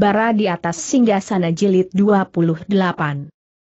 bara di atas sana jilid 28.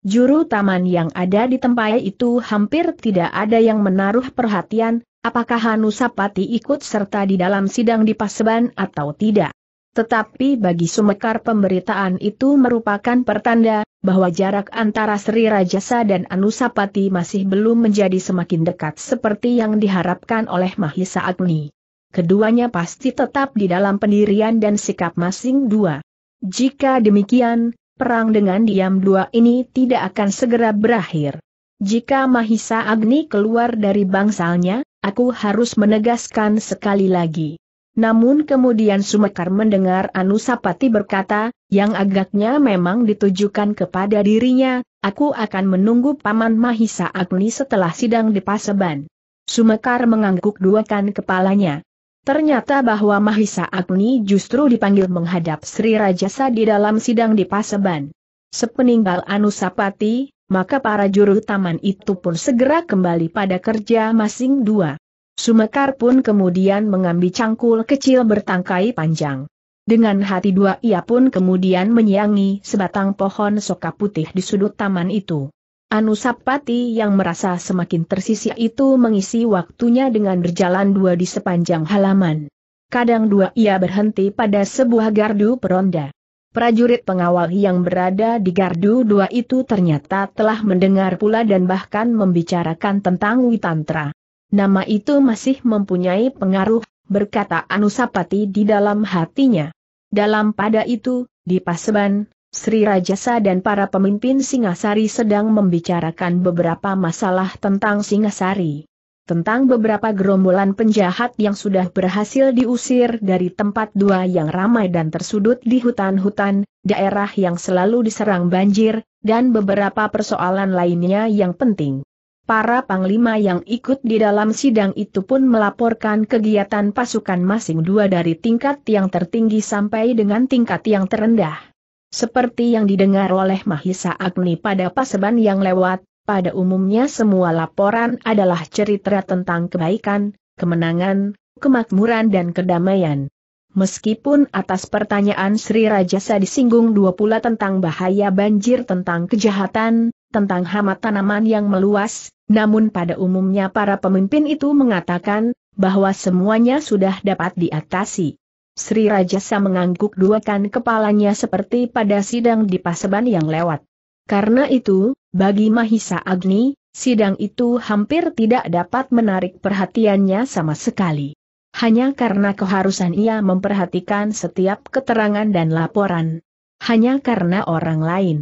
Juru taman yang ada di tempat itu hampir tidak ada yang menaruh perhatian, apakah Hanusapati ikut serta di dalam sidang di Paseban atau tidak. Tetapi bagi Sumekar pemberitaan itu merupakan pertanda bahwa jarak antara Sri Rajasa dan Anusapati masih belum menjadi semakin dekat seperti yang diharapkan oleh Mahisa Agni. Keduanya pasti tetap di dalam pendirian dan sikap masing dua. Jika demikian, perang dengan diam dua ini tidak akan segera berakhir. Jika Mahisa Agni keluar dari bangsalnya, aku harus menegaskan sekali lagi. Namun kemudian Sumekar mendengar Anusapati berkata, yang agaknya memang ditujukan kepada dirinya, aku akan menunggu Paman Mahisa Agni setelah sidang di Paseban. Sumekar mengangguk duakan kepalanya. Ternyata bahwa Mahisa Agni justru dipanggil menghadap Sri Rajasa di dalam sidang di Paseban. Sepeninggal Anusapati, maka para juru taman itu pun segera kembali pada kerja masing dua. Sumekar pun kemudian mengambil cangkul kecil bertangkai panjang. Dengan hati dua ia pun kemudian menyiangi sebatang pohon soka putih di sudut taman itu. Anusapati yang merasa semakin tersisi itu mengisi waktunya dengan berjalan dua di sepanjang halaman. Kadang dua ia berhenti pada sebuah gardu peronda. Prajurit pengawal yang berada di gardu dua itu ternyata telah mendengar pula dan bahkan membicarakan tentang Witantra. Nama itu masih mempunyai pengaruh, berkata Anusapati di dalam hatinya. Dalam pada itu, di Paseban, Sri Rajasa dan para pemimpin Singasari sedang membicarakan beberapa masalah tentang Singasari. Tentang beberapa gerombolan penjahat yang sudah berhasil diusir dari tempat dua yang ramai dan tersudut di hutan-hutan, daerah yang selalu diserang banjir, dan beberapa persoalan lainnya yang penting. Para panglima yang ikut di dalam sidang itu pun melaporkan kegiatan pasukan masing dua dari tingkat yang tertinggi sampai dengan tingkat yang terendah. Seperti yang didengar oleh Mahisa Agni pada paseban yang lewat, pada umumnya semua laporan adalah cerita tentang kebaikan, kemenangan, kemakmuran dan kedamaian. Meskipun atas pertanyaan Sri Rajasa disinggung dua pula tentang bahaya banjir tentang kejahatan, tentang hama tanaman yang meluas, namun pada umumnya para pemimpin itu mengatakan, bahwa semuanya sudah dapat diatasi. Sri Rajasa mengangguk duakan kepalanya seperti pada sidang di paseban yang lewat. Karena itu, bagi Mahisa Agni, sidang itu hampir tidak dapat menarik perhatiannya sama sekali. Hanya karena keharusan ia memperhatikan setiap keterangan dan laporan. Hanya karena orang lain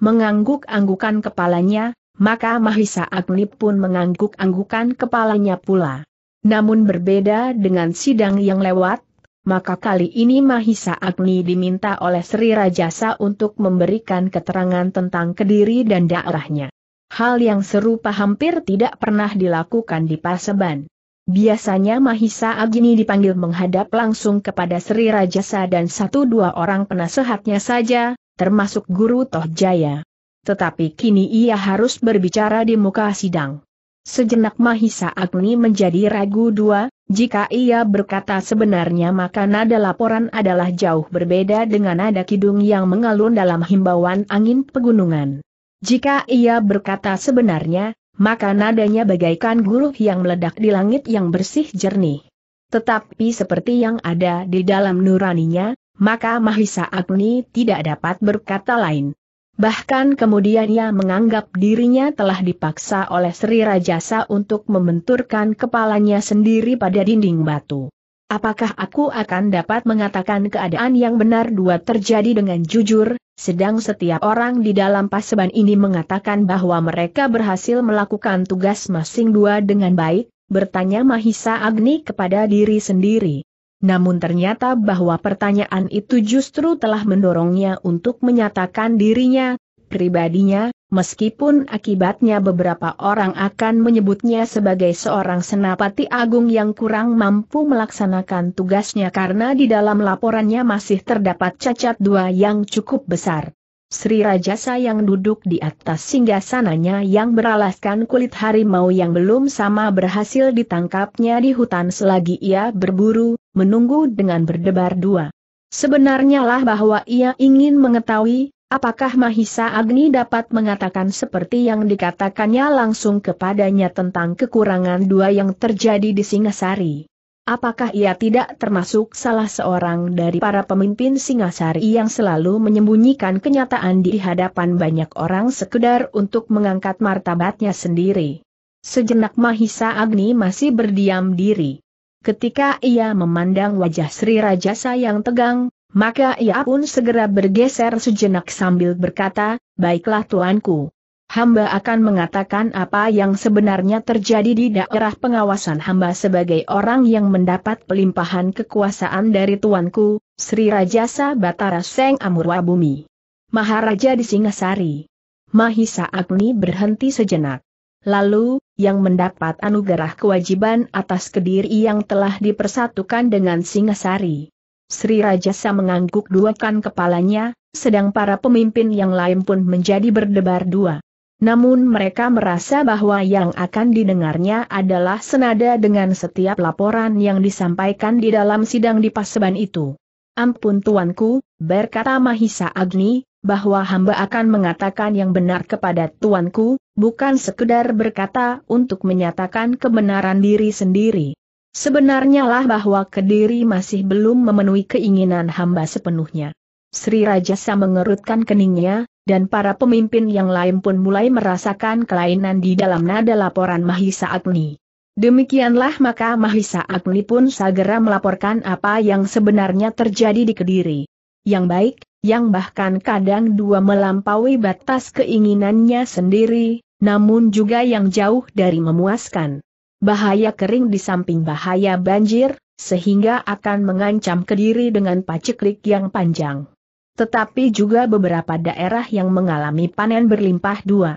mengangguk-anggukan kepalanya, maka Mahisa Agni pun mengangguk-anggukan kepalanya pula. Namun berbeda dengan sidang yang lewat, maka kali ini Mahisa Agni diminta oleh Sri Rajasa untuk memberikan keterangan tentang Kediri dan daerahnya. Hal yang serupa hampir tidak pernah dilakukan di Paseban. Biasanya Mahisa Agni dipanggil menghadap langsung kepada Sri Rajasa dan satu dua orang penasehatnya saja, termasuk Guru Tohjaya. Tetapi kini ia harus berbicara di muka sidang. Sejenak Mahisa Agni menjadi ragu dua, jika ia berkata sebenarnya maka nada laporan adalah jauh berbeda dengan nada kidung yang mengalun dalam himbauan angin pegunungan. Jika ia berkata sebenarnya, maka nadanya bagaikan guruh yang meledak di langit yang bersih jernih. Tetapi seperti yang ada di dalam nuraninya, maka Mahisa Agni tidak dapat berkata lain. Bahkan kemudian ia menganggap dirinya telah dipaksa oleh Sri Rajasa untuk membenturkan kepalanya sendiri pada dinding batu. Apakah aku akan dapat mengatakan keadaan yang benar dua terjadi dengan jujur, sedang setiap orang di dalam paseban ini mengatakan bahwa mereka berhasil melakukan tugas masing dua dengan baik, bertanya Mahisa Agni kepada diri sendiri namun ternyata bahwa pertanyaan itu justru telah mendorongnya untuk menyatakan dirinya, pribadinya, meskipun akibatnya beberapa orang akan menyebutnya sebagai seorang senapati agung yang kurang mampu melaksanakan tugasnya karena di dalam laporannya masih terdapat cacat dua yang cukup besar. Sri Rajasa yang duduk di atas singgasananya yang beralaskan kulit harimau yang belum sama berhasil ditangkapnya di hutan selagi ia berburu, menunggu dengan berdebar dua. Sebenarnya lah bahwa ia ingin mengetahui, apakah Mahisa Agni dapat mengatakan seperti yang dikatakannya langsung kepadanya tentang kekurangan dua yang terjadi di Singasari. Apakah ia tidak termasuk salah seorang dari para pemimpin Singasari yang selalu menyembunyikan kenyataan di hadapan banyak orang sekedar untuk mengangkat martabatnya sendiri? Sejenak Mahisa Agni masih berdiam diri. Ketika ia memandang wajah Sri Rajasa yang tegang, maka ia pun segera bergeser sejenak sambil berkata, Baiklah tuanku, hamba akan mengatakan apa yang sebenarnya terjadi di daerah pengawasan hamba sebagai orang yang mendapat pelimpahan kekuasaan dari tuanku, Sri Rajasa Batara Seng Amurwa Bumi. Maharaja di Singasari. Mahisa Agni berhenti sejenak. Lalu, yang mendapat anugerah kewajiban atas kediri yang telah dipersatukan dengan Singasari. Sri Rajasa mengangguk duakan kepalanya, sedang para pemimpin yang lain pun menjadi berdebar dua. Namun mereka merasa bahwa yang akan didengarnya adalah senada dengan setiap laporan yang disampaikan di dalam sidang di Paseban itu. Ampun tuanku, berkata Mahisa Agni, bahwa hamba akan mengatakan yang benar kepada tuanku, bukan sekedar berkata untuk menyatakan kebenaran diri sendiri. Sebenarnya lah bahwa Kediri masih belum memenuhi keinginan hamba sepenuhnya. Sri Rajasa mengerutkan keningnya, dan para pemimpin yang lain pun mulai merasakan kelainan di dalam nada laporan Mahisa Agni. Demikianlah maka Mahisa Agni pun segera melaporkan apa yang sebenarnya terjadi di Kediri. Yang baik, yang bahkan kadang dua melampaui batas keinginannya sendiri, namun juga yang jauh dari memuaskan. Bahaya kering di samping bahaya banjir, sehingga akan mengancam Kediri dengan paceklik yang panjang tetapi juga beberapa daerah yang mengalami panen berlimpah dua.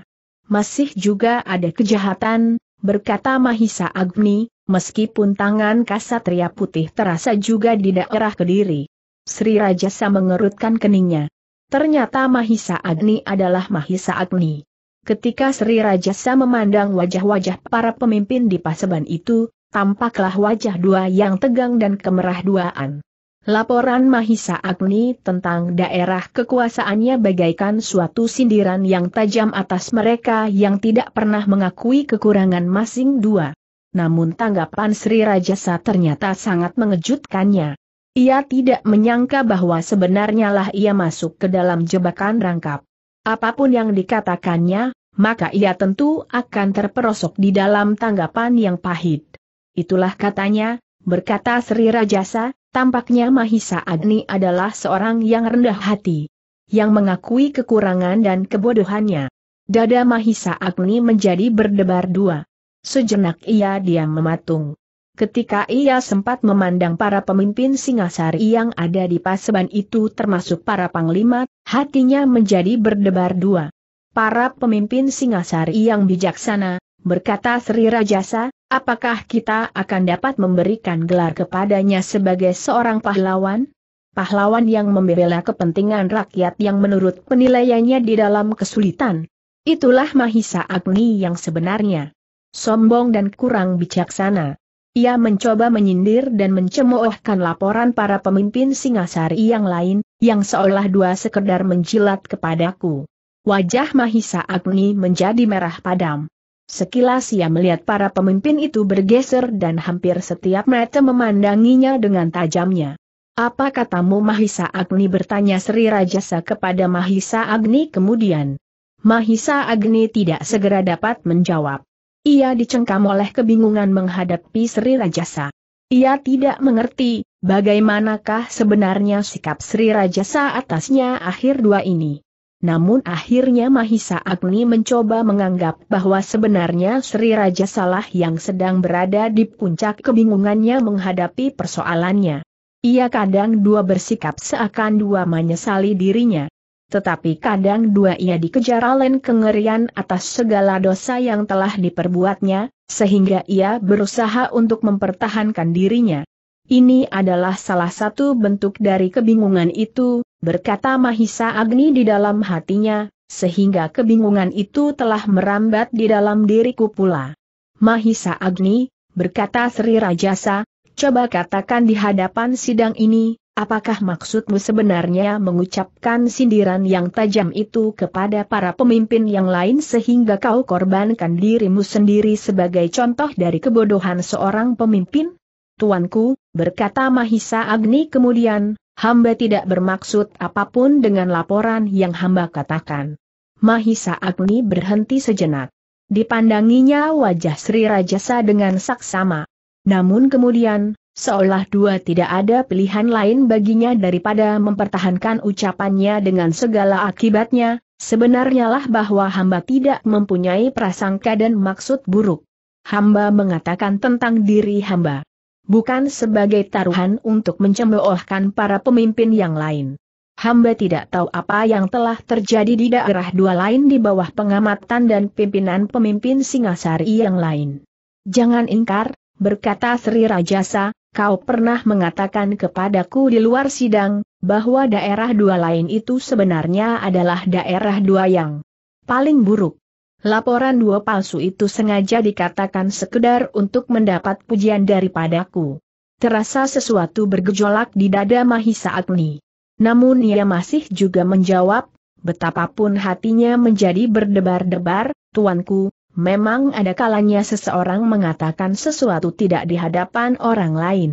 Masih juga ada kejahatan, berkata Mahisa Agni, meskipun tangan kasatria putih terasa juga di daerah Kediri. Sri Rajasa mengerutkan keningnya. Ternyata Mahisa Agni adalah Mahisa Agni. Ketika Sri Rajasa memandang wajah-wajah para pemimpin di Paseban itu, tampaklah wajah dua yang tegang dan kemerah duaan. Laporan Mahisa Agni tentang daerah kekuasaannya bagaikan suatu sindiran yang tajam atas mereka yang tidak pernah mengakui kekurangan masing dua. Namun tanggapan Sri Rajasa ternyata sangat mengejutkannya. Ia tidak menyangka bahwa sebenarnya lah ia masuk ke dalam jebakan rangkap. Apapun yang dikatakannya, maka ia tentu akan terperosok di dalam tanggapan yang pahit. Itulah katanya, berkata Sri Rajasa, Tampaknya Mahisa Agni adalah seorang yang rendah hati, yang mengakui kekurangan dan kebodohannya. Dada Mahisa Agni menjadi berdebar dua. Sejenak ia diam mematung. Ketika ia sempat memandang para pemimpin Singasari yang ada di paseban itu termasuk para panglima, hatinya menjadi berdebar dua. Para pemimpin Singasari yang bijaksana, berkata Sri Rajasa, Apakah kita akan dapat memberikan gelar kepadanya sebagai seorang pahlawan? Pahlawan yang membela kepentingan rakyat yang menurut penilaiannya di dalam kesulitan. Itulah Mahisa Agni yang sebenarnya. Sombong dan kurang bijaksana. Ia mencoba menyindir dan mencemoohkan laporan para pemimpin Singasari yang lain, yang seolah dua sekedar menjilat kepadaku. Wajah Mahisa Agni menjadi merah padam. Sekilas ia melihat para pemimpin itu bergeser dan hampir setiap mata memandanginya dengan tajamnya. Apa katamu Mahisa Agni bertanya Sri Rajasa kepada Mahisa Agni kemudian. Mahisa Agni tidak segera dapat menjawab. Ia dicengkam oleh kebingungan menghadapi Sri Rajasa. Ia tidak mengerti, bagaimanakah sebenarnya sikap Sri Rajasa atasnya akhir dua ini. Namun akhirnya Mahisa Agni mencoba menganggap bahwa sebenarnya Sri Raja Salah yang sedang berada di puncak kebingungannya menghadapi persoalannya. Ia kadang dua bersikap seakan dua menyesali dirinya. Tetapi kadang dua ia dikejar alen kengerian atas segala dosa yang telah diperbuatnya, sehingga ia berusaha untuk mempertahankan dirinya. Ini adalah salah satu bentuk dari kebingungan itu, berkata Mahisa Agni di dalam hatinya, sehingga kebingungan itu telah merambat di dalam diriku pula. Mahisa Agni, berkata Sri Rajasa, coba katakan di hadapan sidang ini, apakah maksudmu sebenarnya mengucapkan sindiran yang tajam itu kepada para pemimpin yang lain sehingga kau korbankan dirimu sendiri sebagai contoh dari kebodohan seorang pemimpin? Tuanku, berkata Mahisa Agni kemudian, hamba tidak bermaksud apapun dengan laporan yang hamba katakan. Mahisa Agni berhenti sejenak. Dipandanginya wajah Sri Rajasa dengan saksama. Namun kemudian, seolah dua tidak ada pilihan lain baginya daripada mempertahankan ucapannya dengan segala akibatnya, sebenarnya lah bahwa hamba tidak mempunyai prasangka dan maksud buruk. Hamba mengatakan tentang diri hamba bukan sebagai taruhan untuk mencemoohkan para pemimpin yang lain. Hamba tidak tahu apa yang telah terjadi di daerah dua lain di bawah pengamatan dan pimpinan pemimpin Singasari yang lain. Jangan ingkar, berkata Sri Rajasa, kau pernah mengatakan kepadaku di luar sidang, bahwa daerah dua lain itu sebenarnya adalah daerah dua yang paling buruk. Laporan dua palsu itu sengaja dikatakan sekedar untuk mendapat pujian daripadaku. Terasa sesuatu bergejolak di dada Mahisa Agni. Namun ia masih juga menjawab, betapapun hatinya menjadi berdebar-debar, tuanku, memang ada kalanya seseorang mengatakan sesuatu tidak di hadapan orang lain.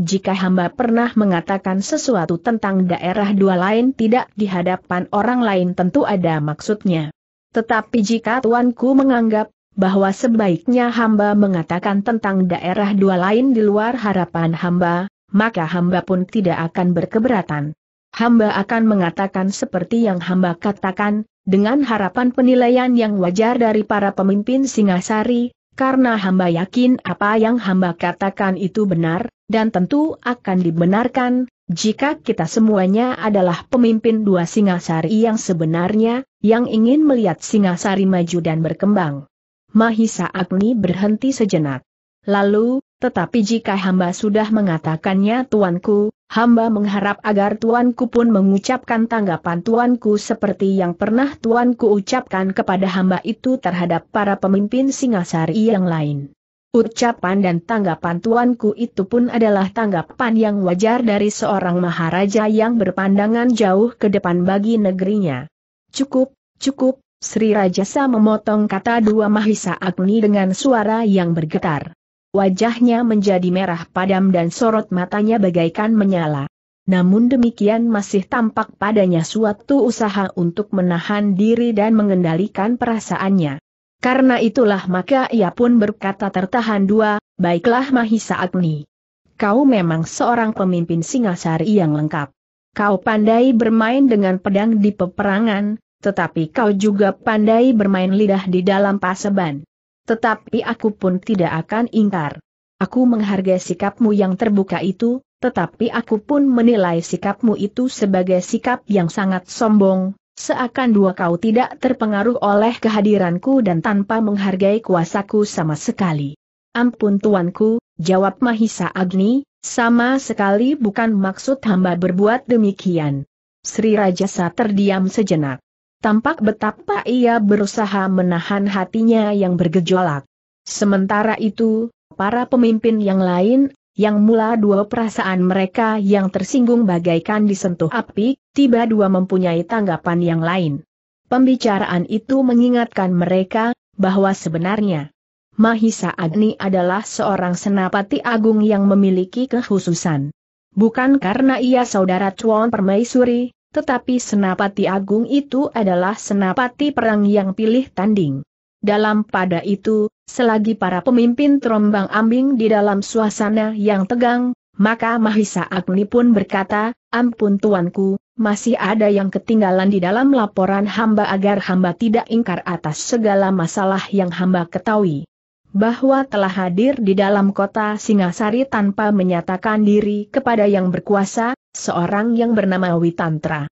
Jika hamba pernah mengatakan sesuatu tentang daerah dua lain tidak di hadapan orang lain tentu ada maksudnya. Tetapi jika tuanku menganggap bahwa sebaiknya hamba mengatakan tentang daerah dua lain di luar harapan hamba, maka hamba pun tidak akan berkeberatan. Hamba akan mengatakan seperti yang hamba katakan, dengan harapan penilaian yang wajar dari para pemimpin Singasari, karena hamba yakin apa yang hamba katakan itu benar, dan tentu akan dibenarkan, jika kita semuanya adalah pemimpin dua Singasari yang sebenarnya, yang ingin melihat Singasari maju dan berkembang. Mahisa Agni berhenti sejenak. Lalu, tetapi jika hamba sudah mengatakannya tuanku, hamba mengharap agar tuanku pun mengucapkan tanggapan tuanku seperti yang pernah tuanku ucapkan kepada hamba itu terhadap para pemimpin Singasari yang lain. Ucapan dan tanggapan tuanku itu pun adalah tanggapan yang wajar dari seorang maharaja yang berpandangan jauh ke depan bagi negerinya. Cukup, cukup, Sri Rajasa memotong kata dua Mahisa Agni dengan suara yang bergetar. Wajahnya menjadi merah padam dan sorot matanya bagaikan menyala. Namun demikian masih tampak padanya suatu usaha untuk menahan diri dan mengendalikan perasaannya. Karena itulah maka ia pun berkata tertahan dua, baiklah Mahisa Agni. Kau memang seorang pemimpin Singasari yang lengkap. Kau pandai bermain dengan pedang di peperangan, tetapi kau juga pandai bermain lidah di dalam paseban. Tetapi aku pun tidak akan ingkar. Aku menghargai sikapmu yang terbuka itu, tetapi aku pun menilai sikapmu itu sebagai sikap yang sangat sombong, Seakan dua kau tidak terpengaruh oleh kehadiranku dan tanpa menghargai kuasaku sama sekali. Ampun tuanku, jawab Mahisa Agni, sama sekali bukan maksud hamba berbuat demikian. Sri Rajasa terdiam sejenak. Tampak betapa ia berusaha menahan hatinya yang bergejolak. Sementara itu, para pemimpin yang lain yang mula dua perasaan mereka yang tersinggung bagaikan disentuh api, tiba dua mempunyai tanggapan yang lain. Pembicaraan itu mengingatkan mereka, bahwa sebenarnya Mahisa Agni adalah seorang senapati agung yang memiliki kekhususan. Bukan karena ia saudara Chuan Permaisuri, tetapi senapati agung itu adalah senapati perang yang pilih tanding. Dalam pada itu, selagi para pemimpin terombang ambing di dalam suasana yang tegang, maka Mahisa Agni pun berkata, ampun tuanku, masih ada yang ketinggalan di dalam laporan hamba agar hamba tidak ingkar atas segala masalah yang hamba ketahui bahwa telah hadir di dalam kota Singasari tanpa menyatakan diri kepada yang berkuasa, seorang yang bernama Witantra.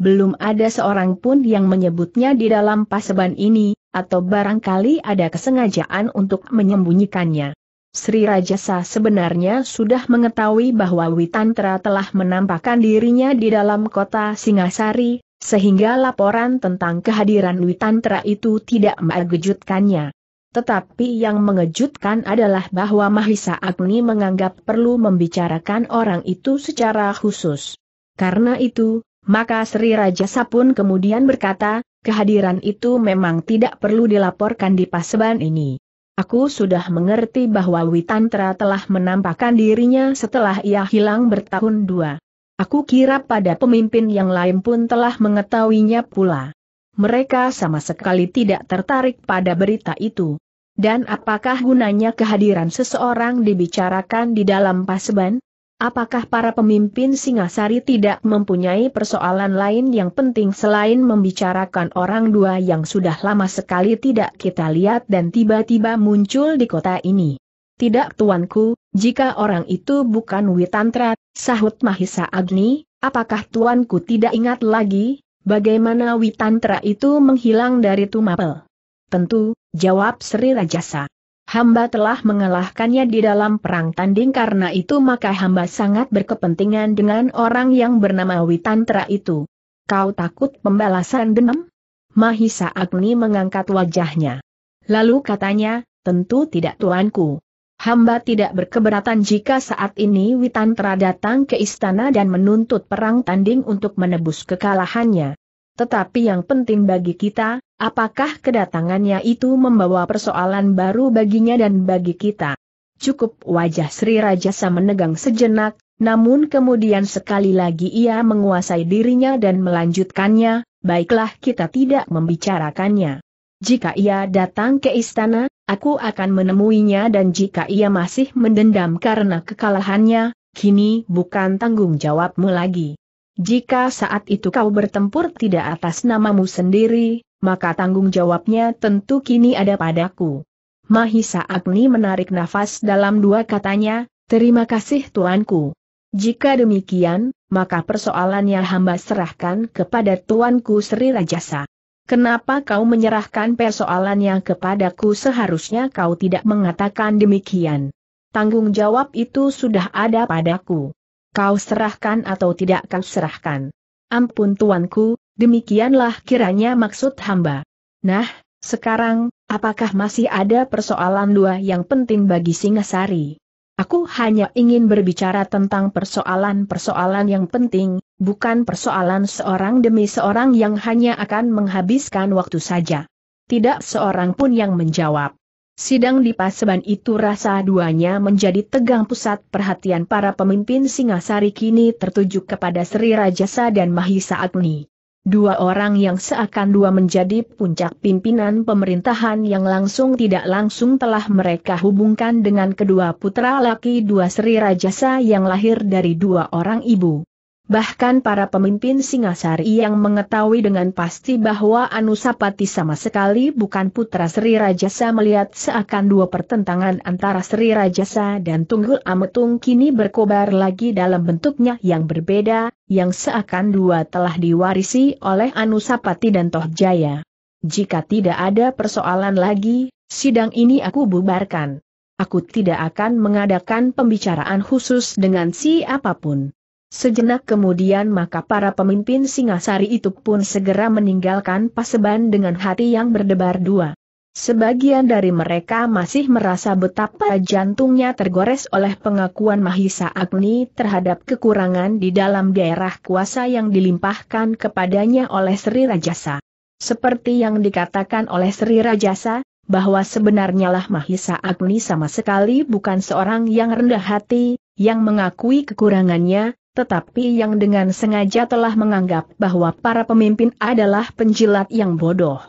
Belum ada seorang pun yang menyebutnya di dalam paseban ini, atau barangkali ada kesengajaan untuk menyembunyikannya. Sri Rajasa sebenarnya sudah mengetahui bahwa Witantra telah menampakkan dirinya di dalam kota Singasari, sehingga laporan tentang kehadiran Witantra itu tidak mengejutkannya. Tetapi yang mengejutkan adalah bahwa Mahisa Agni menganggap perlu membicarakan orang itu secara khusus. Karena itu, maka Sri Rajasa pun kemudian berkata, Kehadiran itu memang tidak perlu dilaporkan di paseban ini. Aku sudah mengerti bahwa Witantra telah menampakkan dirinya setelah ia hilang bertahun dua. Aku kira pada pemimpin yang lain pun telah mengetahuinya pula. Mereka sama sekali tidak tertarik pada berita itu. Dan apakah gunanya kehadiran seseorang dibicarakan di dalam paseban? Apakah para pemimpin Singasari tidak mempunyai persoalan lain yang penting selain membicarakan orang dua yang sudah lama sekali tidak kita lihat dan tiba-tiba muncul di kota ini? Tidak tuanku, jika orang itu bukan Witantra, sahut Mahisa Agni, apakah tuanku tidak ingat lagi, bagaimana Witantra itu menghilang dari Tumapel? Tentu, jawab Sri Rajasa hamba telah mengalahkannya di dalam perang tanding karena itu maka hamba sangat berkepentingan dengan orang yang bernama Witantra itu. Kau takut pembalasan dendam? Mahisa Agni mengangkat wajahnya. Lalu katanya, tentu tidak tuanku. Hamba tidak berkeberatan jika saat ini Witantra datang ke istana dan menuntut perang tanding untuk menebus kekalahannya. Tetapi yang penting bagi kita, apakah kedatangannya itu membawa persoalan baru baginya dan bagi kita? Cukup wajah Sri Rajasa menegang sejenak, namun kemudian sekali lagi ia menguasai dirinya dan melanjutkannya, baiklah kita tidak membicarakannya. Jika ia datang ke istana, aku akan menemuinya dan jika ia masih mendendam karena kekalahannya, kini bukan tanggung jawabmu lagi. Jika saat itu kau bertempur tidak atas namamu sendiri, maka tanggung jawabnya tentu kini ada padaku. Mahisa Agni menarik nafas dalam dua katanya, terima kasih tuanku. Jika demikian, maka persoalannya hamba serahkan kepada tuanku Sri Rajasa. Kenapa kau menyerahkan persoalannya kepadaku seharusnya kau tidak mengatakan demikian. Tanggung jawab itu sudah ada padaku. Kau serahkan atau tidak kau serahkan. Ampun tuanku, demikianlah kiranya maksud hamba. Nah, sekarang, apakah masih ada persoalan dua yang penting bagi Singasari? Aku hanya ingin berbicara tentang persoalan-persoalan yang penting, bukan persoalan seorang demi seorang yang hanya akan menghabiskan waktu saja. Tidak seorang pun yang menjawab. Sidang di Paseban itu rasa duanya menjadi tegang pusat perhatian para pemimpin Singasari kini tertuju kepada Sri Rajasa dan Mahisa Agni. Dua orang yang seakan dua menjadi puncak pimpinan pemerintahan yang langsung tidak langsung telah mereka hubungkan dengan kedua putra laki dua Sri Rajasa yang lahir dari dua orang ibu. Bahkan para pemimpin Singasari yang mengetahui dengan pasti bahwa Anusapati sama sekali bukan putra Sri Rajasa melihat seakan dua pertentangan antara Sri Rajasa dan Tunggul Ametung kini berkobar lagi dalam bentuknya yang berbeda, yang seakan dua telah diwarisi oleh Anusapati dan Tohjaya. Jika tidak ada persoalan lagi, sidang ini aku bubarkan. Aku tidak akan mengadakan pembicaraan khusus dengan siapapun. Sejenak kemudian maka para pemimpin Singasari itu pun segera meninggalkan Paseban dengan hati yang berdebar dua. Sebagian dari mereka masih merasa betapa jantungnya tergores oleh pengakuan Mahisa Agni terhadap kekurangan di dalam daerah kuasa yang dilimpahkan kepadanya oleh Sri Rajasa. Seperti yang dikatakan oleh Sri Rajasa, bahwa sebenarnya lah Mahisa Agni sama sekali bukan seorang yang rendah hati, yang mengakui kekurangannya, tetapi yang dengan sengaja telah menganggap bahwa para pemimpin adalah penjilat yang bodoh.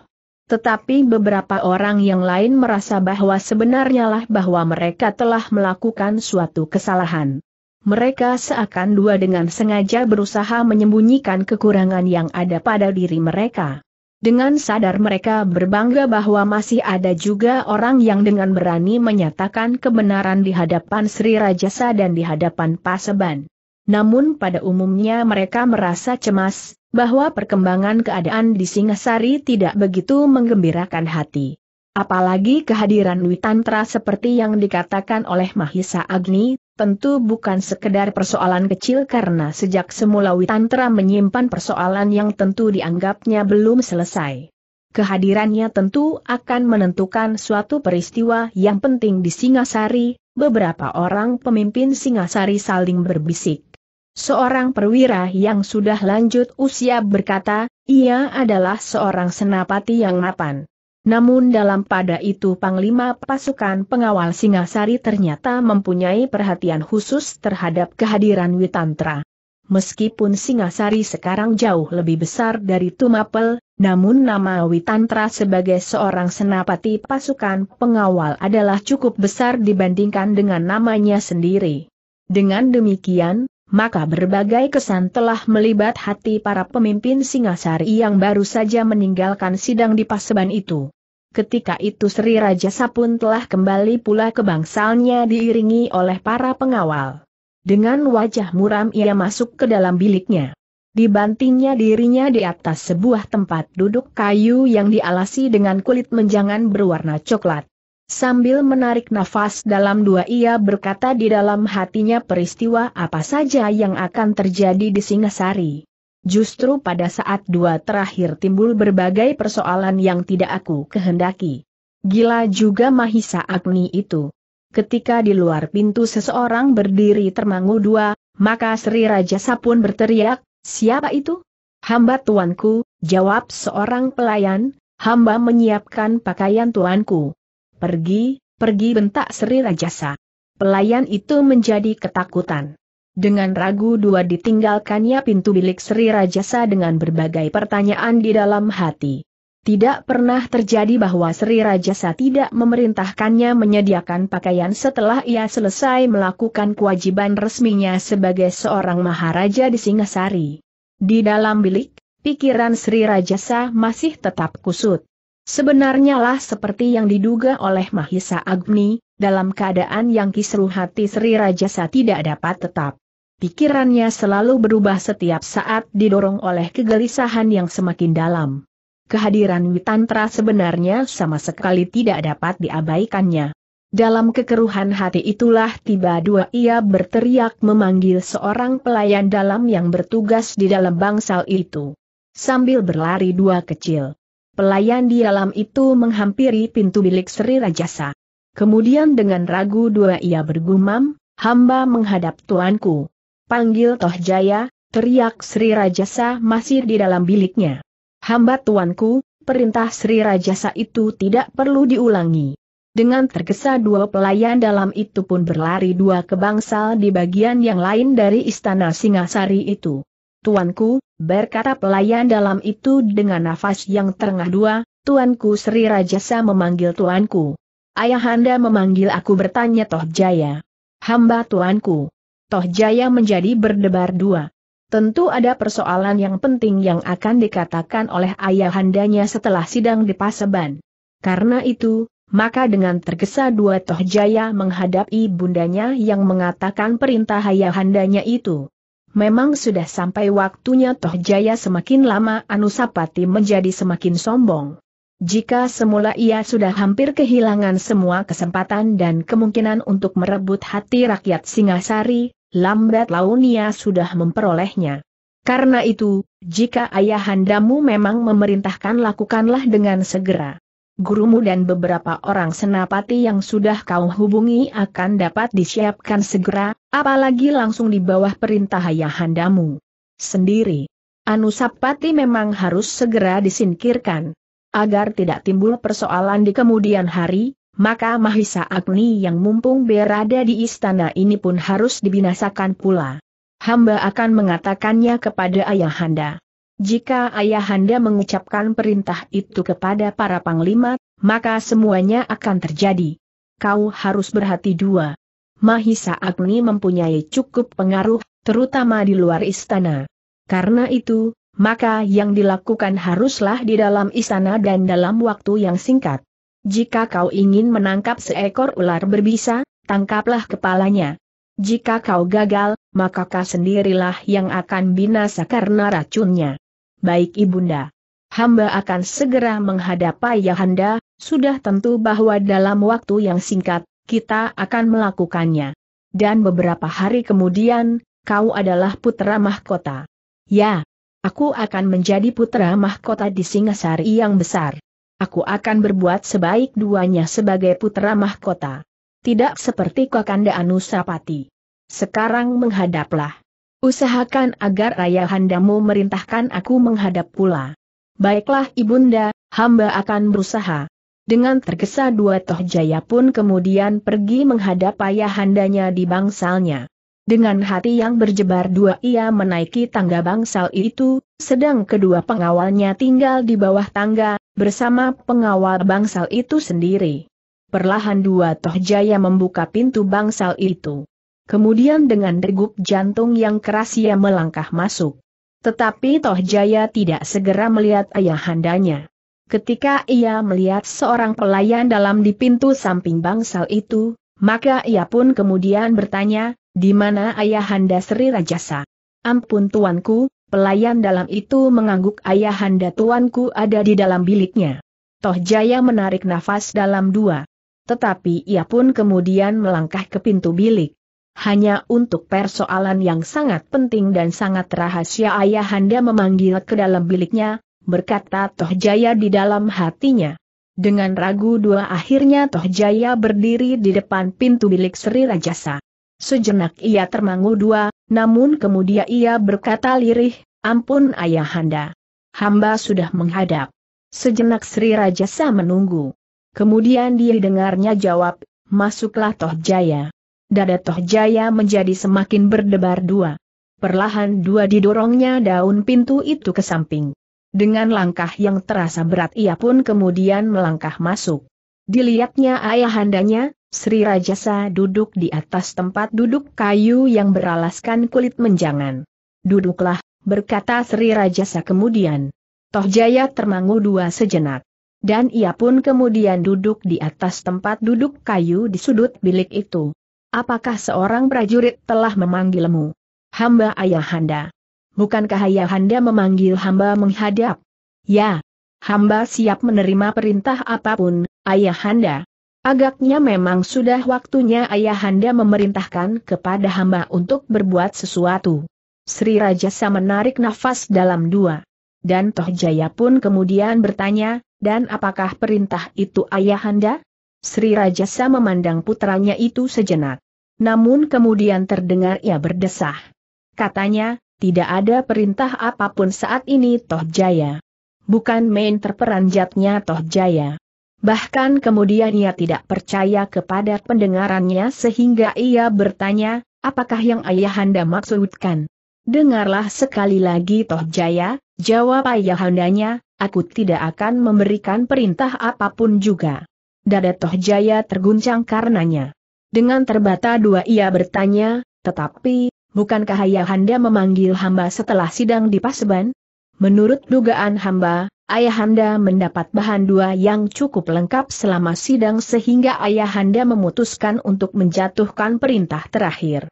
Tetapi beberapa orang yang lain merasa bahwa sebenarnya lah bahwa mereka telah melakukan suatu kesalahan. Mereka seakan dua dengan sengaja berusaha menyembunyikan kekurangan yang ada pada diri mereka. Dengan sadar mereka berbangga bahwa masih ada juga orang yang dengan berani menyatakan kebenaran di hadapan Sri Rajasa dan di hadapan Paseban namun pada umumnya mereka merasa cemas, bahwa perkembangan keadaan di Singasari tidak begitu menggembirakan hati. Apalagi kehadiran Witantra seperti yang dikatakan oleh Mahisa Agni, tentu bukan sekedar persoalan kecil karena sejak semula Witantra menyimpan persoalan yang tentu dianggapnya belum selesai. Kehadirannya tentu akan menentukan suatu peristiwa yang penting di Singasari, beberapa orang pemimpin Singasari saling berbisik. Seorang perwira yang sudah lanjut usia berkata, ia adalah seorang senapati yang mapan. Namun dalam pada itu Panglima Pasukan Pengawal Singasari ternyata mempunyai perhatian khusus terhadap kehadiran Witantra. Meskipun Singasari sekarang jauh lebih besar dari Tumapel, namun nama Witantra sebagai seorang senapati pasukan pengawal adalah cukup besar dibandingkan dengan namanya sendiri. Dengan demikian, maka berbagai kesan telah melibat hati para pemimpin Singasari yang baru saja meninggalkan sidang di Paseban itu. Ketika itu Sri Raja Sapun telah kembali pula ke bangsalnya diiringi oleh para pengawal. Dengan wajah muram ia masuk ke dalam biliknya. Dibantingnya dirinya di atas sebuah tempat duduk kayu yang dialasi dengan kulit menjangan berwarna coklat. Sambil menarik nafas dalam dua ia berkata di dalam hatinya peristiwa apa saja yang akan terjadi di Singasari. Justru pada saat dua terakhir timbul berbagai persoalan yang tidak aku kehendaki. Gila juga Mahisa Agni itu. Ketika di luar pintu seseorang berdiri termangu dua, maka Sri Raja Sapun berteriak, siapa itu? Hamba tuanku, jawab seorang pelayan, hamba menyiapkan pakaian tuanku. Pergi, pergi bentak Sri Rajasa. Pelayan itu menjadi ketakutan. Dengan ragu dua ditinggalkannya pintu bilik Sri Rajasa dengan berbagai pertanyaan di dalam hati. Tidak pernah terjadi bahwa Sri Rajasa tidak memerintahkannya menyediakan pakaian setelah ia selesai melakukan kewajiban resminya sebagai seorang maharaja di Singasari. Di dalam bilik, pikiran Sri Rajasa masih tetap kusut. Sebenarnya lah seperti yang diduga oleh Mahisa Agni, dalam keadaan yang kisruh hati Sri Rajasa tidak dapat tetap. Pikirannya selalu berubah setiap saat didorong oleh kegelisahan yang semakin dalam. Kehadiran Witantra sebenarnya sama sekali tidak dapat diabaikannya. Dalam kekeruhan hati itulah tiba dua ia berteriak memanggil seorang pelayan dalam yang bertugas di dalam bangsal itu. Sambil berlari dua kecil. Pelayan di dalam itu menghampiri pintu bilik Sri Rajasa. Kemudian dengan ragu dua ia bergumam, hamba menghadap tuanku. Panggil Toh Jaya, teriak Sri Rajasa masih di dalam biliknya. Hamba tuanku, perintah Sri Rajasa itu tidak perlu diulangi. Dengan tergesa dua pelayan dalam itu pun berlari dua ke bangsal di bagian yang lain dari istana Singasari itu. Tuanku, berkata pelayan dalam itu dengan nafas yang terengah dua, Tuanku Sri Rajasa memanggil Tuanku. Ayahanda memanggil aku bertanya Toh Jaya. Hamba Tuanku. Toh Jaya menjadi berdebar dua. Tentu ada persoalan yang penting yang akan dikatakan oleh ayahandanya setelah sidang di Paseban. Karena itu, maka dengan tergesa dua Toh Jaya menghadapi bundanya yang mengatakan perintah ayahandanya itu. Memang sudah sampai waktunya Toh Jaya semakin lama Anusapati menjadi semakin sombong. Jika semula ia sudah hampir kehilangan semua kesempatan dan kemungkinan untuk merebut hati rakyat Singasari, lambat laun ia sudah memperolehnya. Karena itu, jika ayahandamu memang memerintahkan lakukanlah dengan segera gurumu dan beberapa orang senapati yang sudah kau hubungi akan dapat disiapkan segera, apalagi langsung di bawah perintah ayahandamu sendiri. Anusapati memang harus segera disingkirkan. Agar tidak timbul persoalan di kemudian hari, maka Mahisa Agni yang mumpung berada di istana ini pun harus dibinasakan pula. Hamba akan mengatakannya kepada Ayahanda. Jika ayahanda mengucapkan perintah itu kepada para panglima, maka semuanya akan terjadi. Kau harus berhati dua. Mahisa Agni mempunyai cukup pengaruh, terutama di luar istana. Karena itu, maka yang dilakukan haruslah di dalam istana dan dalam waktu yang singkat. Jika kau ingin menangkap seekor ular berbisa, tangkaplah kepalanya. Jika kau gagal, maka kau sendirilah yang akan binasa karena racunnya. Baik Ibunda. Hamba akan segera menghadap Ayahanda, sudah tentu bahwa dalam waktu yang singkat, kita akan melakukannya. Dan beberapa hari kemudian, kau adalah putra mahkota. Ya, aku akan menjadi putra mahkota di Singasari yang besar. Aku akan berbuat sebaik duanya sebagai putra mahkota. Tidak seperti Kakanda Anusapati. Sekarang menghadaplah. Usahakan agar ayahandamu merintahkan aku menghadap pula. Baiklah ibunda, hamba akan berusaha. Dengan tergesa dua toh jaya pun kemudian pergi menghadap ayahandanya di bangsalnya. Dengan hati yang berjebar dua ia menaiki tangga bangsal itu, sedang kedua pengawalnya tinggal di bawah tangga, bersama pengawal bangsal itu sendiri. Perlahan dua toh jaya membuka pintu bangsal itu. Kemudian dengan degup jantung yang keras ia melangkah masuk. Tetapi Tohjaya tidak segera melihat ayahandanya. Ketika ia melihat seorang pelayan dalam di pintu samping bangsal itu, maka ia pun kemudian bertanya, di mana ayahanda Sri Rajasa? Ampun tuanku, pelayan dalam itu mengangguk ayahanda tuanku ada di dalam biliknya. Tohjaya menarik nafas dalam dua. Tetapi ia pun kemudian melangkah ke pintu bilik hanya untuk persoalan yang sangat penting dan sangat rahasia ayahanda memanggil ke dalam biliknya, berkata Toh Jaya di dalam hatinya. Dengan ragu dua akhirnya Toh Jaya berdiri di depan pintu bilik Sri Rajasa. Sejenak ia termangu dua, namun kemudian ia berkata lirih, ampun ayahanda. Hamba sudah menghadap. Sejenak Sri Rajasa menunggu. Kemudian dia dengarnya jawab, masuklah Toh Jaya dada Toh Jaya menjadi semakin berdebar dua. Perlahan dua didorongnya daun pintu itu ke samping. Dengan langkah yang terasa berat ia pun kemudian melangkah masuk. Dilihatnya ayahandanya, Sri Rajasa duduk di atas tempat duduk kayu yang beralaskan kulit menjangan. Duduklah, berkata Sri Rajasa kemudian. Toh Jaya termangu dua sejenak. Dan ia pun kemudian duduk di atas tempat duduk kayu di sudut bilik itu. Apakah seorang prajurit telah memanggilmu? Hamba ayahanda. Bukankah ayahanda memanggil hamba menghadap? Ya. Hamba siap menerima perintah apapun, ayahanda. Agaknya memang sudah waktunya ayahanda memerintahkan kepada hamba untuk berbuat sesuatu. Sri Rajasa menarik nafas dalam dua. Dan Toh Jaya pun kemudian bertanya, dan apakah perintah itu ayahanda? Sri Rajasa memandang putranya itu sejenak. Namun kemudian terdengar ia berdesah. Katanya, tidak ada perintah apapun saat ini Toh Jaya. Bukan main terperanjatnya Toh Jaya. Bahkan kemudian ia tidak percaya kepada pendengarannya sehingga ia bertanya, apakah yang ayahanda maksudkan? Dengarlah sekali lagi Toh Jaya, jawab ayahandanya, aku tidak akan memberikan perintah apapun juga. Dada Toh Jaya terguncang karenanya. Dengan terbata dua ia bertanya, tetapi, bukankah ayah Anda memanggil hamba setelah sidang di Paseban? Menurut dugaan hamba, ayahanda mendapat bahan dua yang cukup lengkap selama sidang sehingga ayahanda memutuskan untuk menjatuhkan perintah terakhir.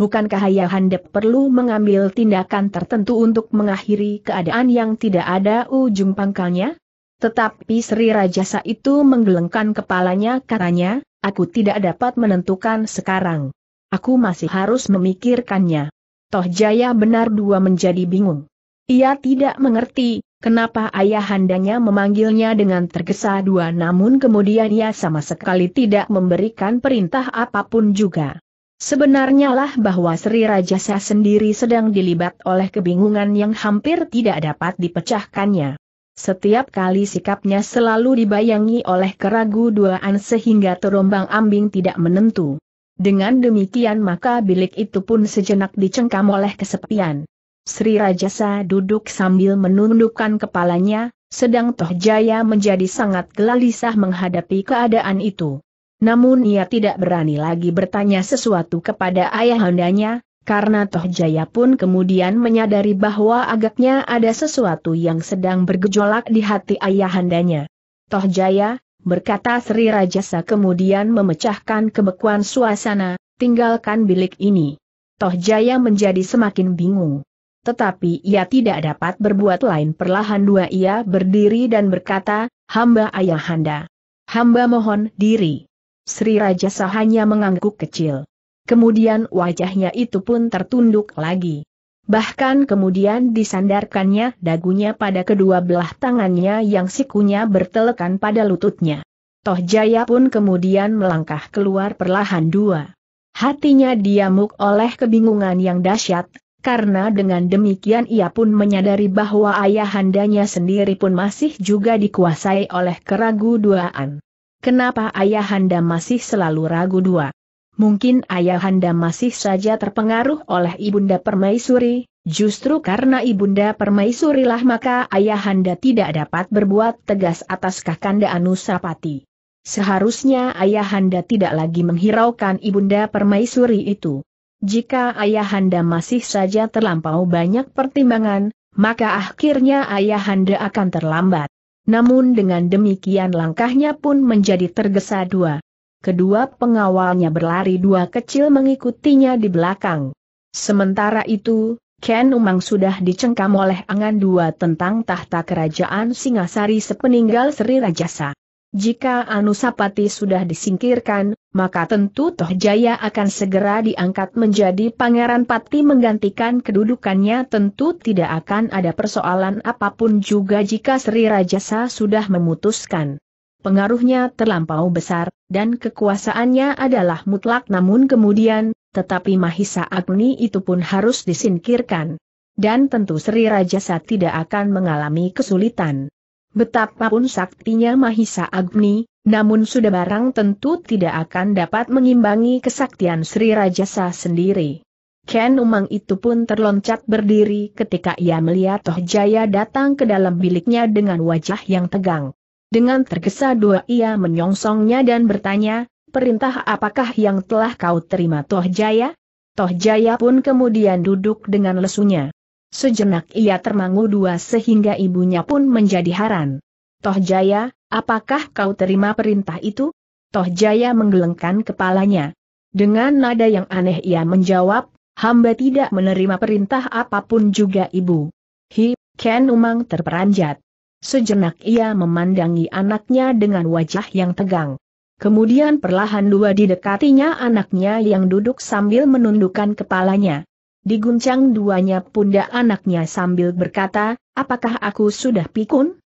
Bukankah ayahanda perlu mengambil tindakan tertentu untuk mengakhiri keadaan yang tidak ada ujung pangkalnya? Tetapi Sri Rajasa itu menggelengkan kepalanya katanya, aku tidak dapat menentukan sekarang. Aku masih harus memikirkannya. Toh Jaya benar dua menjadi bingung. Ia tidak mengerti, kenapa ayahandanya memanggilnya dengan tergesa-dua namun kemudian ia sama sekali tidak memberikan perintah apapun juga. Sebenarnya lah bahwa Sri Rajasa sendiri sedang dilibat oleh kebingungan yang hampir tidak dapat dipecahkannya. Setiap kali sikapnya selalu dibayangi oleh keraguan sehingga terombang ambing tidak menentu. Dengan demikian maka bilik itu pun sejenak dicengkam oleh kesepian. Sri Rajasa duduk sambil menundukkan kepalanya, sedang Toh Jaya menjadi sangat gelisah menghadapi keadaan itu. Namun ia tidak berani lagi bertanya sesuatu kepada ayahandanya, karena Toh Jaya pun kemudian menyadari bahwa agaknya ada sesuatu yang sedang bergejolak di hati ayahandanya. Toh Jaya, berkata Sri Rajasa kemudian memecahkan kebekuan suasana, tinggalkan bilik ini. Toh Jaya menjadi semakin bingung. Tetapi ia tidak dapat berbuat lain perlahan dua ia berdiri dan berkata, hamba ayahanda. Hamba mohon diri. Sri Rajasa hanya mengangguk kecil. Kemudian wajahnya itu pun tertunduk lagi. Bahkan kemudian disandarkannya dagunya pada kedua belah tangannya yang sikunya bertelekan pada lututnya. Toh Jaya pun kemudian melangkah keluar perlahan dua. Hatinya diamuk oleh kebingungan yang dahsyat, karena dengan demikian ia pun menyadari bahwa ayahandanya sendiri pun masih juga dikuasai oleh keragu duaan. Kenapa ayahanda masih selalu ragu dua? Mungkin ayahanda masih saja terpengaruh oleh ibunda permaisuri, justru karena ibunda permaisurilah maka ayahanda tidak dapat berbuat tegas atas kakanda Anusapati. Seharusnya ayahanda tidak lagi menghiraukan ibunda permaisuri itu. Jika ayahanda masih saja terlampau banyak pertimbangan, maka akhirnya ayahanda akan terlambat. Namun dengan demikian langkahnya pun menjadi tergesa dua kedua pengawalnya berlari dua kecil mengikutinya di belakang. Sementara itu, Ken Umang sudah dicengkam oleh angan dua tentang tahta kerajaan Singasari sepeninggal Sri Rajasa. Jika Anusapati sudah disingkirkan, maka tentu Tohjaya akan segera diangkat menjadi Pangeran Pati menggantikan kedudukannya tentu tidak akan ada persoalan apapun juga jika Sri Rajasa sudah memutuskan pengaruhnya terlampau besar, dan kekuasaannya adalah mutlak namun kemudian, tetapi Mahisa Agni itu pun harus disingkirkan. Dan tentu Sri Rajasa tidak akan mengalami kesulitan. Betapapun saktinya Mahisa Agni, namun sudah barang tentu tidak akan dapat mengimbangi kesaktian Sri Rajasa sendiri. Ken Umang itu pun terloncat berdiri ketika ia melihat Toh Jaya datang ke dalam biliknya dengan wajah yang tegang. Dengan tergesa-dua ia menyongsongnya dan bertanya, perintah apakah yang telah kau terima Toh Jaya? Toh Jaya pun kemudian duduk dengan lesunya. Sejenak ia termangu dua sehingga ibunya pun menjadi haran. Toh Jaya, apakah kau terima perintah itu? Toh Jaya menggelengkan kepalanya. Dengan nada yang aneh ia menjawab, hamba tidak menerima perintah apapun juga ibu. Hi, Ken Umang terperanjat. Sejenak ia memandangi anaknya dengan wajah yang tegang. Kemudian perlahan dua didekatinya anaknya yang duduk sambil menundukkan kepalanya. Diguncang duanya pundak anaknya sambil berkata, apakah aku sudah pikun?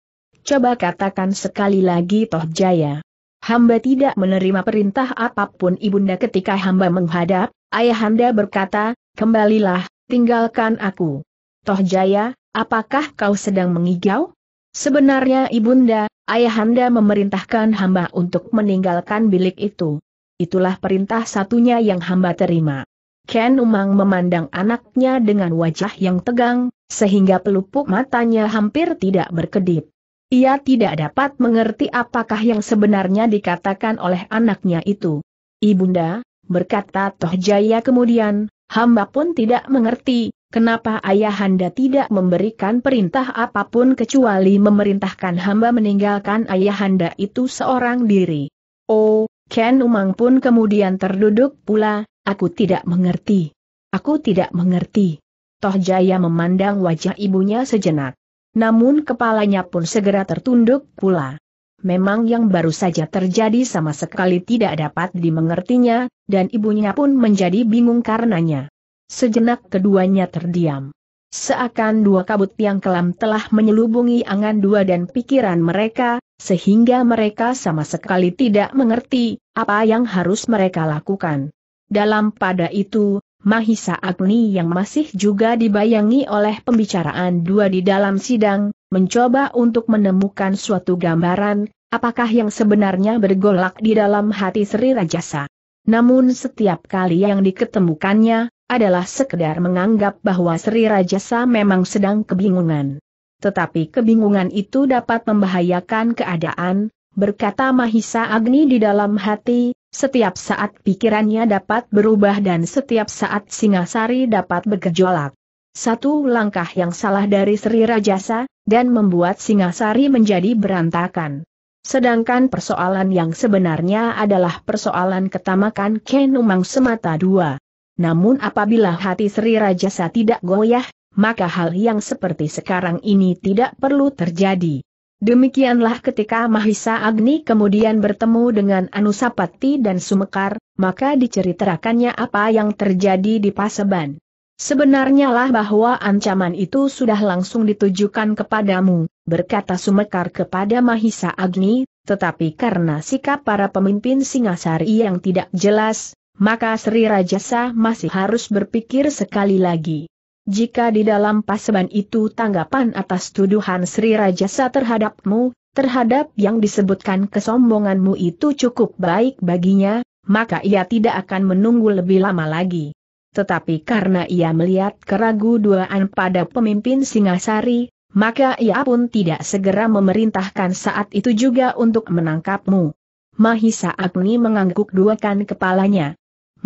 Coba katakan sekali lagi Toh Jaya. Hamba tidak menerima perintah apapun ibunda ketika hamba menghadap, ayahanda berkata, kembalilah, tinggalkan aku. Toh Jaya, apakah kau sedang mengigau? Sebenarnya Ibunda, Ayahanda memerintahkan hamba untuk meninggalkan bilik itu. Itulah perintah satunya yang hamba terima. Ken Umang memandang anaknya dengan wajah yang tegang, sehingga pelupuk matanya hampir tidak berkedip. Ia tidak dapat mengerti apakah yang sebenarnya dikatakan oleh anaknya itu. Ibunda, berkata Toh Jaya kemudian, hamba pun tidak mengerti, Kenapa ayahanda tidak memberikan perintah apapun kecuali memerintahkan hamba meninggalkan ayahanda itu seorang diri? Oh, Ken Umang pun kemudian terduduk pula, aku tidak mengerti. Aku tidak mengerti. Toh Jaya memandang wajah ibunya sejenak. Namun kepalanya pun segera tertunduk pula. Memang yang baru saja terjadi sama sekali tidak dapat dimengertinya, dan ibunya pun menjadi bingung karenanya. Sejenak keduanya terdiam. Seakan dua kabut yang kelam telah menyelubungi angan dua dan pikiran mereka, sehingga mereka sama sekali tidak mengerti apa yang harus mereka lakukan. Dalam pada itu, Mahisa Agni yang masih juga dibayangi oleh pembicaraan dua di dalam sidang, mencoba untuk menemukan suatu gambaran, apakah yang sebenarnya bergolak di dalam hati Sri Rajasa. Namun setiap kali yang diketemukannya, adalah sekedar menganggap bahwa Sri Rajasa memang sedang kebingungan. Tetapi kebingungan itu dapat membahayakan keadaan, berkata Mahisa Agni di dalam hati, setiap saat pikirannya dapat berubah dan setiap saat Singasari dapat bergejolak. Satu langkah yang salah dari Sri Rajasa, dan membuat Singasari menjadi berantakan. Sedangkan persoalan yang sebenarnya adalah persoalan ketamakan Kenumang semata dua. Namun apabila hati Sri Rajasa tidak goyah, maka hal yang seperti sekarang ini tidak perlu terjadi. Demikianlah ketika Mahisa Agni kemudian bertemu dengan Anusapati dan Sumekar, maka diceritakannya apa yang terjadi di Paseban. Sebenarnya lah bahwa ancaman itu sudah langsung ditujukan kepadamu, berkata Sumekar kepada Mahisa Agni, tetapi karena sikap para pemimpin Singasari yang tidak jelas, maka Sri Rajasa masih harus berpikir sekali lagi. Jika di dalam paseban itu tanggapan atas tuduhan Sri Rajasa terhadapmu, terhadap yang disebutkan kesombonganmu itu cukup baik baginya, maka ia tidak akan menunggu lebih lama lagi. Tetapi karena ia melihat keraguan pada pemimpin Singasari, maka ia pun tidak segera memerintahkan saat itu juga untuk menangkapmu. Mahisa Agni mengangguk duakan kepalanya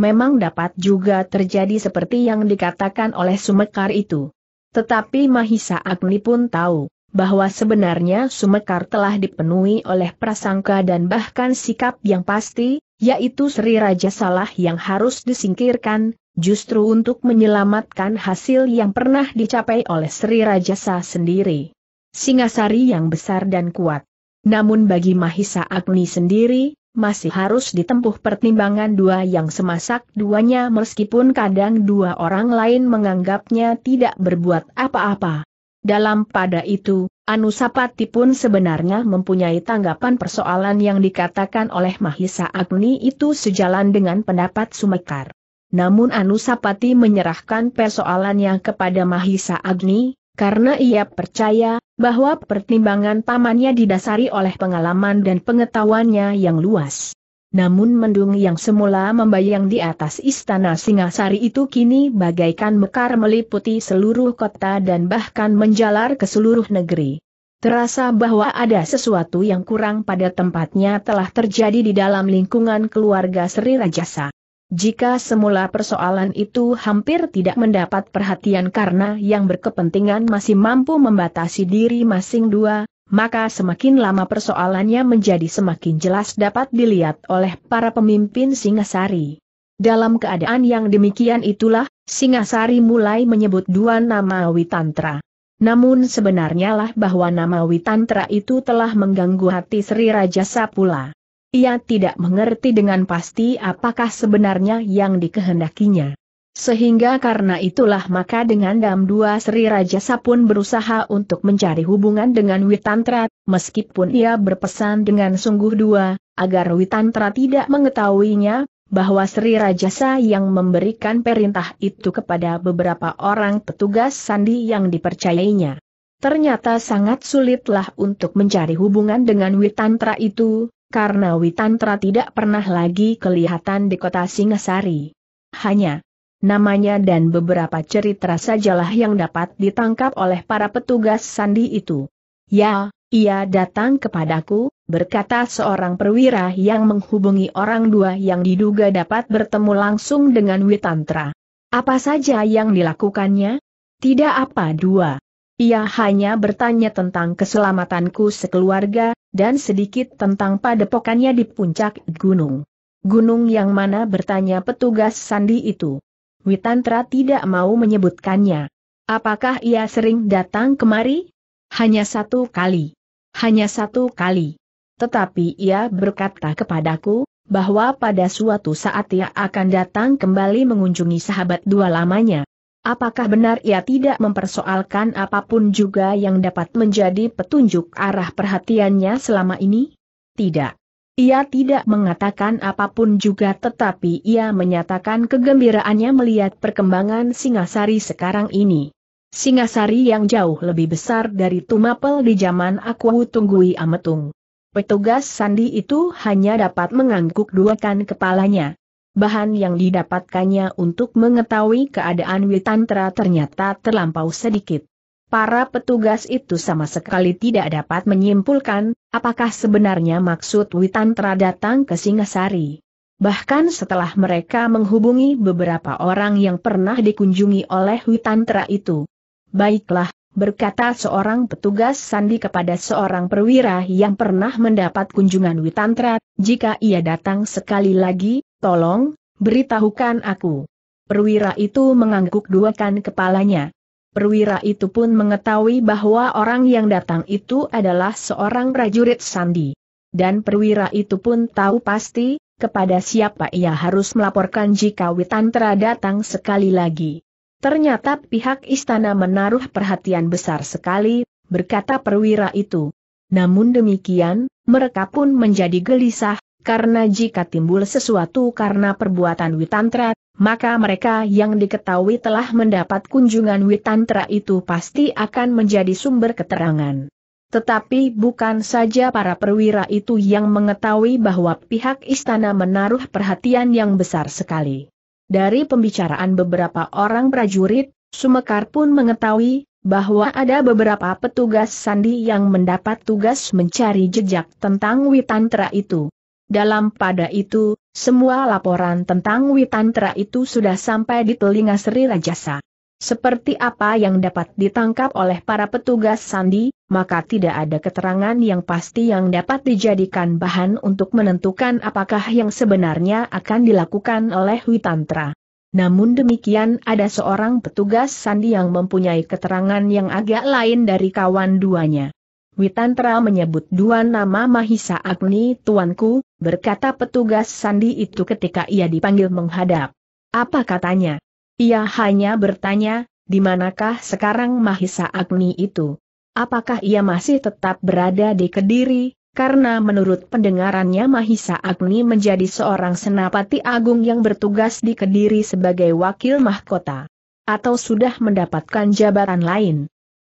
memang dapat juga terjadi seperti yang dikatakan oleh Sumekar itu. Tetapi Mahisa Agni pun tahu, bahwa sebenarnya Sumekar telah dipenuhi oleh prasangka dan bahkan sikap yang pasti, yaitu Sri Raja Salah yang harus disingkirkan, justru untuk menyelamatkan hasil yang pernah dicapai oleh Sri Raja Sa sendiri. Singasari yang besar dan kuat. Namun bagi Mahisa Agni sendiri, masih harus ditempuh pertimbangan dua yang semasak duanya meskipun kadang dua orang lain menganggapnya tidak berbuat apa-apa. Dalam pada itu, Anusapati pun sebenarnya mempunyai tanggapan persoalan yang dikatakan oleh Mahisa Agni itu sejalan dengan pendapat Sumekar. Namun Anusapati menyerahkan persoalannya kepada Mahisa Agni, karena ia percaya bahwa pertimbangan pamannya didasari oleh pengalaman dan pengetahuannya yang luas. Namun mendung yang semula membayang di atas istana Singasari itu kini bagaikan mekar meliputi seluruh kota dan bahkan menjalar ke seluruh negeri. Terasa bahwa ada sesuatu yang kurang pada tempatnya telah terjadi di dalam lingkungan keluarga Sri Rajasa. Jika semula persoalan itu hampir tidak mendapat perhatian karena yang berkepentingan masih mampu membatasi diri masing dua, maka semakin lama persoalannya menjadi semakin jelas dapat dilihat oleh para pemimpin Singasari. Dalam keadaan yang demikian itulah, Singasari mulai menyebut dua nama Witantra. Namun sebenarnya lah bahwa nama Witantra itu telah mengganggu hati Sri Raja Sapula. Ia tidak mengerti dengan pasti apakah sebenarnya yang dikehendakinya. Sehingga karena itulah maka dengan dam dua Sri Rajasa pun berusaha untuk mencari hubungan dengan Witantra, meskipun ia berpesan dengan sungguh dua, agar Witantra tidak mengetahuinya, bahwa Sri Rajasa yang memberikan perintah itu kepada beberapa orang petugas sandi yang dipercayainya. Ternyata sangat sulitlah untuk mencari hubungan dengan Witantra itu, karena Witantra tidak pernah lagi kelihatan di kota Singasari. Hanya namanya dan beberapa cerita sajalah yang dapat ditangkap oleh para petugas sandi itu. Ya, ia datang kepadaku, berkata seorang perwira yang menghubungi orang dua yang diduga dapat bertemu langsung dengan Witantra. Apa saja yang dilakukannya? Tidak apa dua. Ia hanya bertanya tentang keselamatanku sekeluarga, dan sedikit tentang padepokannya di puncak gunung. Gunung yang mana bertanya petugas sandi itu. Witantra tidak mau menyebutkannya. Apakah ia sering datang kemari? Hanya satu kali. Hanya satu kali. Tetapi ia berkata kepadaku, bahwa pada suatu saat ia akan datang kembali mengunjungi sahabat dua lamanya. Apakah benar ia tidak mempersoalkan apapun juga yang dapat menjadi petunjuk arah perhatiannya selama ini? Tidak. Ia tidak mengatakan apapun juga tetapi ia menyatakan kegembiraannya melihat perkembangan Singasari sekarang ini. Singasari yang jauh lebih besar dari Tumapel di zaman aku Tunggui Ametung. Petugas sandi itu hanya dapat mengangguk duakan kepalanya bahan yang didapatkannya untuk mengetahui keadaan Witantra ternyata terlampau sedikit. Para petugas itu sama sekali tidak dapat menyimpulkan, apakah sebenarnya maksud Witantra datang ke Singasari. Bahkan setelah mereka menghubungi beberapa orang yang pernah dikunjungi oleh Witantra itu. Baiklah, berkata seorang petugas sandi kepada seorang perwira yang pernah mendapat kunjungan Witantra, jika ia datang sekali lagi, Tolong, beritahukan aku. Perwira itu mengangguk duakan kepalanya. Perwira itu pun mengetahui bahwa orang yang datang itu adalah seorang prajurit Sandi. Dan perwira itu pun tahu pasti, kepada siapa ia harus melaporkan jika Witantra datang sekali lagi. Ternyata pihak istana menaruh perhatian besar sekali, berkata perwira itu. Namun demikian, mereka pun menjadi gelisah, karena jika timbul sesuatu karena perbuatan Witantra, maka mereka yang diketahui telah mendapat kunjungan Witantra itu pasti akan menjadi sumber keterangan. Tetapi bukan saja para perwira itu yang mengetahui bahwa pihak istana menaruh perhatian yang besar sekali. Dari pembicaraan beberapa orang prajurit, Sumekar pun mengetahui bahwa ada beberapa petugas sandi yang mendapat tugas mencari jejak tentang Witantra itu. Dalam pada itu, semua laporan tentang Witantra itu sudah sampai di telinga Sri Rajasa. Seperti apa yang dapat ditangkap oleh para petugas sandi, maka tidak ada keterangan yang pasti yang dapat dijadikan bahan untuk menentukan apakah yang sebenarnya akan dilakukan oleh Witantra. Namun demikian ada seorang petugas sandi yang mempunyai keterangan yang agak lain dari kawan duanya. Witantra menyebut dua nama Mahisa Agni tuanku, berkata petugas sandi itu ketika ia dipanggil menghadap. Apa katanya? Ia hanya bertanya, di manakah sekarang Mahisa Agni itu? Apakah ia masih tetap berada di Kediri, karena menurut pendengarannya Mahisa Agni menjadi seorang senapati agung yang bertugas di Kediri sebagai wakil mahkota. Atau sudah mendapatkan jabatan lain.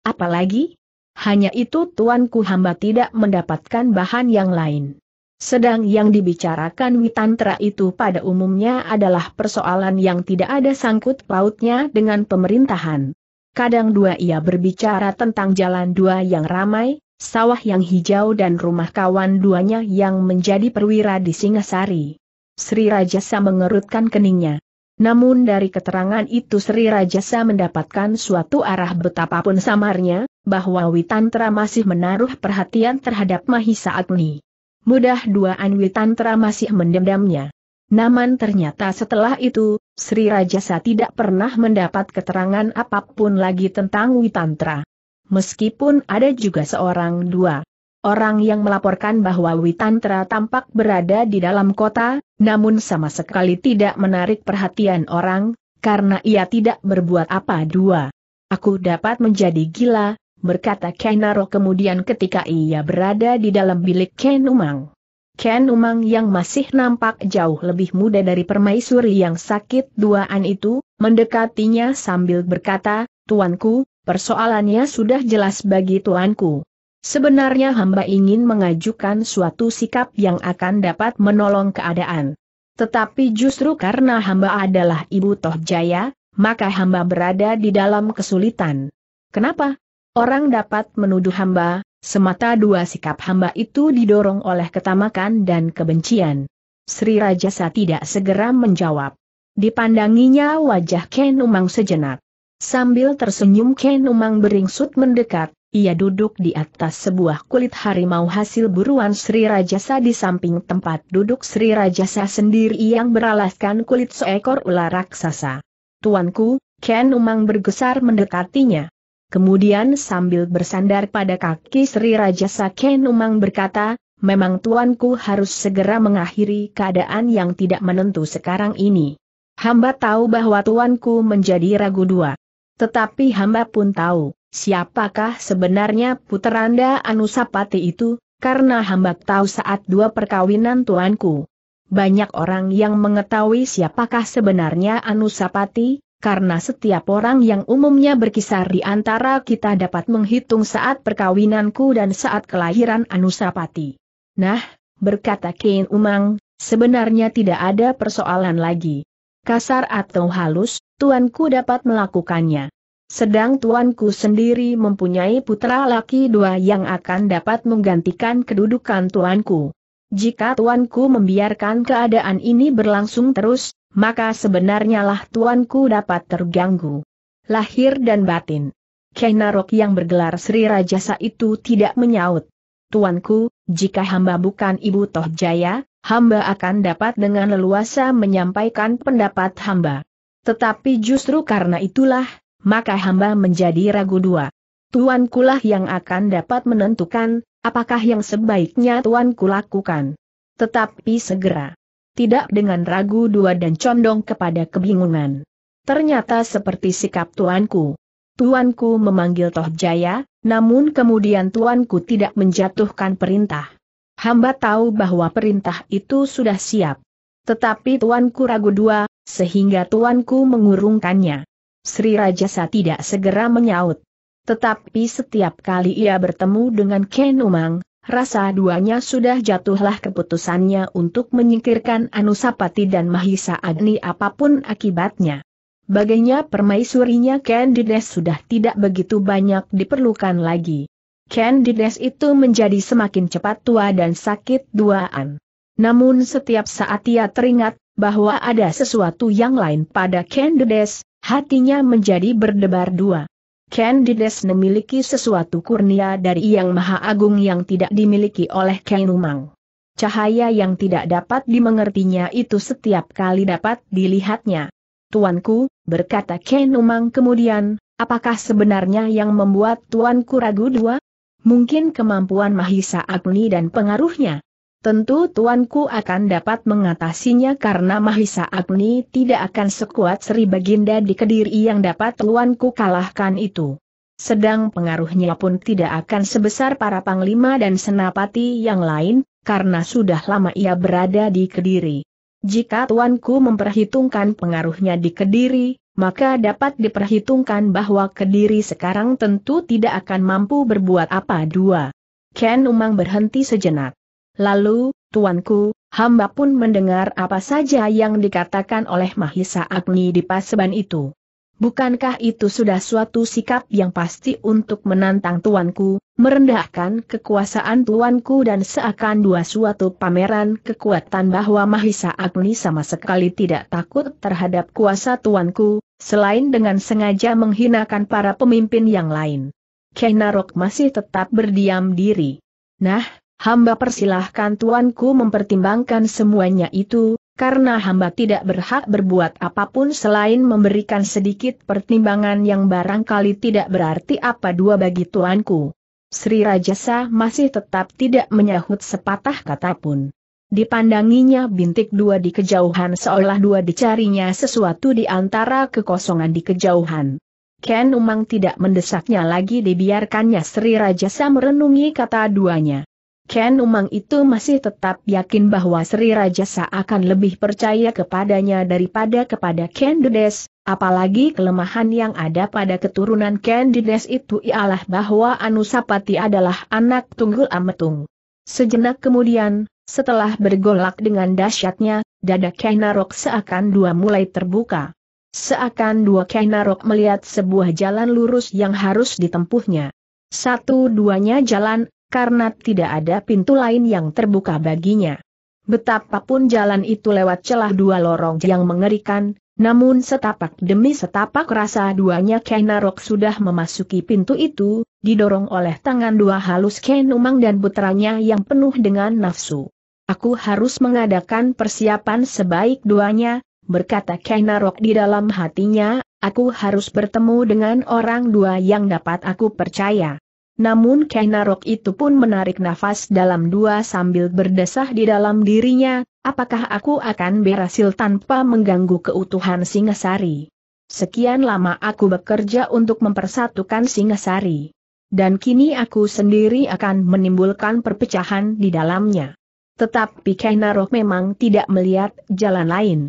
Apalagi, hanya itu tuanku hamba tidak mendapatkan bahan yang lain. Sedang yang dibicarakan Witantra itu pada umumnya adalah persoalan yang tidak ada sangkut pautnya dengan pemerintahan. Kadang dua ia berbicara tentang jalan dua yang ramai, sawah yang hijau dan rumah kawan duanya yang menjadi perwira di Singasari. Sri Rajasa mengerutkan keningnya. Namun dari keterangan itu Sri Rajasa mendapatkan suatu arah betapapun samarnya, bahwa Witantra masih menaruh perhatian terhadap Mahisa Agni. Mudah duaan Witantra masih mendendamnya. Namun ternyata setelah itu, Sri Rajasa tidak pernah mendapat keterangan apapun lagi tentang Witantra. Meskipun ada juga seorang dua Orang yang melaporkan bahwa Witantra tampak berada di dalam kota, namun sama sekali tidak menarik perhatian orang, karena ia tidak berbuat apa dua. Aku dapat menjadi gila, berkata Kenaro kemudian ketika ia berada di dalam bilik Ken Umang. Ken Umang yang masih nampak jauh lebih muda dari permaisuri yang sakit duaan itu, mendekatinya sambil berkata, Tuanku, persoalannya sudah jelas bagi tuanku. Sebenarnya hamba ingin mengajukan suatu sikap yang akan dapat menolong keadaan. Tetapi justru karena hamba adalah Ibu Toh Jaya, maka hamba berada di dalam kesulitan. Kenapa? Orang dapat menuduh hamba, semata dua sikap hamba itu didorong oleh ketamakan dan kebencian. Sri Rajasa tidak segera menjawab. Dipandanginya wajah Ken Umang sejenak. Sambil tersenyum Ken Umang beringsut mendekat, ia duduk di atas sebuah kulit harimau hasil buruan Sri Rajasa di samping tempat duduk Sri Rajasa sendiri yang beralaskan kulit seekor ular raksasa. Tuanku, Ken Umang bergesar mendekatinya. Kemudian sambil bersandar pada kaki Sri Rajasa Ken Umang berkata, memang tuanku harus segera mengakhiri keadaan yang tidak menentu sekarang ini. Hamba tahu bahwa tuanku menjadi ragu dua. Tetapi hamba pun tahu siapakah sebenarnya puteranda Anusapati itu, karena hamba tahu saat dua perkawinan tuanku. Banyak orang yang mengetahui siapakah sebenarnya Anusapati, karena setiap orang yang umumnya berkisar di antara kita dapat menghitung saat perkawinanku dan saat kelahiran Anusapati. Nah, berkata Kain Umang, sebenarnya tidak ada persoalan lagi. Kasar atau halus, tuanku dapat melakukannya. Sedang tuanku sendiri mempunyai putra laki dua yang akan dapat menggantikan kedudukan tuanku. Jika tuanku membiarkan keadaan ini berlangsung terus, maka sebenarnya lah tuanku dapat terganggu. Lahir dan batin. Kenarok yang bergelar Sri Rajasa itu tidak menyaut. Tuanku, jika hamba bukan Ibu Tohjaya, hamba akan dapat dengan leluasa menyampaikan pendapat hamba. Tetapi justru karena itulah, maka hamba menjadi ragu dua. Tuan Kulah yang akan dapat menentukan, apakah yang sebaiknya Tuan lakukan. Tetapi segera. Tidak dengan ragu dua dan condong kepada kebingungan. Ternyata seperti sikap tuanku. Tuanku memanggil Toh Jaya, namun kemudian tuanku tidak menjatuhkan perintah. Hamba tahu bahwa perintah itu sudah siap. Tetapi tuanku ragu dua, sehingga tuanku mengurungkannya. Sri Rajasa tidak segera menyaut. Tetapi setiap kali ia bertemu dengan Ken Umang, rasa duanya sudah jatuhlah keputusannya untuk menyingkirkan Anusapati dan Mahisa Agni apapun akibatnya. Baginya permaisurinya Ken Candides sudah tidak begitu banyak diperlukan lagi. Ken Candides itu menjadi semakin cepat tua dan sakit duaan. Namun setiap saat ia teringat, bahwa ada sesuatu yang lain pada Ken Candides, hatinya menjadi berdebar dua. Candides memiliki sesuatu kurnia dari Yang Maha Agung yang tidak dimiliki oleh Kenumang. Cahaya yang tidak dapat dimengertinya itu setiap kali dapat dilihatnya. Tuanku, berkata Kenumang kemudian, apakah sebenarnya yang membuat tuanku ragu dua? Mungkin kemampuan Mahisa Agni dan pengaruhnya. Tentu tuanku akan dapat mengatasinya karena Mahisa Agni tidak akan sekuat Sri Baginda di Kediri yang dapat tuanku kalahkan itu. Sedang pengaruhnya pun tidak akan sebesar para panglima dan senapati yang lain, karena sudah lama ia berada di Kediri. Jika tuanku memperhitungkan pengaruhnya di Kediri, maka dapat diperhitungkan bahwa Kediri sekarang tentu tidak akan mampu berbuat apa dua. Ken Umang berhenti sejenak. Lalu, tuanku, hamba pun mendengar apa saja yang dikatakan oleh Mahisa Agni di paseban itu. Bukankah itu sudah suatu sikap yang pasti untuk menantang tuanku, merendahkan kekuasaan tuanku dan seakan dua suatu pameran kekuatan bahwa Mahisa Agni sama sekali tidak takut terhadap kuasa tuanku, selain dengan sengaja menghinakan para pemimpin yang lain. Kenarok masih tetap berdiam diri. Nah, Hamba persilahkan tuanku mempertimbangkan semuanya itu, karena hamba tidak berhak berbuat apapun selain memberikan sedikit pertimbangan yang barangkali tidak berarti apa dua bagi tuanku. Sri Rajasa masih tetap tidak menyahut sepatah kata pun. Dipandanginya bintik dua di kejauhan seolah dua dicarinya sesuatu di antara kekosongan di kejauhan. Ken Umang tidak mendesaknya lagi dibiarkannya Sri Rajasa merenungi kata duanya. Ken Umang itu masih tetap yakin bahwa Sri Rajasa akan lebih percaya kepadanya daripada kepada Ken Dudes, apalagi kelemahan yang ada pada keturunan Ken Dudes itu ialah bahwa Anusapati adalah anak Tunggul Ametung. Sejenak kemudian, setelah bergolak dengan dahsyatnya, dada Kainarok seakan dua mulai terbuka. Seakan dua Kainarok melihat sebuah jalan lurus yang harus ditempuhnya. Satu-duanya jalan karena tidak ada pintu lain yang terbuka baginya. Betapapun jalan itu lewat celah dua lorong yang mengerikan, namun setapak demi setapak rasa duanya Kenarok sudah memasuki pintu itu, didorong oleh tangan dua halus Kenumang dan putranya yang penuh dengan nafsu. Aku harus mengadakan persiapan sebaik duanya, berkata Kenarok di dalam hatinya, aku harus bertemu dengan orang dua yang dapat aku percaya. Namun Kainarok itu pun menarik nafas dalam dua sambil berdesah di dalam dirinya, apakah aku akan berhasil tanpa mengganggu keutuhan Singasari? Sekian lama aku bekerja untuk mempersatukan Singasari. Dan kini aku sendiri akan menimbulkan perpecahan di dalamnya. Tetapi Kainarok memang tidak melihat jalan lain.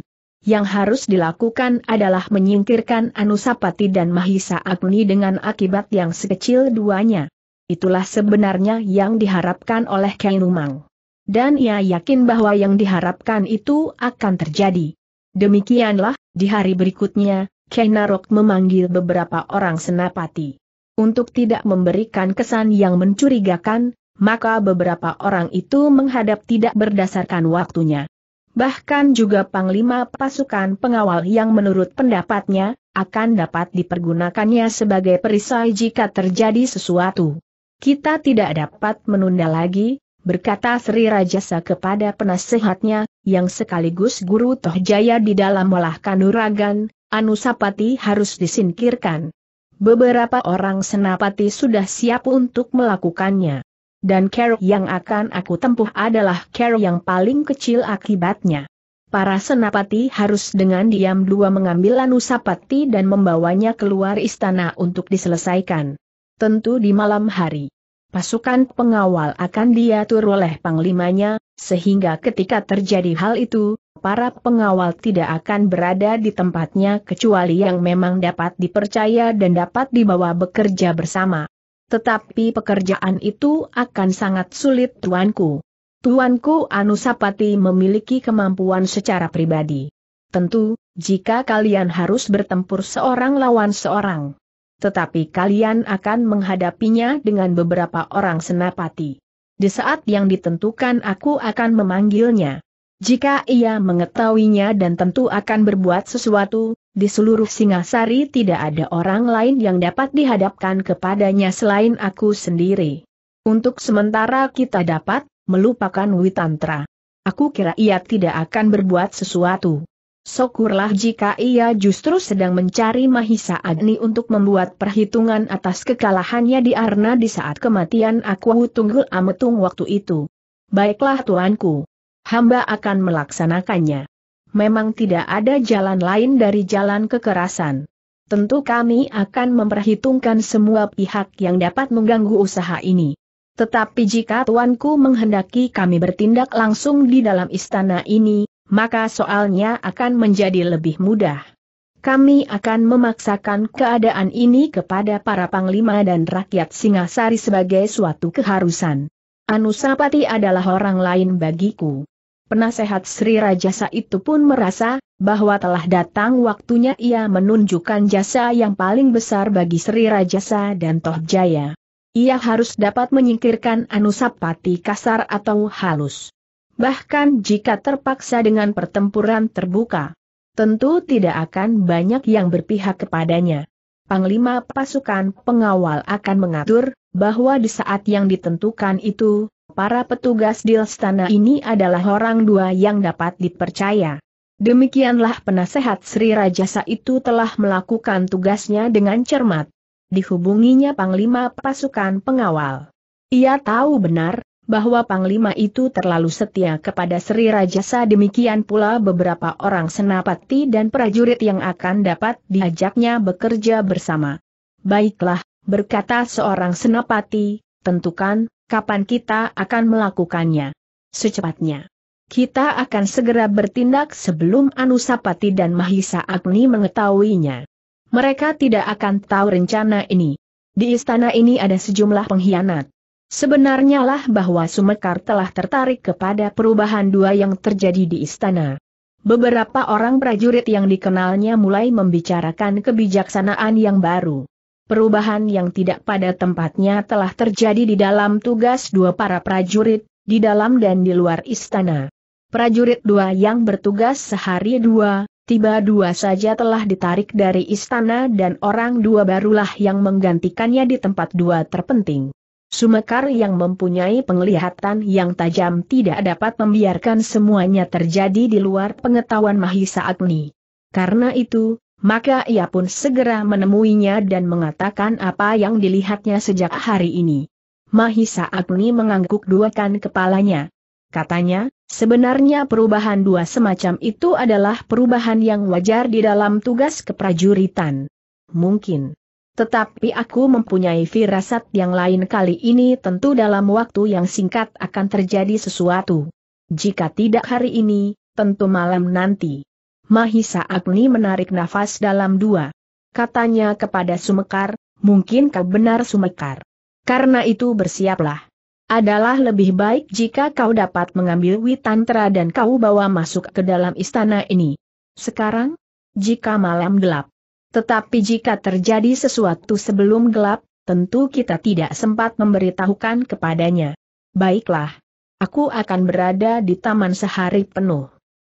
Yang harus dilakukan adalah menyingkirkan Anusapati dan Mahisa Agni dengan akibat yang sekecil duanya. Itulah sebenarnya yang diharapkan oleh Ken Lumang. Dan ia yakin bahwa yang diharapkan itu akan terjadi. Demikianlah, di hari berikutnya, Ken Narok memanggil beberapa orang senapati. Untuk tidak memberikan kesan yang mencurigakan, maka beberapa orang itu menghadap tidak berdasarkan waktunya. Bahkan juga Panglima pasukan pengawal yang menurut pendapatnya, akan dapat dipergunakannya sebagai perisai jika terjadi sesuatu. Kita tidak dapat menunda lagi, berkata Sri Rajasa kepada penasehatnya, yang sekaligus guru Tohjaya di dalam olah kanuragan, Anusapati harus disingkirkan. Beberapa orang senapati sudah siap untuk melakukannya. Dan care yang akan aku tempuh adalah care yang paling kecil akibatnya. Para senapati harus dengan diam dua mengambil Anusapati dan membawanya keluar istana untuk diselesaikan tentu di malam hari. Pasukan pengawal akan diatur oleh panglimanya, sehingga ketika terjadi hal itu, para pengawal tidak akan berada di tempatnya kecuali yang memang dapat dipercaya dan dapat dibawa bekerja bersama. Tetapi pekerjaan itu akan sangat sulit tuanku. Tuanku Anusapati memiliki kemampuan secara pribadi. Tentu, jika kalian harus bertempur seorang lawan seorang, tetapi kalian akan menghadapinya dengan beberapa orang senapati. Di saat yang ditentukan aku akan memanggilnya. Jika ia mengetahuinya dan tentu akan berbuat sesuatu, di seluruh Singasari tidak ada orang lain yang dapat dihadapkan kepadanya selain aku sendiri. Untuk sementara kita dapat melupakan Witantra. Aku kira ia tidak akan berbuat sesuatu. Syukurlah jika ia justru sedang mencari Mahisa Agni untuk membuat perhitungan atas kekalahannya di Arna di saat kematian aku Tunggul Ametung waktu itu. Baiklah tuanku. Hamba akan melaksanakannya. Memang tidak ada jalan lain dari jalan kekerasan. Tentu kami akan memperhitungkan semua pihak yang dapat mengganggu usaha ini. Tetapi jika tuanku menghendaki kami bertindak langsung di dalam istana ini, maka soalnya akan menjadi lebih mudah. Kami akan memaksakan keadaan ini kepada para panglima dan rakyat Singasari sebagai suatu keharusan. Anusapati adalah orang lain bagiku. Penasehat Sri Rajasa itu pun merasa bahwa telah datang waktunya ia menunjukkan jasa yang paling besar bagi Sri Rajasa dan Tohjaya. Ia harus dapat menyingkirkan Anusapati kasar atau halus bahkan jika terpaksa dengan pertempuran terbuka. Tentu tidak akan banyak yang berpihak kepadanya. Panglima pasukan pengawal akan mengatur bahwa di saat yang ditentukan itu, para petugas di istana ini adalah orang dua yang dapat dipercaya. Demikianlah penasehat Sri Rajasa itu telah melakukan tugasnya dengan cermat. Dihubunginya Panglima Pasukan Pengawal. Ia tahu benar, bahwa Panglima itu terlalu setia kepada Sri Rajasa demikian pula beberapa orang senapati dan prajurit yang akan dapat diajaknya bekerja bersama. Baiklah, berkata seorang senapati, tentukan, kapan kita akan melakukannya. Secepatnya. Kita akan segera bertindak sebelum Anusapati dan Mahisa Agni mengetahuinya. Mereka tidak akan tahu rencana ini. Di istana ini ada sejumlah pengkhianat. Sebenarnya lah bahwa Sumekar telah tertarik kepada perubahan dua yang terjadi di istana. Beberapa orang prajurit yang dikenalnya mulai membicarakan kebijaksanaan yang baru. Perubahan yang tidak pada tempatnya telah terjadi di dalam tugas dua para prajurit, di dalam dan di luar istana. Prajurit dua yang bertugas sehari dua, tiba dua saja telah ditarik dari istana dan orang dua barulah yang menggantikannya di tempat dua terpenting. Sumekar yang mempunyai penglihatan yang tajam tidak dapat membiarkan semuanya terjadi di luar pengetahuan Mahisa Agni. Karena itu, maka ia pun segera menemuinya dan mengatakan apa yang dilihatnya sejak hari ini. Mahisa Agni mengangguk duakan kepalanya. Katanya, sebenarnya perubahan dua semacam itu adalah perubahan yang wajar di dalam tugas keprajuritan. Mungkin tetapi aku mempunyai firasat yang lain kali ini tentu dalam waktu yang singkat akan terjadi sesuatu. Jika tidak hari ini, tentu malam nanti. Mahisa Agni menarik nafas dalam dua. Katanya kepada Sumekar, mungkin kau benar Sumekar. Karena itu bersiaplah. Adalah lebih baik jika kau dapat mengambil Witantra dan kau bawa masuk ke dalam istana ini. Sekarang? Jika malam gelap, tetapi jika terjadi sesuatu sebelum gelap, tentu kita tidak sempat memberitahukan kepadanya. Baiklah. Aku akan berada di taman sehari penuh.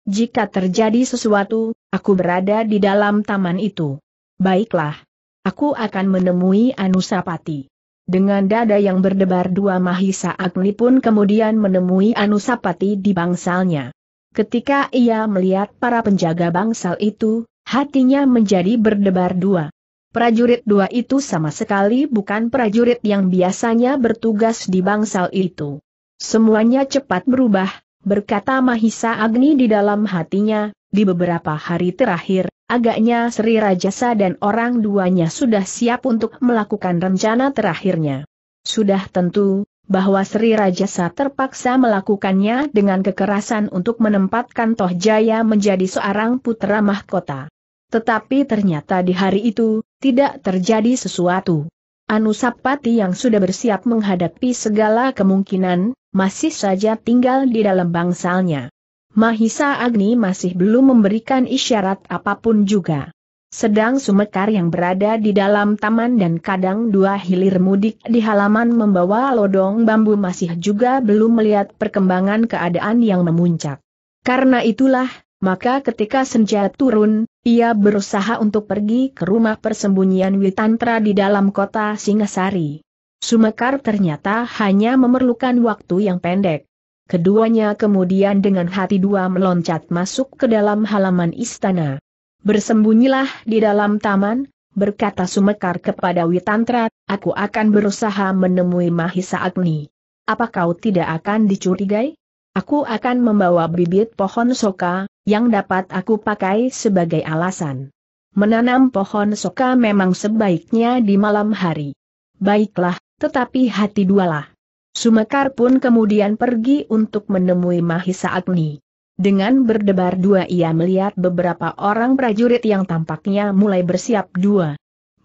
Jika terjadi sesuatu, aku berada di dalam taman itu. Baiklah. Aku akan menemui Anusapati. Dengan dada yang berdebar dua Mahisa Agni pun kemudian menemui Anusapati di bangsalnya. Ketika ia melihat para penjaga bangsal itu, Hatinya menjadi berdebar dua. Prajurit dua itu sama sekali bukan prajurit yang biasanya bertugas di bangsal itu. Semuanya cepat berubah, berkata Mahisa Agni di dalam hatinya, di beberapa hari terakhir, agaknya Sri Rajasa dan orang duanya sudah siap untuk melakukan rencana terakhirnya. Sudah tentu, bahwa Sri Rajasa terpaksa melakukannya dengan kekerasan untuk menempatkan Toh Jaya menjadi seorang putra mahkota. Tetapi ternyata di hari itu, tidak terjadi sesuatu. Anusapati yang sudah bersiap menghadapi segala kemungkinan, masih saja tinggal di dalam bangsalnya. Mahisa Agni masih belum memberikan isyarat apapun juga. Sedang Sumekar yang berada di dalam taman dan kadang dua hilir mudik di halaman membawa lodong bambu masih juga belum melihat perkembangan keadaan yang memuncak. Karena itulah, maka ketika senja turun, ia berusaha untuk pergi ke rumah persembunyian Witantra di dalam kota Singasari. Sumekar ternyata hanya memerlukan waktu yang pendek. Keduanya kemudian dengan hati dua meloncat masuk ke dalam halaman istana. Bersembunyilah di dalam taman, berkata Sumekar kepada Witantra, aku akan berusaha menemui Mahisa Agni. Apa kau tidak akan dicurigai? Aku akan membawa bibit pohon soka, yang dapat aku pakai sebagai alasan. Menanam pohon soka memang sebaiknya di malam hari. Baiklah, tetapi hati dualah. Sumekar pun kemudian pergi untuk menemui Mahisa Agni. Dengan berdebar dua ia melihat beberapa orang prajurit yang tampaknya mulai bersiap dua.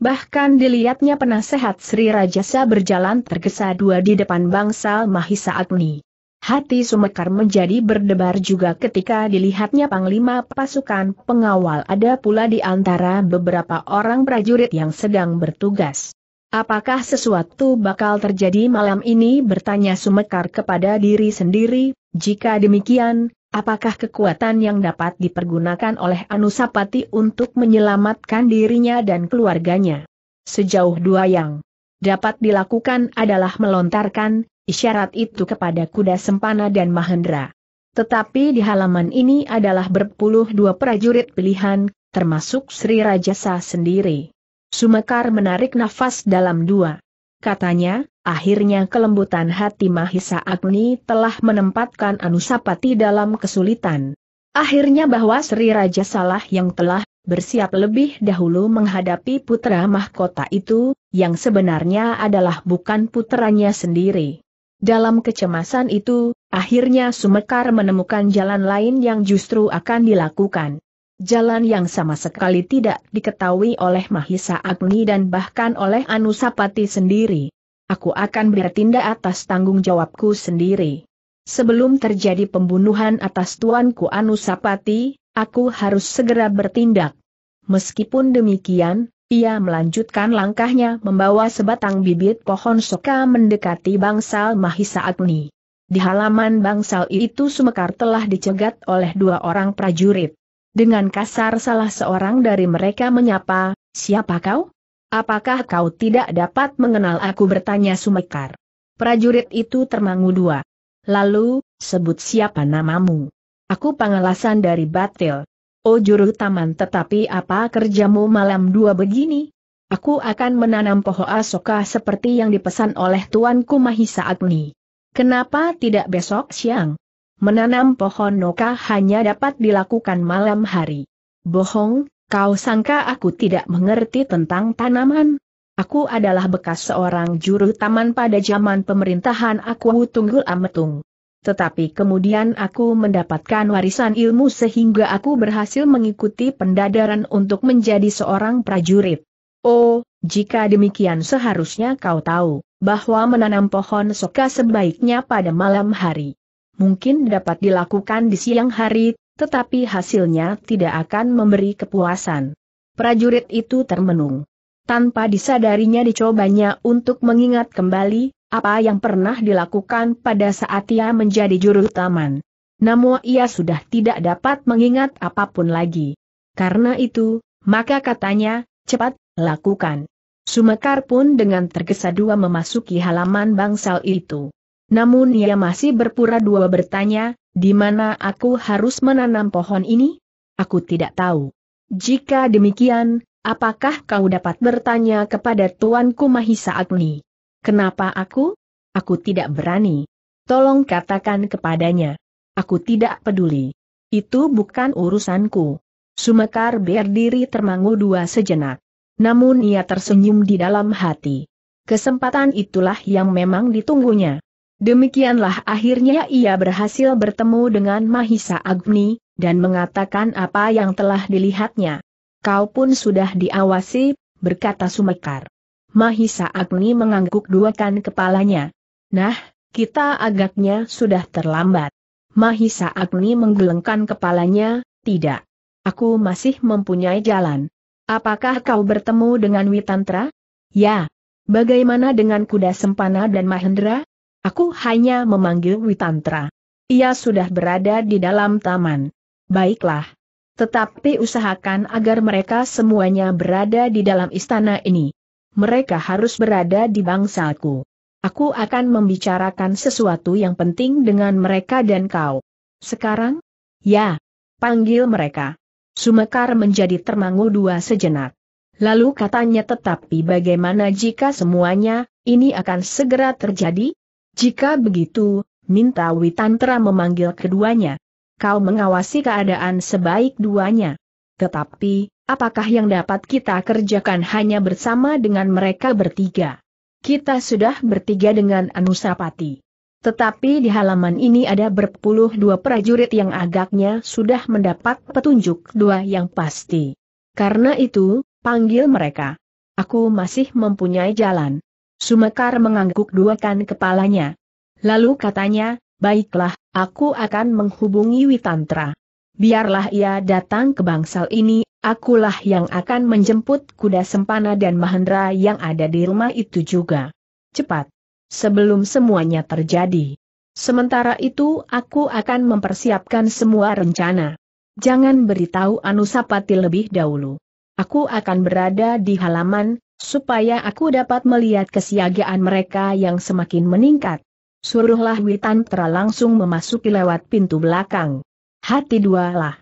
Bahkan dilihatnya penasehat Sri Rajasa berjalan tergesa dua di depan bangsal Mahisa Agni. Hati Sumekar menjadi berdebar juga ketika dilihatnya Panglima pasukan pengawal ada pula di antara beberapa orang prajurit yang sedang bertugas. Apakah sesuatu bakal terjadi malam ini bertanya Sumekar kepada diri sendiri, jika demikian, apakah kekuatan yang dapat dipergunakan oleh Anusapati untuk menyelamatkan dirinya dan keluarganya? Sejauh dua yang dapat dilakukan adalah melontarkan isyarat itu kepada kuda Sempana dan Mahendra. Tetapi di halaman ini adalah berpuluh dua prajurit pilihan, termasuk Sri Rajasa sendiri. Sumekar menarik nafas dalam dua. Katanya, akhirnya kelembutan hati Mahisa Agni telah menempatkan Anusapati dalam kesulitan. Akhirnya bahwa Sri Raja Salah yang telah bersiap lebih dahulu menghadapi putra mahkota itu, yang sebenarnya adalah bukan putranya sendiri. Dalam kecemasan itu, akhirnya Sumekar menemukan jalan lain yang justru akan dilakukan. Jalan yang sama sekali tidak diketahui oleh Mahisa Agni dan bahkan oleh Anusapati sendiri. Aku akan bertindak atas tanggung jawabku sendiri. Sebelum terjadi pembunuhan atas tuanku Anusapati, aku harus segera bertindak. Meskipun demikian, ia melanjutkan langkahnya membawa sebatang bibit pohon soka mendekati bangsal Mahisa Agni. Di halaman bangsal itu Sumekar telah dicegat oleh dua orang prajurit. Dengan kasar salah seorang dari mereka menyapa, siapa kau? Apakah kau tidak dapat mengenal aku bertanya Sumekar? Prajurit itu termangu dua. Lalu, sebut siapa namamu? Aku pengalasan dari Batil. Oh juru taman tetapi apa kerjamu malam dua begini? Aku akan menanam pohon asoka seperti yang dipesan oleh Tuanku Mahisa Agni. Kenapa tidak besok siang? Menanam pohon noka hanya dapat dilakukan malam hari. Bohong, kau sangka aku tidak mengerti tentang tanaman? Aku adalah bekas seorang juru taman pada zaman pemerintahan Aku Tunggul Ametung tetapi kemudian aku mendapatkan warisan ilmu sehingga aku berhasil mengikuti pendadaran untuk menjadi seorang prajurit. Oh, jika demikian seharusnya kau tahu, bahwa menanam pohon soka sebaiknya pada malam hari. Mungkin dapat dilakukan di siang hari, tetapi hasilnya tidak akan memberi kepuasan. Prajurit itu termenung. Tanpa disadarinya dicobanya untuk mengingat kembali, apa yang pernah dilakukan pada saat ia menjadi juru taman. Namun ia sudah tidak dapat mengingat apapun lagi. Karena itu, maka katanya, cepat, lakukan. Sumekar pun dengan tergesa dua memasuki halaman bangsal itu. Namun ia masih berpura-dua bertanya, di mana aku harus menanam pohon ini? Aku tidak tahu. Jika demikian, apakah kau dapat bertanya kepada Tuanku Mahisa Agni? Kenapa aku? Aku tidak berani. Tolong katakan kepadanya. Aku tidak peduli. Itu bukan urusanku. Sumekar berdiri termangu dua sejenak. Namun ia tersenyum di dalam hati. Kesempatan itulah yang memang ditunggunya. Demikianlah akhirnya ia berhasil bertemu dengan Mahisa Agni, dan mengatakan apa yang telah dilihatnya. Kau pun sudah diawasi, berkata Sumekar. Mahisa Agni mengangguk duakan kepalanya. Nah, kita agaknya sudah terlambat. Mahisa Agni menggelengkan kepalanya, tidak. Aku masih mempunyai jalan. Apakah kau bertemu dengan Witantra? Ya. Bagaimana dengan kuda Sempana dan Mahendra? Aku hanya memanggil Witantra. Ia sudah berada di dalam taman. Baiklah. Tetapi usahakan agar mereka semuanya berada di dalam istana ini mereka harus berada di bangsaku. Aku akan membicarakan sesuatu yang penting dengan mereka dan kau. Sekarang? Ya. Panggil mereka. Sumekar menjadi termangu dua sejenak. Lalu katanya tetapi bagaimana jika semuanya, ini akan segera terjadi? Jika begitu, minta Witantra memanggil keduanya. Kau mengawasi keadaan sebaik duanya. Tetapi, apakah yang dapat kita kerjakan hanya bersama dengan mereka bertiga? Kita sudah bertiga dengan Anusapati. Tetapi di halaman ini ada berpuluh dua prajurit yang agaknya sudah mendapat petunjuk dua yang pasti. Karena itu, panggil mereka. Aku masih mempunyai jalan. Sumekar mengangguk duakan kepalanya. Lalu katanya, baiklah, aku akan menghubungi Witantra biarlah ia datang ke bangsal ini, akulah yang akan menjemput kuda sempana dan Mahendra yang ada di rumah itu juga. Cepat! Sebelum semuanya terjadi. Sementara itu aku akan mempersiapkan semua rencana. Jangan beritahu Anusapati lebih dahulu. Aku akan berada di halaman, supaya aku dapat melihat kesiagaan mereka yang semakin meningkat. Suruhlah Witantra langsung memasuki lewat pintu belakang. Hati dua lah.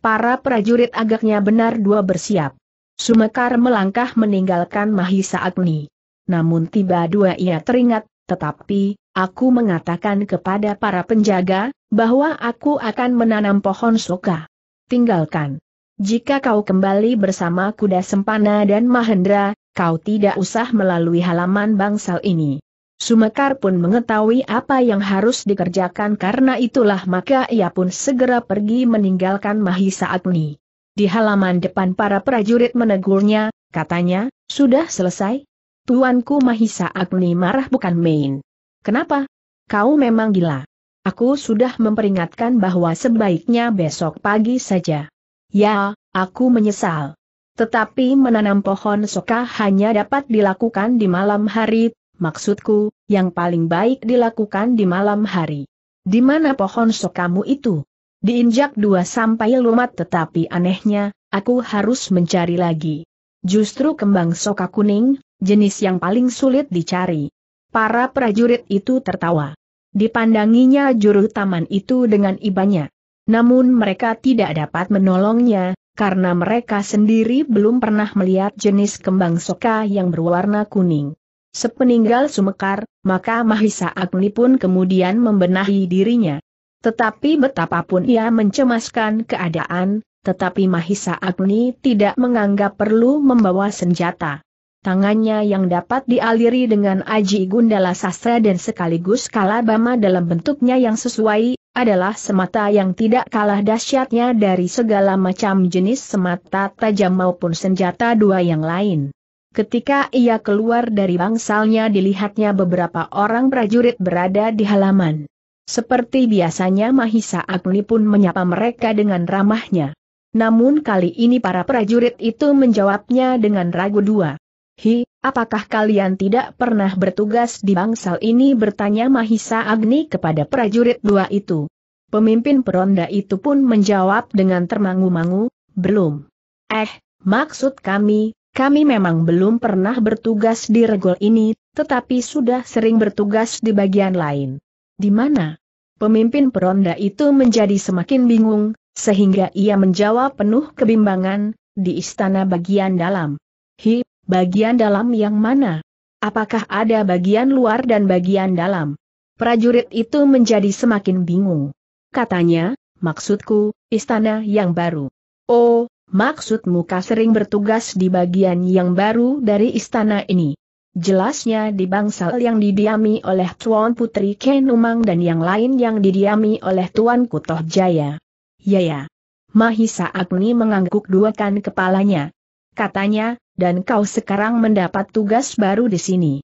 Para prajurit agaknya benar dua bersiap. Sumekar melangkah meninggalkan Mahisa Agni. Namun tiba dua ia teringat, tetapi, aku mengatakan kepada para penjaga, bahwa aku akan menanam pohon soka. Tinggalkan. Jika kau kembali bersama kuda sempana dan Mahendra, kau tidak usah melalui halaman bangsal ini. Sumekar pun mengetahui apa yang harus dikerjakan karena itulah maka ia pun segera pergi meninggalkan Mahisa Agni. Di halaman depan para prajurit menegurnya, katanya, sudah selesai? Tuanku Mahisa Agni marah bukan main. Kenapa? Kau memang gila. Aku sudah memperingatkan bahwa sebaiknya besok pagi saja. Ya, aku menyesal. Tetapi menanam pohon soka hanya dapat dilakukan di malam hari, maksudku, yang paling baik dilakukan di malam hari. Di mana pohon sokamu itu? Diinjak dua sampai lumat tetapi anehnya, aku harus mencari lagi. Justru kembang soka kuning, jenis yang paling sulit dicari. Para prajurit itu tertawa. Dipandanginya juru taman itu dengan ibanya. Namun mereka tidak dapat menolongnya, karena mereka sendiri belum pernah melihat jenis kembang soka yang berwarna kuning. Sepeninggal Sumekar, maka Mahisa Agni pun kemudian membenahi dirinya. Tetapi betapapun ia mencemaskan keadaan, tetapi Mahisa Agni tidak menganggap perlu membawa senjata. Tangannya yang dapat dialiri dengan Aji Gundala Sastra dan sekaligus Kalabama dalam bentuknya yang sesuai, adalah semata yang tidak kalah dahsyatnya dari segala macam jenis semata tajam maupun senjata dua yang lain. Ketika ia keluar dari bangsalnya dilihatnya beberapa orang prajurit berada di halaman. Seperti biasanya Mahisa Agni pun menyapa mereka dengan ramahnya. Namun kali ini para prajurit itu menjawabnya dengan ragu dua. Hi, apakah kalian tidak pernah bertugas di bangsal ini bertanya Mahisa Agni kepada prajurit dua itu. Pemimpin peronda itu pun menjawab dengan termangu-mangu, belum. Eh, maksud kami, kami memang belum pernah bertugas di regol ini, tetapi sudah sering bertugas di bagian lain. Di mana? Pemimpin peronda itu menjadi semakin bingung, sehingga ia menjawab penuh kebimbangan, di istana bagian dalam. Hi, bagian dalam yang mana? Apakah ada bagian luar dan bagian dalam? Prajurit itu menjadi semakin bingung. Katanya, maksudku, istana yang baru. Oh, Maksudmu kau sering bertugas di bagian yang baru dari istana ini? Jelasnya di bangsal yang didiami oleh Tuan Putri Kenumang dan yang lain yang didiami oleh Tuan Kutoh Jaya. Ya ya. Mahisa Agni mengangguk duakan kepalanya. Katanya, dan kau sekarang mendapat tugas baru di sini.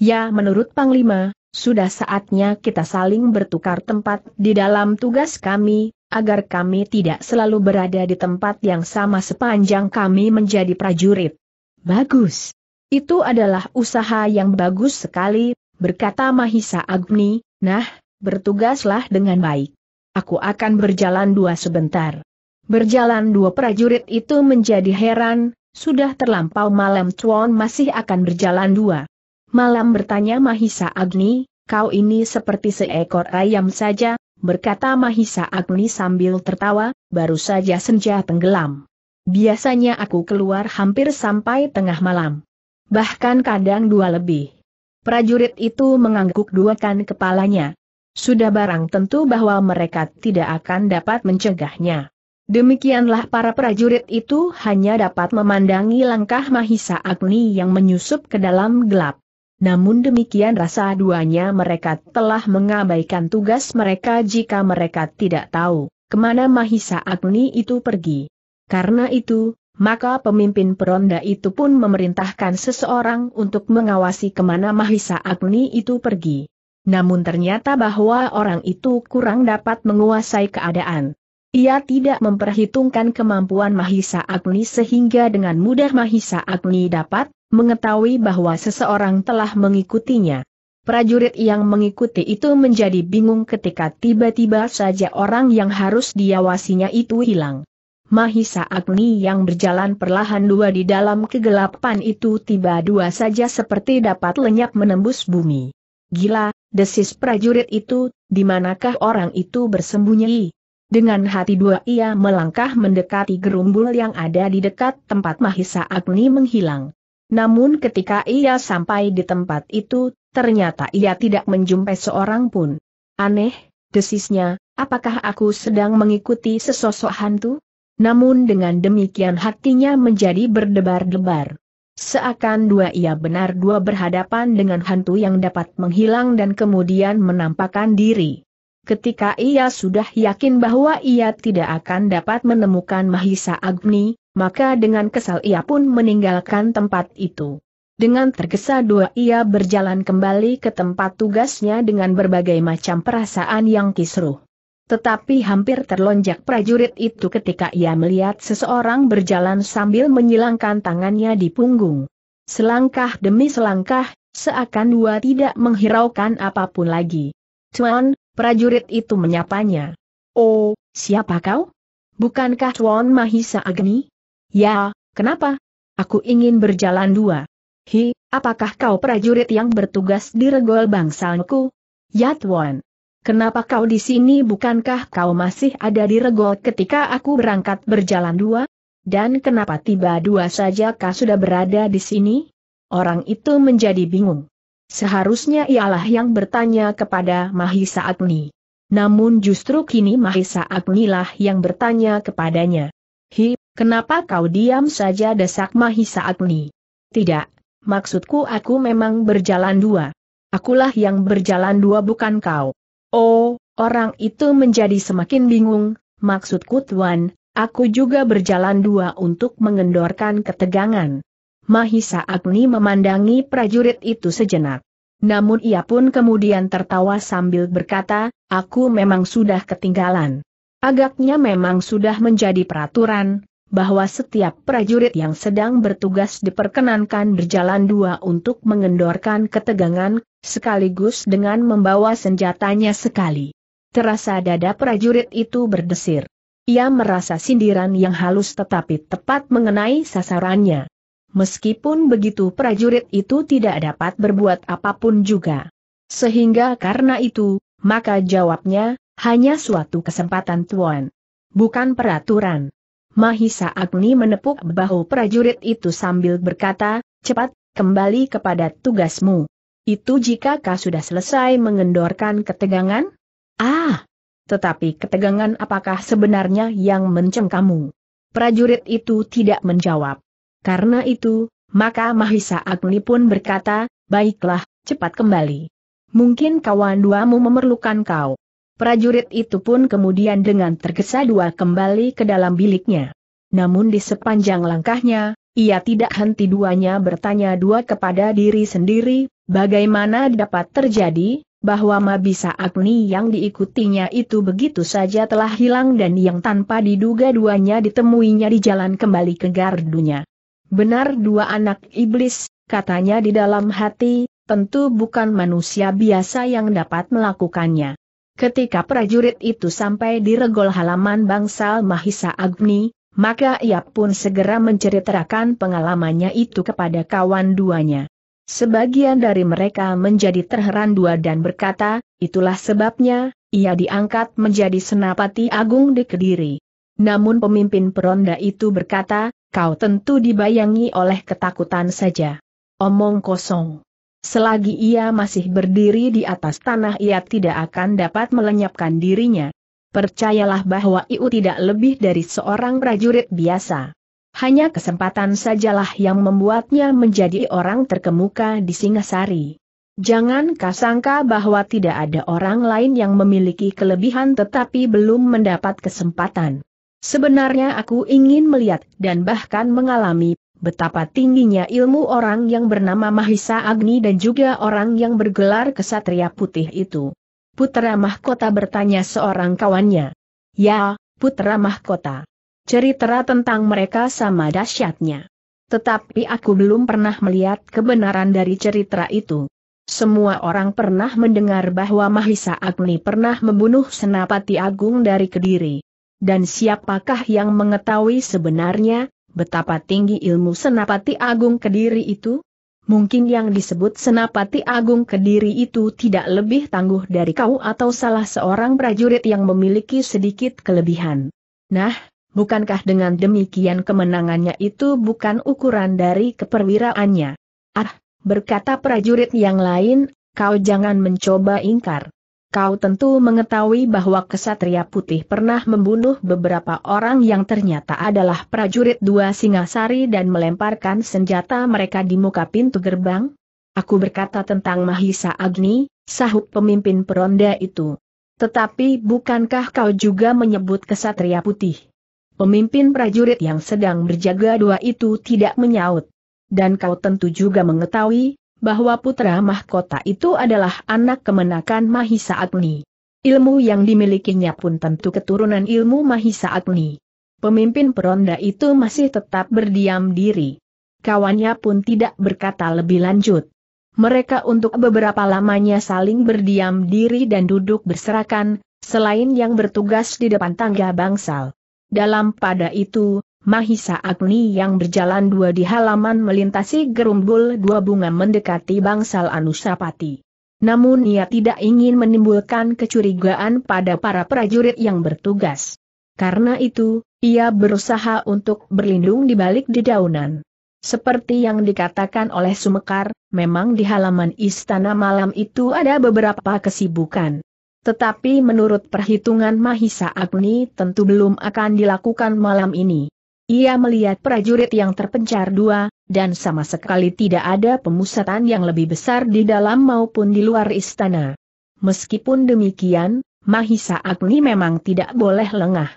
Ya menurut Panglima, sudah saatnya kita saling bertukar tempat di dalam tugas kami, agar kami tidak selalu berada di tempat yang sama sepanjang kami menjadi prajurit. Bagus. Itu adalah usaha yang bagus sekali, berkata Mahisa Agni, nah, bertugaslah dengan baik. Aku akan berjalan dua sebentar. Berjalan dua prajurit itu menjadi heran, sudah terlampau malam Chuan masih akan berjalan dua. Malam bertanya Mahisa Agni, kau ini seperti seekor ayam saja, berkata Mahisa Agni sambil tertawa, baru saja senja tenggelam. Biasanya aku keluar hampir sampai tengah malam. Bahkan kadang dua lebih. Prajurit itu mengangguk duakan kepalanya. Sudah barang tentu bahwa mereka tidak akan dapat mencegahnya. Demikianlah para prajurit itu hanya dapat memandangi langkah Mahisa Agni yang menyusup ke dalam gelap. Namun demikian rasa duanya mereka telah mengabaikan tugas mereka jika mereka tidak tahu kemana Mahisa Agni itu pergi. Karena itu, maka pemimpin peronda itu pun memerintahkan seseorang untuk mengawasi kemana Mahisa Agni itu pergi. Namun ternyata bahwa orang itu kurang dapat menguasai keadaan. Ia tidak memperhitungkan kemampuan Mahisa Agni sehingga dengan mudah Mahisa Agni dapat mengetahui bahwa seseorang telah mengikutinya. Prajurit yang mengikuti itu menjadi bingung ketika tiba-tiba saja orang yang harus diawasinya itu hilang. Mahisa Agni yang berjalan perlahan dua di dalam kegelapan itu tiba dua saja seperti dapat lenyap menembus bumi. Gila, desis prajurit itu, di manakah orang itu bersembunyi? Dengan hati dua ia melangkah mendekati gerumbul yang ada di dekat tempat Mahisa Agni menghilang. Namun ketika ia sampai di tempat itu, ternyata ia tidak menjumpai seorang pun. Aneh, desisnya, apakah aku sedang mengikuti sesosok hantu? Namun dengan demikian hatinya menjadi berdebar-debar. Seakan dua ia benar dua berhadapan dengan hantu yang dapat menghilang dan kemudian menampakkan diri. Ketika ia sudah yakin bahwa ia tidak akan dapat menemukan Mahisa Agni, maka dengan kesal ia pun meninggalkan tempat itu. Dengan tergesa-dua ia berjalan kembali ke tempat tugasnya dengan berbagai macam perasaan yang kisruh. Tetapi hampir terlonjak prajurit itu ketika ia melihat seseorang berjalan sambil menyilangkan tangannya di punggung. Selangkah demi selangkah, seakan dua tidak menghiraukan apapun lagi. Cuan, Prajurit itu menyapanya. Oh, siapa kau? Bukankah Tuan Mahisa Agni? Ya, kenapa? Aku ingin berjalan dua. Hi, apakah kau prajurit yang bertugas di regol bangsalku? Ya Tuan. Kenapa kau di sini bukankah kau masih ada di regol ketika aku berangkat berjalan dua? Dan kenapa tiba dua saja kau sudah berada di sini? Orang itu menjadi bingung. Seharusnya ialah yang bertanya kepada Mahisa Agni. Namun justru kini Mahisa Agni lah yang bertanya kepadanya. Hi, kenapa kau diam saja desak Mahisa Agni? Tidak, maksudku aku memang berjalan dua. Akulah yang berjalan dua bukan kau. Oh, orang itu menjadi semakin bingung, maksudku tuan, aku juga berjalan dua untuk mengendorkan ketegangan. Mahisa Agni memandangi prajurit itu sejenak. Namun ia pun kemudian tertawa sambil berkata, aku memang sudah ketinggalan. Agaknya memang sudah menjadi peraturan, bahwa setiap prajurit yang sedang bertugas diperkenankan berjalan dua untuk mengendorkan ketegangan, sekaligus dengan membawa senjatanya sekali. Terasa dada prajurit itu berdesir. Ia merasa sindiran yang halus tetapi tepat mengenai sasarannya. Meskipun begitu prajurit itu tidak dapat berbuat apapun juga. Sehingga karena itu, maka jawabnya, hanya suatu kesempatan tuan. Bukan peraturan. Mahisa Agni menepuk bahu prajurit itu sambil berkata, cepat, kembali kepada tugasmu. Itu jika kau sudah selesai mengendorkan ketegangan? Ah! Tetapi ketegangan apakah sebenarnya yang mencengkamu? Prajurit itu tidak menjawab. Karena itu, maka Mahisa Agni pun berkata, baiklah, cepat kembali. Mungkin kawan duamu memerlukan kau. Prajurit itu pun kemudian dengan tergesa-dua kembali ke dalam biliknya. Namun di sepanjang langkahnya, ia tidak henti duanya bertanya dua kepada diri sendiri, bagaimana dapat terjadi, bahwa Mabisa Agni yang diikutinya itu begitu saja telah hilang dan yang tanpa diduga duanya ditemuinya di jalan kembali ke gardunya. Benar dua anak iblis, katanya di dalam hati, tentu bukan manusia biasa yang dapat melakukannya. Ketika prajurit itu sampai di regol halaman bangsal Mahisa Agni, maka ia pun segera menceritakan pengalamannya itu kepada kawan duanya. Sebagian dari mereka menjadi terheran dua dan berkata, itulah sebabnya, ia diangkat menjadi senapati agung di Kediri. Namun pemimpin peronda itu berkata, kau tentu dibayangi oleh ketakutan saja. Omong kosong. Selagi ia masih berdiri di atas tanah ia tidak akan dapat melenyapkan dirinya. Percayalah bahwa Iu tidak lebih dari seorang prajurit biasa. Hanya kesempatan sajalah yang membuatnya menjadi orang terkemuka di Singasari. Jangan kasangka bahwa tidak ada orang lain yang memiliki kelebihan tetapi belum mendapat kesempatan. Sebenarnya aku ingin melihat dan bahkan mengalami betapa tingginya ilmu orang yang bernama Mahisa Agni dan juga orang yang bergelar kesatria putih itu. Putra Mahkota bertanya seorang kawannya. Ya, Putra Mahkota. Cerita tentang mereka sama dahsyatnya. Tetapi aku belum pernah melihat kebenaran dari cerita itu. Semua orang pernah mendengar bahwa Mahisa Agni pernah membunuh Senapati Agung dari Kediri dan siapakah yang mengetahui sebenarnya, betapa tinggi ilmu Senapati Agung Kediri itu? Mungkin yang disebut Senapati Agung Kediri itu tidak lebih tangguh dari kau atau salah seorang prajurit yang memiliki sedikit kelebihan. Nah, bukankah dengan demikian kemenangannya itu bukan ukuran dari keperwiraannya? Ah, berkata prajurit yang lain, kau jangan mencoba ingkar. Kau tentu mengetahui bahwa kesatria putih pernah membunuh beberapa orang yang ternyata adalah prajurit dua Singasari dan melemparkan senjata mereka di muka pintu gerbang? Aku berkata tentang Mahisa Agni, sahut pemimpin peronda itu. Tetapi bukankah kau juga menyebut kesatria putih? Pemimpin prajurit yang sedang berjaga dua itu tidak menyaut. Dan kau tentu juga mengetahui, bahwa putra mahkota itu adalah anak kemenakan Mahisa Agni. Ilmu yang dimilikinya pun tentu keturunan ilmu Mahisa Agni. Pemimpin peronda itu masih tetap berdiam diri. Kawannya pun tidak berkata lebih lanjut. Mereka untuk beberapa lamanya saling berdiam diri dan duduk berserakan, selain yang bertugas di depan tangga bangsal. Dalam pada itu, Mahisa Agni yang berjalan dua di halaman melintasi gerumbul dua bunga mendekati bangsal Anusapati. Namun ia tidak ingin menimbulkan kecurigaan pada para prajurit yang bertugas. Karena itu, ia berusaha untuk berlindung di balik dedaunan. Seperti yang dikatakan oleh Sumekar, memang di halaman istana malam itu ada beberapa kesibukan. Tetapi menurut perhitungan Mahisa Agni tentu belum akan dilakukan malam ini. Ia melihat prajurit yang terpencar dua, dan sama sekali tidak ada pemusatan yang lebih besar di dalam maupun di luar istana. Meskipun demikian, Mahisa Agni memang tidak boleh lengah.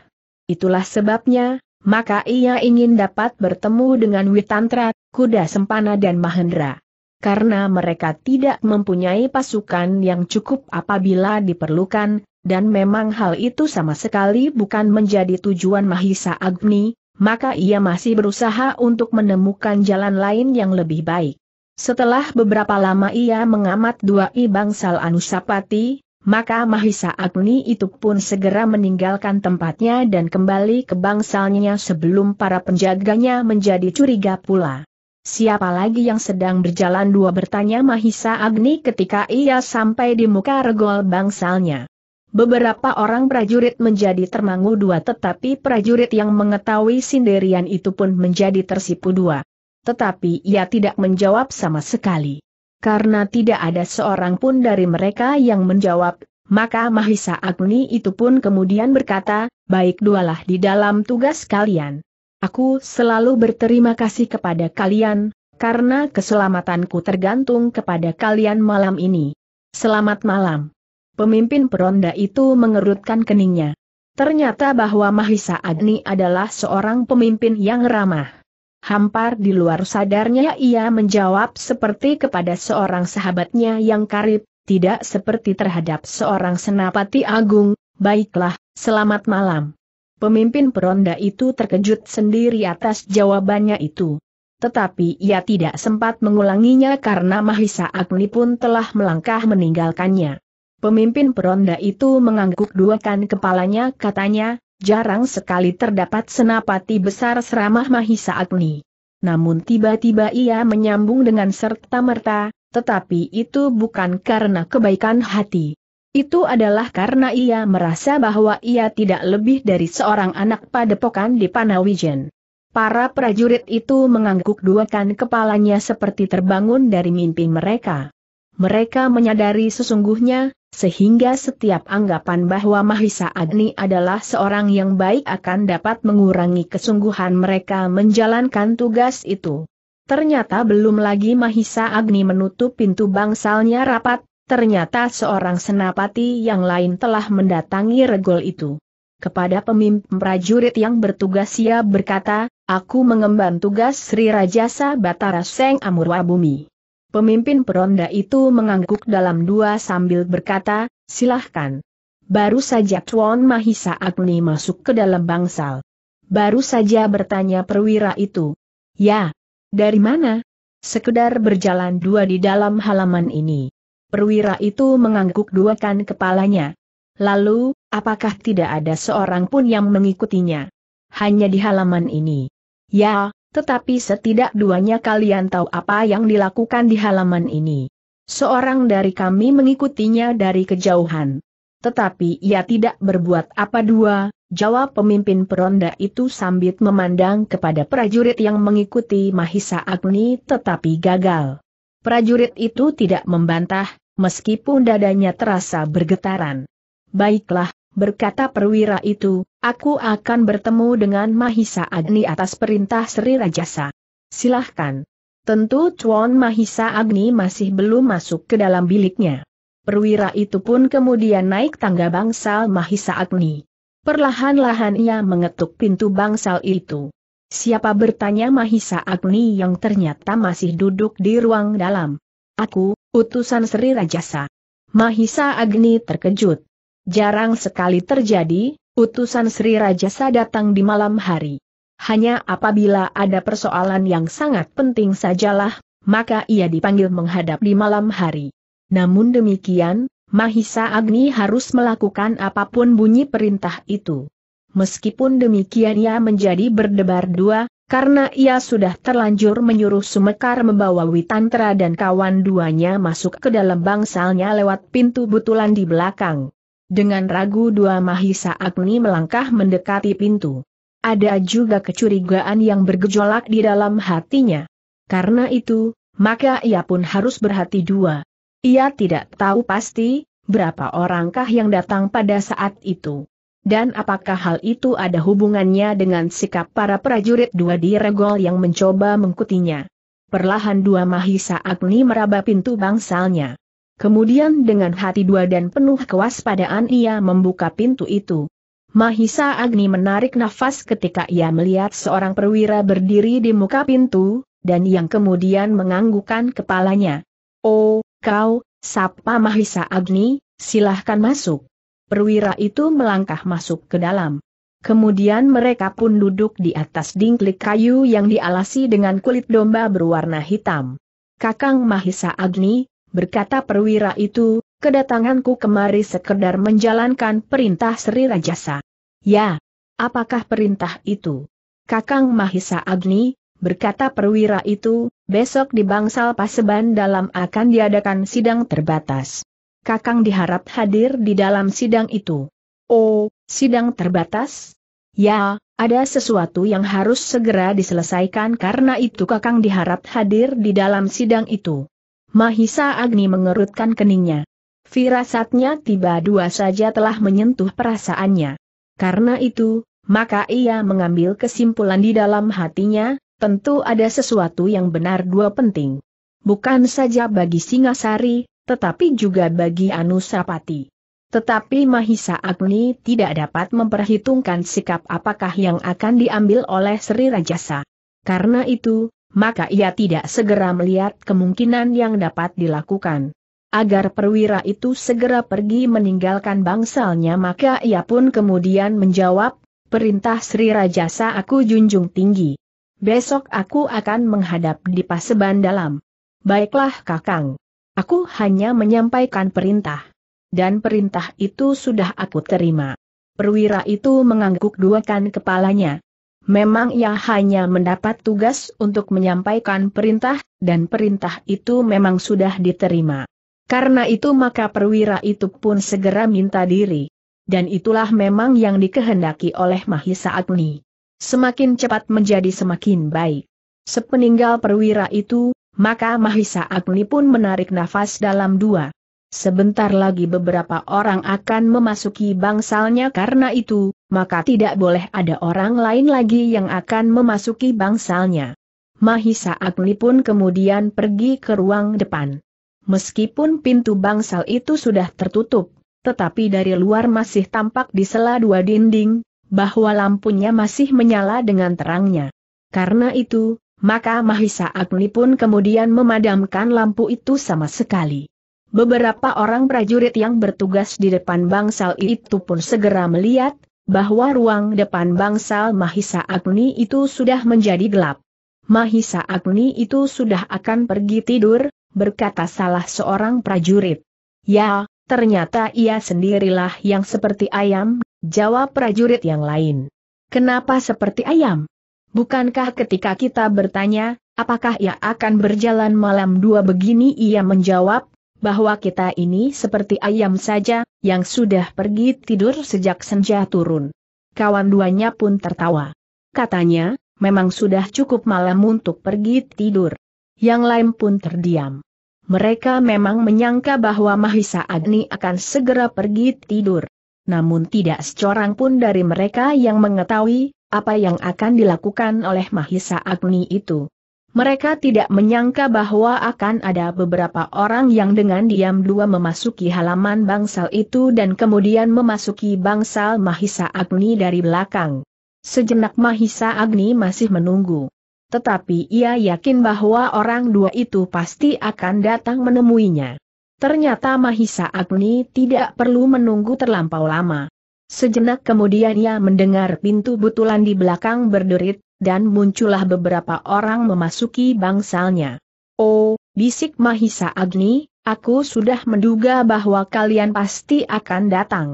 Itulah sebabnya, maka ia ingin dapat bertemu dengan Witantra, Kuda Sempana dan Mahendra. Karena mereka tidak mempunyai pasukan yang cukup apabila diperlukan, dan memang hal itu sama sekali bukan menjadi tujuan Mahisa Agni, maka ia masih berusaha untuk menemukan jalan lain yang lebih baik. Setelah beberapa lama ia mengamat dua i bangsal Anusapati, maka Mahisa Agni itu pun segera meninggalkan tempatnya dan kembali ke bangsalnya sebelum para penjaganya menjadi curiga pula. Siapa lagi yang sedang berjalan dua bertanya Mahisa Agni ketika ia sampai di muka regol bangsalnya. Beberapa orang prajurit menjadi termangu dua tetapi prajurit yang mengetahui sindirian itu pun menjadi tersipu dua. Tetapi ia tidak menjawab sama sekali. Karena tidak ada seorang pun dari mereka yang menjawab, maka Mahisa Agni itu pun kemudian berkata, baik dualah di dalam tugas kalian. Aku selalu berterima kasih kepada kalian, karena keselamatanku tergantung kepada kalian malam ini. Selamat malam. Pemimpin peronda itu mengerutkan keningnya. Ternyata bahwa Mahisa Agni adalah seorang pemimpin yang ramah. Hampar di luar sadarnya ia menjawab seperti kepada seorang sahabatnya yang karib, tidak seperti terhadap seorang senapati agung, baiklah, selamat malam. Pemimpin peronda itu terkejut sendiri atas jawabannya itu. Tetapi ia tidak sempat mengulanginya karena Mahisa Agni pun telah melangkah meninggalkannya. Pemimpin peronda itu mengangguk duakan kepalanya katanya, jarang sekali terdapat senapati besar seramah Mahisa Agni. Namun tiba-tiba ia menyambung dengan serta-merta, tetapi itu bukan karena kebaikan hati. Itu adalah karena ia merasa bahwa ia tidak lebih dari seorang anak padepokan di Panawijen. Para prajurit itu mengangguk duakan kepalanya seperti terbangun dari mimpi mereka mereka menyadari sesungguhnya, sehingga setiap anggapan bahwa Mahisa Agni adalah seorang yang baik akan dapat mengurangi kesungguhan mereka menjalankan tugas itu. Ternyata belum lagi Mahisa Agni menutup pintu bangsalnya rapat, ternyata seorang senapati yang lain telah mendatangi regol itu. Kepada pemimpin prajurit yang bertugas ia berkata, aku mengemban tugas Sri Rajasa Batara Seng Amurwa Bumi. Pemimpin peronda itu mengangguk dalam dua sambil berkata, silahkan. Baru saja Tuan Mahisa Agni masuk ke dalam bangsal. Baru saja bertanya perwira itu. Ya, dari mana? Sekedar berjalan dua di dalam halaman ini. Perwira itu mengangguk duakan kepalanya. Lalu, apakah tidak ada seorang pun yang mengikutinya? Hanya di halaman ini. Ya, tetapi setidak duanya kalian tahu apa yang dilakukan di halaman ini. Seorang dari kami mengikutinya dari kejauhan. Tetapi ia tidak berbuat apa dua, jawab pemimpin peronda itu sambil memandang kepada prajurit yang mengikuti Mahisa Agni tetapi gagal. Prajurit itu tidak membantah, meskipun dadanya terasa bergetaran. Baiklah, berkata perwira itu, aku akan bertemu dengan Mahisa Agni atas perintah Sri Rajasa. Silahkan. Tentu Tuan Mahisa Agni masih belum masuk ke dalam biliknya. Perwira itu pun kemudian naik tangga bangsal Mahisa Agni. Perlahan-lahan ia mengetuk pintu bangsal itu. Siapa bertanya Mahisa Agni yang ternyata masih duduk di ruang dalam. Aku, utusan Sri Rajasa. Mahisa Agni terkejut. Jarang sekali terjadi, utusan Sri Rajasa datang di malam hari. Hanya apabila ada persoalan yang sangat penting sajalah, maka ia dipanggil menghadap di malam hari. Namun demikian, Mahisa Agni harus melakukan apapun bunyi perintah itu. Meskipun demikian ia menjadi berdebar dua, karena ia sudah terlanjur menyuruh Sumekar membawa Witantra dan kawan duanya masuk ke dalam bangsalnya lewat pintu butulan di belakang. Dengan ragu dua Mahisa Agni melangkah mendekati pintu. Ada juga kecurigaan yang bergejolak di dalam hatinya. Karena itu, maka ia pun harus berhati dua. Ia tidak tahu pasti, berapa orangkah yang datang pada saat itu. Dan apakah hal itu ada hubungannya dengan sikap para prajurit dua di regol yang mencoba mengikutinya. Perlahan dua Mahisa Agni meraba pintu bangsalnya. Kemudian dengan hati dua dan penuh kewaspadaan ia membuka pintu itu. Mahisa Agni menarik nafas ketika ia melihat seorang perwira berdiri di muka pintu, dan yang kemudian menganggukkan kepalanya. Oh, kau, sapa Mahisa Agni, silahkan masuk. Perwira itu melangkah masuk ke dalam. Kemudian mereka pun duduk di atas dingklik kayu yang dialasi dengan kulit domba berwarna hitam. Kakang Mahisa Agni, berkata perwira itu, kedatanganku kemari sekedar menjalankan perintah Sri Rajasa. Ya, apakah perintah itu? Kakang Mahisa Agni, berkata perwira itu, besok di Bangsal Paseban dalam akan diadakan sidang terbatas. Kakang diharap hadir di dalam sidang itu. Oh, sidang terbatas? Ya, ada sesuatu yang harus segera diselesaikan karena itu Kakang diharap hadir di dalam sidang itu. Mahisa Agni mengerutkan keningnya. Firasatnya tiba dua saja telah menyentuh perasaannya. Karena itu, maka ia mengambil kesimpulan di dalam hatinya, tentu ada sesuatu yang benar dua penting. Bukan saja bagi Singasari, tetapi juga bagi Anusapati. Tetapi Mahisa Agni tidak dapat memperhitungkan sikap apakah yang akan diambil oleh Sri Rajasa. Karena itu, maka ia tidak segera melihat kemungkinan yang dapat dilakukan. Agar perwira itu segera pergi meninggalkan bangsalnya maka ia pun kemudian menjawab, perintah Sri Rajasa aku junjung tinggi. Besok aku akan menghadap di paseban dalam. Baiklah kakang. Aku hanya menyampaikan perintah. Dan perintah itu sudah aku terima. Perwira itu mengangguk duakan kepalanya. Memang ia hanya mendapat tugas untuk menyampaikan perintah, dan perintah itu memang sudah diterima. Karena itu maka perwira itu pun segera minta diri. Dan itulah memang yang dikehendaki oleh Mahisa Agni. Semakin cepat menjadi semakin baik. Sepeninggal perwira itu, maka Mahisa Agni pun menarik nafas dalam dua. Sebentar lagi beberapa orang akan memasuki bangsalnya karena itu, maka tidak boleh ada orang lain lagi yang akan memasuki bangsalnya. Mahisa Agni pun kemudian pergi ke ruang depan. Meskipun pintu bangsal itu sudah tertutup, tetapi dari luar masih tampak di sela dua dinding, bahwa lampunya masih menyala dengan terangnya. Karena itu, maka Mahisa Agni pun kemudian memadamkan lampu itu sama sekali. Beberapa orang prajurit yang bertugas di depan bangsal itu pun segera melihat, bahwa ruang depan bangsal Mahisa Agni itu sudah menjadi gelap. Mahisa Agni itu sudah akan pergi tidur, berkata salah seorang prajurit. Ya, ternyata ia sendirilah yang seperti ayam, jawab prajurit yang lain. Kenapa seperti ayam? Bukankah ketika kita bertanya, apakah ia akan berjalan malam dua begini ia menjawab, bahwa kita ini seperti ayam saja, yang sudah pergi tidur sejak senja turun. Kawan duanya pun tertawa. Katanya, memang sudah cukup malam untuk pergi tidur. Yang lain pun terdiam. Mereka memang menyangka bahwa Mahisa Agni akan segera pergi tidur. Namun tidak seorang pun dari mereka yang mengetahui, apa yang akan dilakukan oleh Mahisa Agni itu. Mereka tidak menyangka bahwa akan ada beberapa orang yang dengan diam dua memasuki halaman bangsal itu dan kemudian memasuki bangsal Mahisa Agni dari belakang. Sejenak Mahisa Agni masih menunggu. Tetapi ia yakin bahwa orang dua itu pasti akan datang menemuinya. Ternyata Mahisa Agni tidak perlu menunggu terlampau lama. Sejenak kemudian ia mendengar pintu butulan di belakang berderit, dan muncullah beberapa orang memasuki bangsalnya. Oh, bisik Mahisa Agni, aku sudah menduga bahwa kalian pasti akan datang.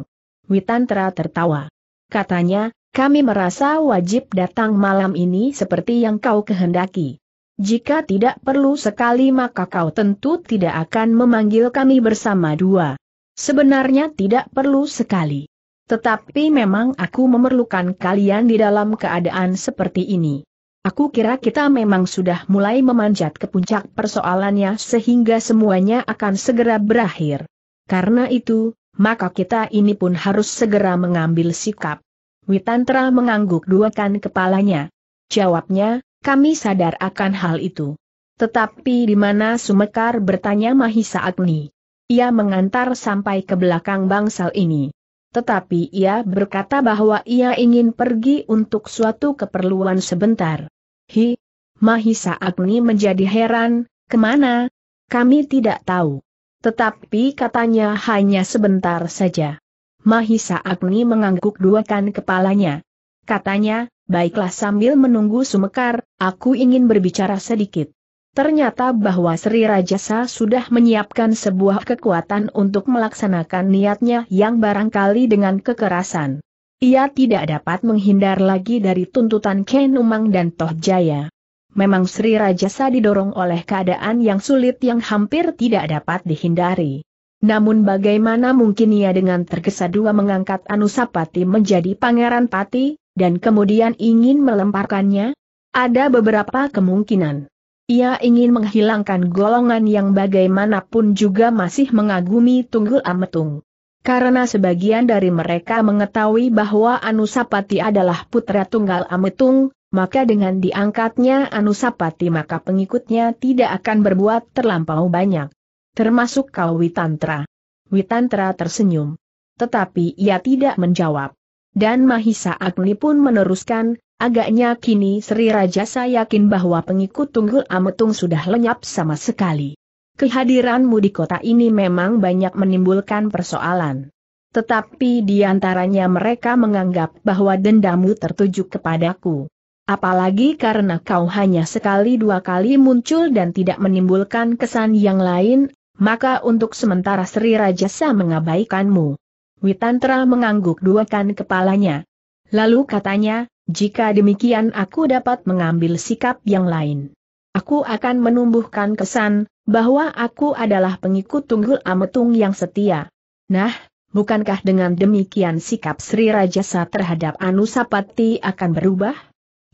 Witantra tertawa. Katanya, kami merasa wajib datang malam ini seperti yang kau kehendaki. Jika tidak perlu sekali maka kau tentu tidak akan memanggil kami bersama dua. Sebenarnya tidak perlu sekali. Tetapi memang aku memerlukan kalian di dalam keadaan seperti ini. Aku kira kita memang sudah mulai memanjat ke puncak persoalannya sehingga semuanya akan segera berakhir. Karena itu, maka kita ini pun harus segera mengambil sikap. Witantra mengangguk duakan kepalanya. Jawabnya, kami sadar akan hal itu. Tetapi di mana Sumekar bertanya Mahisa Agni. Ia mengantar sampai ke belakang bangsal ini. Tetapi ia berkata bahwa ia ingin pergi untuk suatu keperluan sebentar. Hi, Mahisa Agni menjadi heran, kemana? Kami tidak tahu. Tetapi katanya hanya sebentar saja. Mahisa Agni mengangguk duakan kepalanya. Katanya, baiklah sambil menunggu sumekar, aku ingin berbicara sedikit. Ternyata bahwa Sri Rajasa sudah menyiapkan sebuah kekuatan untuk melaksanakan niatnya yang barangkali dengan kekerasan. Ia tidak dapat menghindar lagi dari tuntutan Ken Umang dan Toh Jaya. Memang Sri Rajasa didorong oleh keadaan yang sulit yang hampir tidak dapat dihindari. Namun bagaimana mungkin ia dengan tergesa dua mengangkat Anusapati menjadi pangeran pati, dan kemudian ingin melemparkannya? Ada beberapa kemungkinan. Ia ingin menghilangkan golongan yang bagaimanapun juga masih mengagumi Tunggul Ametung. Karena sebagian dari mereka mengetahui bahwa Anusapati adalah putra Tunggal Ametung, maka dengan diangkatnya Anusapati maka pengikutnya tidak akan berbuat terlampau banyak. Termasuk kau Witantra. Witantra tersenyum. Tetapi ia tidak menjawab. Dan Mahisa Agni pun meneruskan, agaknya kini Sri Rajasa yakin bahwa pengikut Tunggul Ametung sudah lenyap sama sekali. Kehadiranmu di kota ini memang banyak menimbulkan persoalan. Tetapi di antaranya mereka menganggap bahwa dendamu tertuju kepadaku. Apalagi karena kau hanya sekali dua kali muncul dan tidak menimbulkan kesan yang lain maka untuk sementara Sri Rajasa mengabaikanmu. Witantra mengangguk duakan kepalanya. Lalu katanya, jika demikian aku dapat mengambil sikap yang lain. Aku akan menumbuhkan kesan, bahwa aku adalah pengikut Tunggul Ametung yang setia. Nah, bukankah dengan demikian sikap Sri Rajasa terhadap Anusapati akan berubah?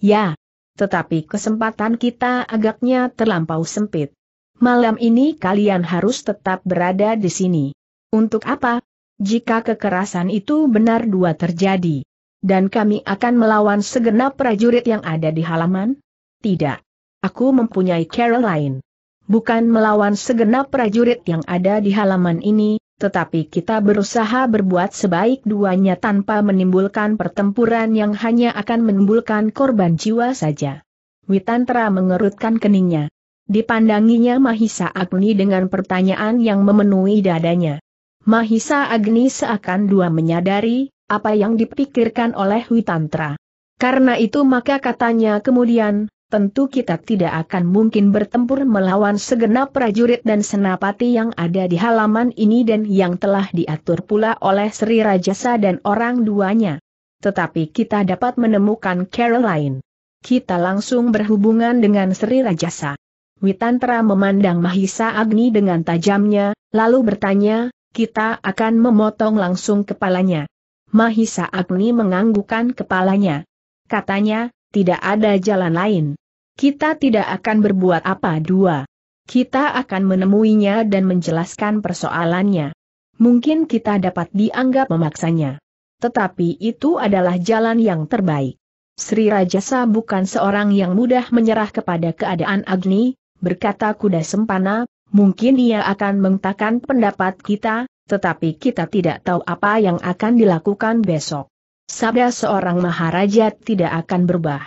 Ya, tetapi kesempatan kita agaknya terlampau sempit. Malam ini kalian harus tetap berada di sini. Untuk apa? jika kekerasan itu benar dua terjadi. Dan kami akan melawan segenap prajurit yang ada di halaman? Tidak. Aku mempunyai cara lain. Bukan melawan segenap prajurit yang ada di halaman ini, tetapi kita berusaha berbuat sebaik duanya tanpa menimbulkan pertempuran yang hanya akan menimbulkan korban jiwa saja. Witantra mengerutkan keningnya. Dipandanginya Mahisa Agni dengan pertanyaan yang memenuhi dadanya. Mahisa Agni seakan dua menyadari, apa yang dipikirkan oleh Witantra. Karena itu maka katanya kemudian, tentu kita tidak akan mungkin bertempur melawan segenap prajurit dan senapati yang ada di halaman ini dan yang telah diatur pula oleh Sri Rajasa dan orang duanya. Tetapi kita dapat menemukan Caroline. Kita langsung berhubungan dengan Sri Rajasa. Witantra memandang Mahisa Agni dengan tajamnya, lalu bertanya, kita akan memotong langsung kepalanya. Mahisa Agni menganggukan kepalanya. Katanya, tidak ada jalan lain. Kita tidak akan berbuat apa dua. Kita akan menemuinya dan menjelaskan persoalannya. Mungkin kita dapat dianggap memaksanya. Tetapi itu adalah jalan yang terbaik. Sri Rajasa bukan seorang yang mudah menyerah kepada keadaan Agni, berkata kuda sempana, Mungkin ia akan mengatakan pendapat kita, tetapi kita tidak tahu apa yang akan dilakukan besok. Sabda seorang maharaja tidak akan berubah.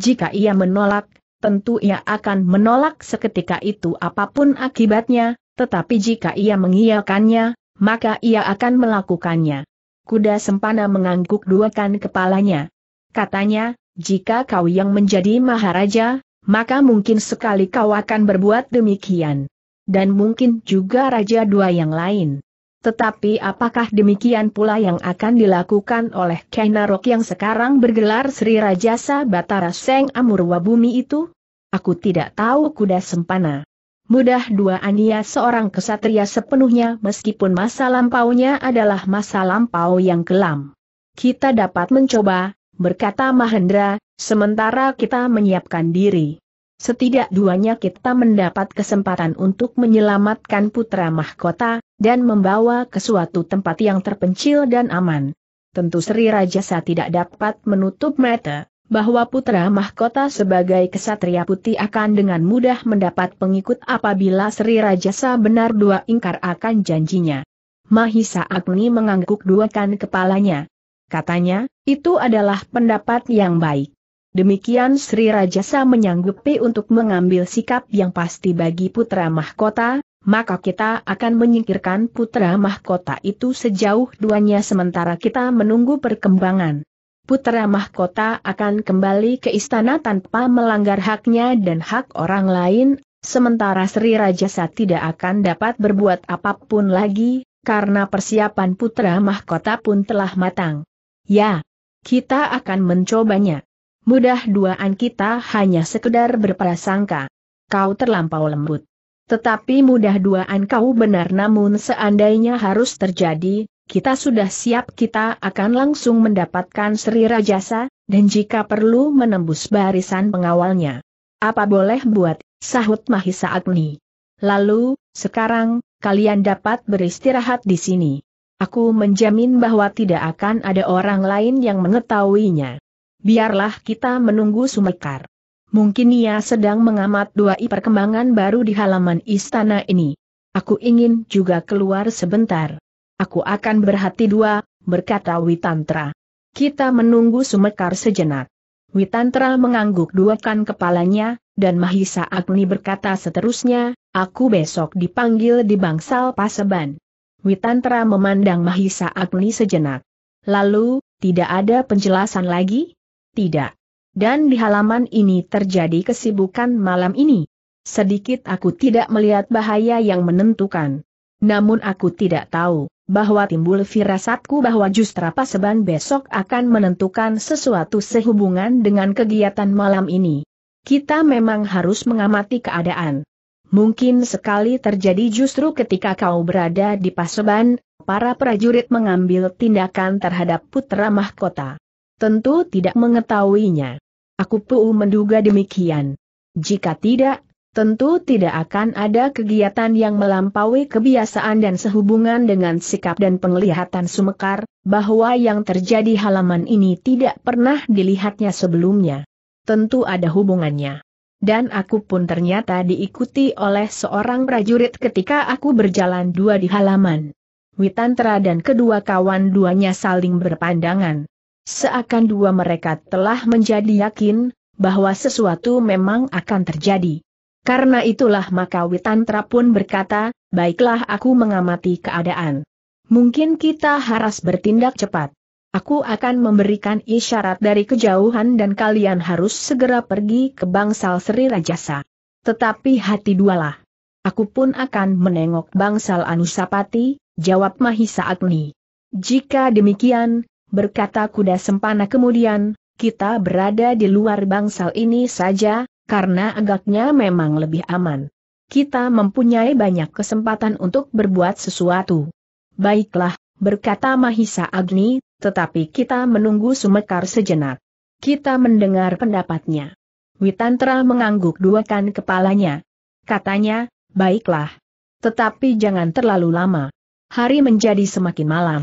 Jika ia menolak, tentu ia akan menolak seketika itu apapun akibatnya, tetapi jika ia mengiyakannya, maka ia akan melakukannya. Kuda Sempana mengangguk duakan kepalanya. Katanya, jika kau yang menjadi maharaja, maka mungkin sekali kau akan berbuat demikian dan mungkin juga Raja Dua yang lain. Tetapi apakah demikian pula yang akan dilakukan oleh Kainarok yang sekarang bergelar Sri Rajasa Batara Seng Amurwa Bumi itu? Aku tidak tahu kuda sempana. Mudah dua Ania seorang kesatria sepenuhnya meskipun masa lampaunya adalah masa lampau yang kelam. Kita dapat mencoba, berkata Mahendra, sementara kita menyiapkan diri. Setidak duanya kita mendapat kesempatan untuk menyelamatkan putra mahkota, dan membawa ke suatu tempat yang terpencil dan aman. Tentu Sri Rajasa tidak dapat menutup mata, bahwa putra mahkota sebagai kesatria putih akan dengan mudah mendapat pengikut apabila Sri Rajasa benar dua ingkar akan janjinya. Mahisa Agni mengangguk duakan kepalanya. Katanya, itu adalah pendapat yang baik. Demikian Sri Rajasa menyanggupi untuk mengambil sikap yang pasti bagi putra mahkota, maka kita akan menyingkirkan putra mahkota itu sejauh duanya sementara kita menunggu perkembangan. Putra mahkota akan kembali ke istana tanpa melanggar haknya dan hak orang lain, sementara Sri Rajasa tidak akan dapat berbuat apapun lagi, karena persiapan putra mahkota pun telah matang. Ya, kita akan mencobanya. Mudah duaan kita hanya sekedar berprasangka. Kau terlampau lembut. Tetapi mudah duaan kau benar namun seandainya harus terjadi, kita sudah siap kita akan langsung mendapatkan Sri Rajasa, dan jika perlu menembus barisan pengawalnya. Apa boleh buat, sahut Mahisa Agni. Lalu, sekarang, kalian dapat beristirahat di sini. Aku menjamin bahwa tidak akan ada orang lain yang mengetahuinya biarlah kita menunggu Sumekar. Mungkin ia sedang mengamat dua perkembangan baru di halaman istana ini. Aku ingin juga keluar sebentar. Aku akan berhati dua, berkata Witantra. Kita menunggu Sumekar sejenak. Witantra mengangguk duakan kepalanya, dan Mahisa Agni berkata seterusnya, aku besok dipanggil di bangsal Paseban. Witantra memandang Mahisa Agni sejenak. Lalu, tidak ada penjelasan lagi? tidak. Dan di halaman ini terjadi kesibukan malam ini. Sedikit aku tidak melihat bahaya yang menentukan. Namun aku tidak tahu, bahwa timbul firasatku bahwa justru paseban besok akan menentukan sesuatu sehubungan dengan kegiatan malam ini. Kita memang harus mengamati keadaan. Mungkin sekali terjadi justru ketika kau berada di paseban, para prajurit mengambil tindakan terhadap putra mahkota tentu tidak mengetahuinya. Aku pun menduga demikian. Jika tidak, tentu tidak akan ada kegiatan yang melampaui kebiasaan dan sehubungan dengan sikap dan penglihatan Sumekar, bahwa yang terjadi halaman ini tidak pernah dilihatnya sebelumnya. Tentu ada hubungannya. Dan aku pun ternyata diikuti oleh seorang prajurit ketika aku berjalan dua di halaman. Witantra dan kedua kawan duanya saling berpandangan. Seakan dua mereka telah menjadi yakin, bahwa sesuatu memang akan terjadi. Karena itulah maka Witantra pun berkata, baiklah aku mengamati keadaan. Mungkin kita harus bertindak cepat. Aku akan memberikan isyarat dari kejauhan dan kalian harus segera pergi ke bangsal Sri Rajasa. Tetapi hati dualah. Aku pun akan menengok bangsal Anusapati, jawab Mahisa Agni. Jika demikian, berkata kuda sempana kemudian, kita berada di luar bangsal ini saja, karena agaknya memang lebih aman. Kita mempunyai banyak kesempatan untuk berbuat sesuatu. Baiklah, berkata Mahisa Agni, tetapi kita menunggu Sumekar sejenak. Kita mendengar pendapatnya. Witantra mengangguk duakan kepalanya. Katanya, baiklah. Tetapi jangan terlalu lama. Hari menjadi semakin malam.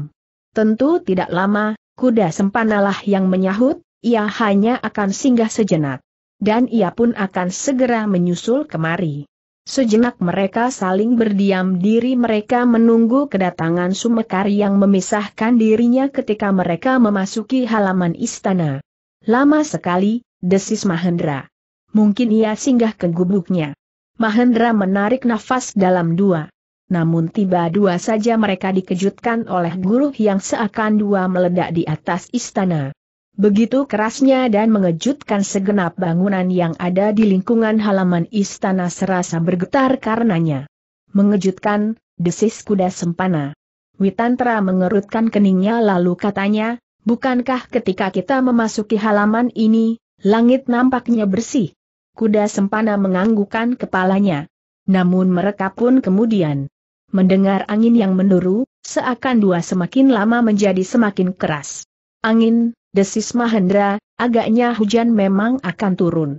Tentu tidak lama, kuda sempanalah yang menyahut, ia hanya akan singgah sejenak. Dan ia pun akan segera menyusul kemari. Sejenak mereka saling berdiam diri mereka menunggu kedatangan Sumekar yang memisahkan dirinya ketika mereka memasuki halaman istana. Lama sekali, desis Mahendra. Mungkin ia singgah ke gubuknya. Mahendra menarik nafas dalam dua namun tiba dua saja mereka dikejutkan oleh guru yang seakan dua meledak di atas istana. Begitu kerasnya dan mengejutkan segenap bangunan yang ada di lingkungan halaman istana serasa bergetar karenanya. Mengejutkan, desis kuda sempana. Witantra mengerutkan keningnya lalu katanya, bukankah ketika kita memasuki halaman ini, langit nampaknya bersih? Kuda sempana menganggukan kepalanya. Namun mereka pun kemudian mendengar angin yang menderu, seakan dua semakin lama menjadi semakin keras. Angin, desis Mahendra, agaknya hujan memang akan turun.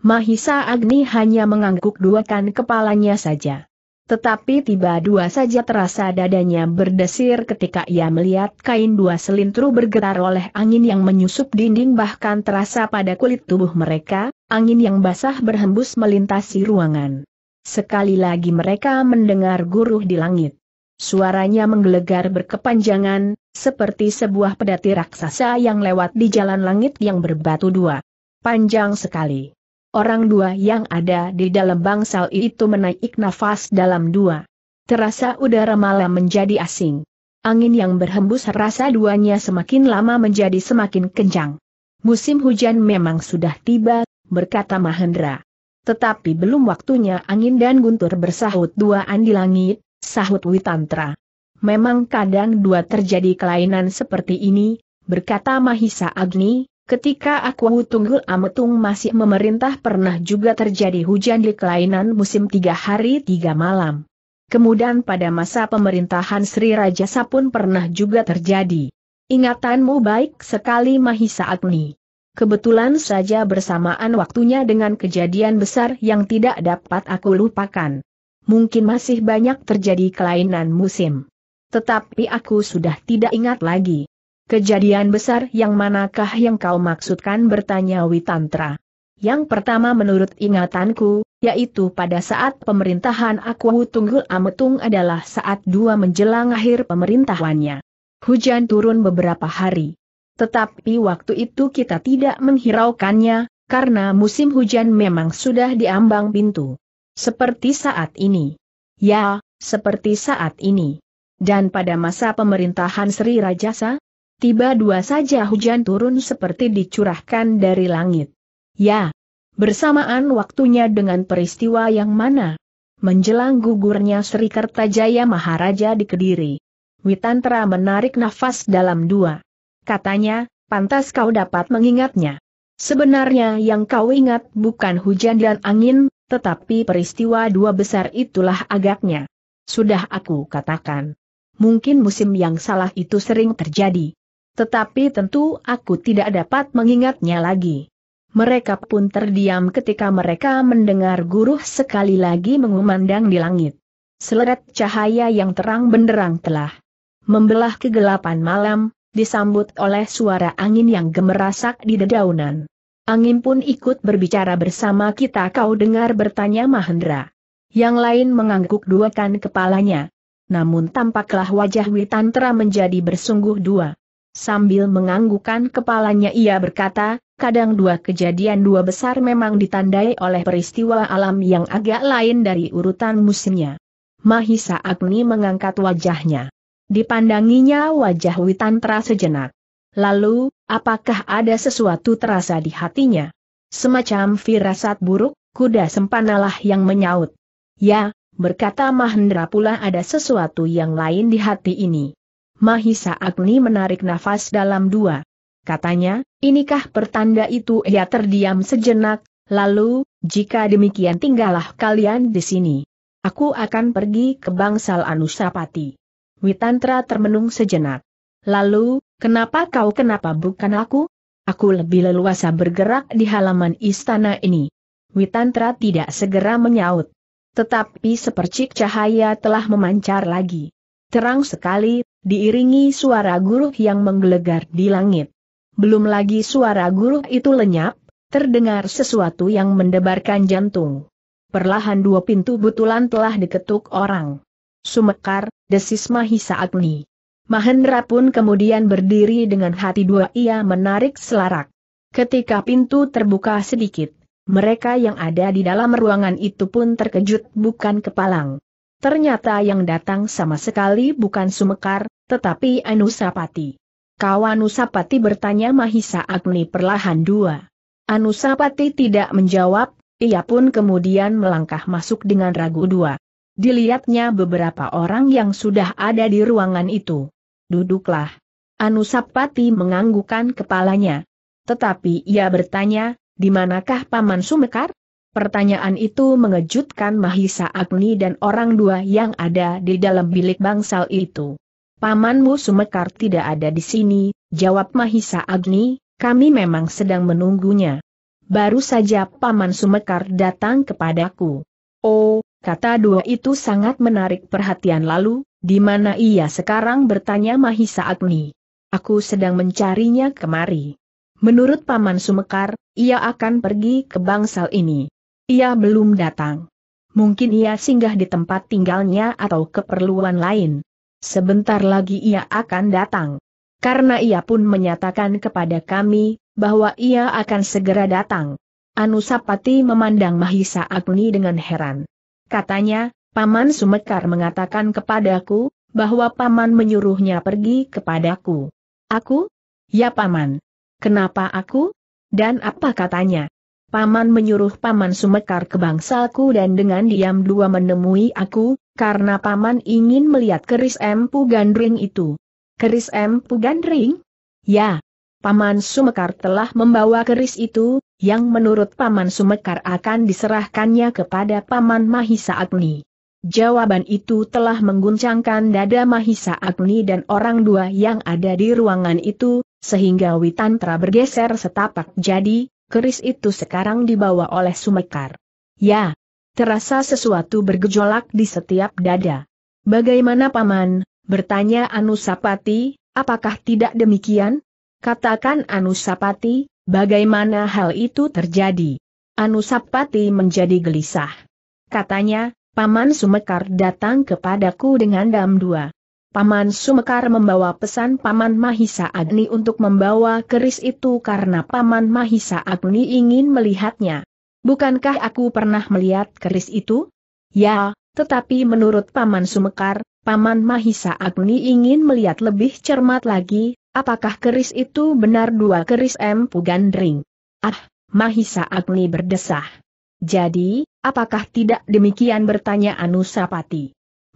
Mahisa Agni hanya mengangguk-duakan kepalanya saja. Tetapi tiba dua saja terasa dadanya berdesir ketika ia melihat kain dua selintru bergetar oleh angin yang menyusup dinding bahkan terasa pada kulit tubuh mereka, angin yang basah berhembus melintasi ruangan. Sekali lagi mereka mendengar guruh di langit. Suaranya menggelegar berkepanjangan, seperti sebuah pedati raksasa yang lewat di jalan langit yang berbatu dua. Panjang sekali. Orang dua yang ada di dalam bangsal itu menaik nafas dalam dua. Terasa udara malam menjadi asing. Angin yang berhembus rasa duanya semakin lama menjadi semakin kencang. Musim hujan memang sudah tiba, berkata Mahendra. Tetapi belum waktunya angin dan guntur bersahut dua di langit, sahut Witantra. Memang kadang dua terjadi kelainan seperti ini, berkata Mahisa Agni, ketika aku Tunggul Ametung masih memerintah pernah juga terjadi hujan di kelainan musim tiga hari tiga malam. Kemudian pada masa pemerintahan Sri Rajasa pun pernah juga terjadi. Ingatanmu baik sekali Mahisa Agni. Kebetulan saja bersamaan waktunya dengan kejadian besar yang tidak dapat aku lupakan. Mungkin masih banyak terjadi kelainan musim. Tetapi aku sudah tidak ingat lagi. Kejadian besar yang manakah yang kau maksudkan bertanya Witantra. Yang pertama menurut ingatanku, yaitu pada saat pemerintahan Aku Tunggul Ametung adalah saat dua menjelang akhir pemerintahannya. Hujan turun beberapa hari. Tetapi waktu itu kita tidak menghiraukannya, karena musim hujan memang sudah diambang pintu. Seperti saat ini. Ya, seperti saat ini. Dan pada masa pemerintahan Sri Rajasa, tiba dua saja hujan turun seperti dicurahkan dari langit. Ya, bersamaan waktunya dengan peristiwa yang mana? Menjelang gugurnya Sri Kertajaya Maharaja di Kediri. Witantra menarik nafas dalam dua katanya, pantas kau dapat mengingatnya. Sebenarnya yang kau ingat bukan hujan dan angin, tetapi peristiwa dua besar itulah agaknya. Sudah aku katakan. Mungkin musim yang salah itu sering terjadi. Tetapi tentu aku tidak dapat mengingatnya lagi. Mereka pun terdiam ketika mereka mendengar guru sekali lagi mengumandang di langit. Seleret cahaya yang terang benderang telah membelah kegelapan malam, disambut oleh suara angin yang gemerasak di dedaunan. Angin pun ikut berbicara bersama kita kau dengar bertanya Mahendra. Yang lain mengangguk duakan kepalanya. Namun tampaklah wajah Witantra menjadi bersungguh dua. Sambil menganggukkan kepalanya ia berkata, kadang dua kejadian dua besar memang ditandai oleh peristiwa alam yang agak lain dari urutan musimnya. Mahisa Agni mengangkat wajahnya. Dipandanginya wajah Witan Witantra sejenak. Lalu, apakah ada sesuatu terasa di hatinya? Semacam firasat buruk, kuda sempanalah yang menyaut. Ya, berkata Mahendra pula ada sesuatu yang lain di hati ini. Mahisa Agni menarik nafas dalam dua. Katanya, inikah pertanda itu ia terdiam sejenak, lalu, jika demikian tinggallah kalian di sini. Aku akan pergi ke bangsal Anusapati. Witantra termenung sejenak. Lalu, kenapa kau kenapa bukan aku? Aku lebih leluasa bergerak di halaman istana ini. Witantra tidak segera menyaut. Tetapi sepercik cahaya telah memancar lagi. Terang sekali, diiringi suara guru yang menggelegar di langit. Belum lagi suara guru itu lenyap, terdengar sesuatu yang mendebarkan jantung. Perlahan dua pintu butulan telah diketuk orang. Sumekar, desis Mahisa Agni. Mahendra pun kemudian berdiri dengan hati dua ia menarik selarak. Ketika pintu terbuka sedikit, mereka yang ada di dalam ruangan itu pun terkejut bukan kepalang. Ternyata yang datang sama sekali bukan Sumekar, tetapi Anusapati. Kawan Anusapati bertanya Mahisa Agni perlahan dua. Anusapati tidak menjawab, ia pun kemudian melangkah masuk dengan ragu dua dilihatnya beberapa orang yang sudah ada di ruangan itu. Duduklah. Anusapati menganggukkan kepalanya. Tetapi ia bertanya, di manakah Paman Sumekar? Pertanyaan itu mengejutkan Mahisa Agni dan orang dua yang ada di dalam bilik bangsal itu. Pamanmu Sumekar tidak ada di sini, jawab Mahisa Agni, kami memang sedang menunggunya. Baru saja Paman Sumekar datang kepadaku. Oh, Kata dua itu sangat menarik perhatian lalu, di mana ia sekarang bertanya Mahisa Agni. Aku sedang mencarinya kemari. Menurut Paman Sumekar, ia akan pergi ke bangsal ini. Ia belum datang. Mungkin ia singgah di tempat tinggalnya atau keperluan lain. Sebentar lagi ia akan datang. Karena ia pun menyatakan kepada kami, bahwa ia akan segera datang. Anusapati memandang Mahisa Agni dengan heran. Katanya, Paman Sumekar mengatakan kepadaku, bahwa Paman menyuruhnya pergi kepadaku. Aku? Ya Paman. Kenapa aku? Dan apa katanya? Paman menyuruh Paman Sumekar ke bangsaku dan dengan diam dua menemui aku, karena Paman ingin melihat keris empu gandring itu. Keris empu gandring? Ya, Paman Sumekar telah membawa keris itu, yang menurut Paman Sumekar akan diserahkannya kepada Paman Mahisa Agni. Jawaban itu telah mengguncangkan dada Mahisa Agni dan orang dua yang ada di ruangan itu, sehingga Witantra bergeser setapak jadi, keris itu sekarang dibawa oleh Sumekar. Ya, terasa sesuatu bergejolak di setiap dada. Bagaimana Paman, bertanya Anusapati, apakah tidak demikian? Katakan Anusapati, bagaimana hal itu terjadi? Anusapati menjadi gelisah. Katanya, Paman Sumekar datang kepadaku dengan dam dua. Paman Sumekar membawa pesan Paman Mahisa Agni untuk membawa keris itu karena Paman Mahisa Agni ingin melihatnya. Bukankah aku pernah melihat keris itu? Ya, tetapi menurut Paman Sumekar, Paman Mahisa Agni ingin melihat lebih cermat lagi, Apakah keris itu benar dua keris M. Pugandring? Ah, Mahisa Agni berdesah. Jadi, apakah tidak demikian bertanya Anusapati?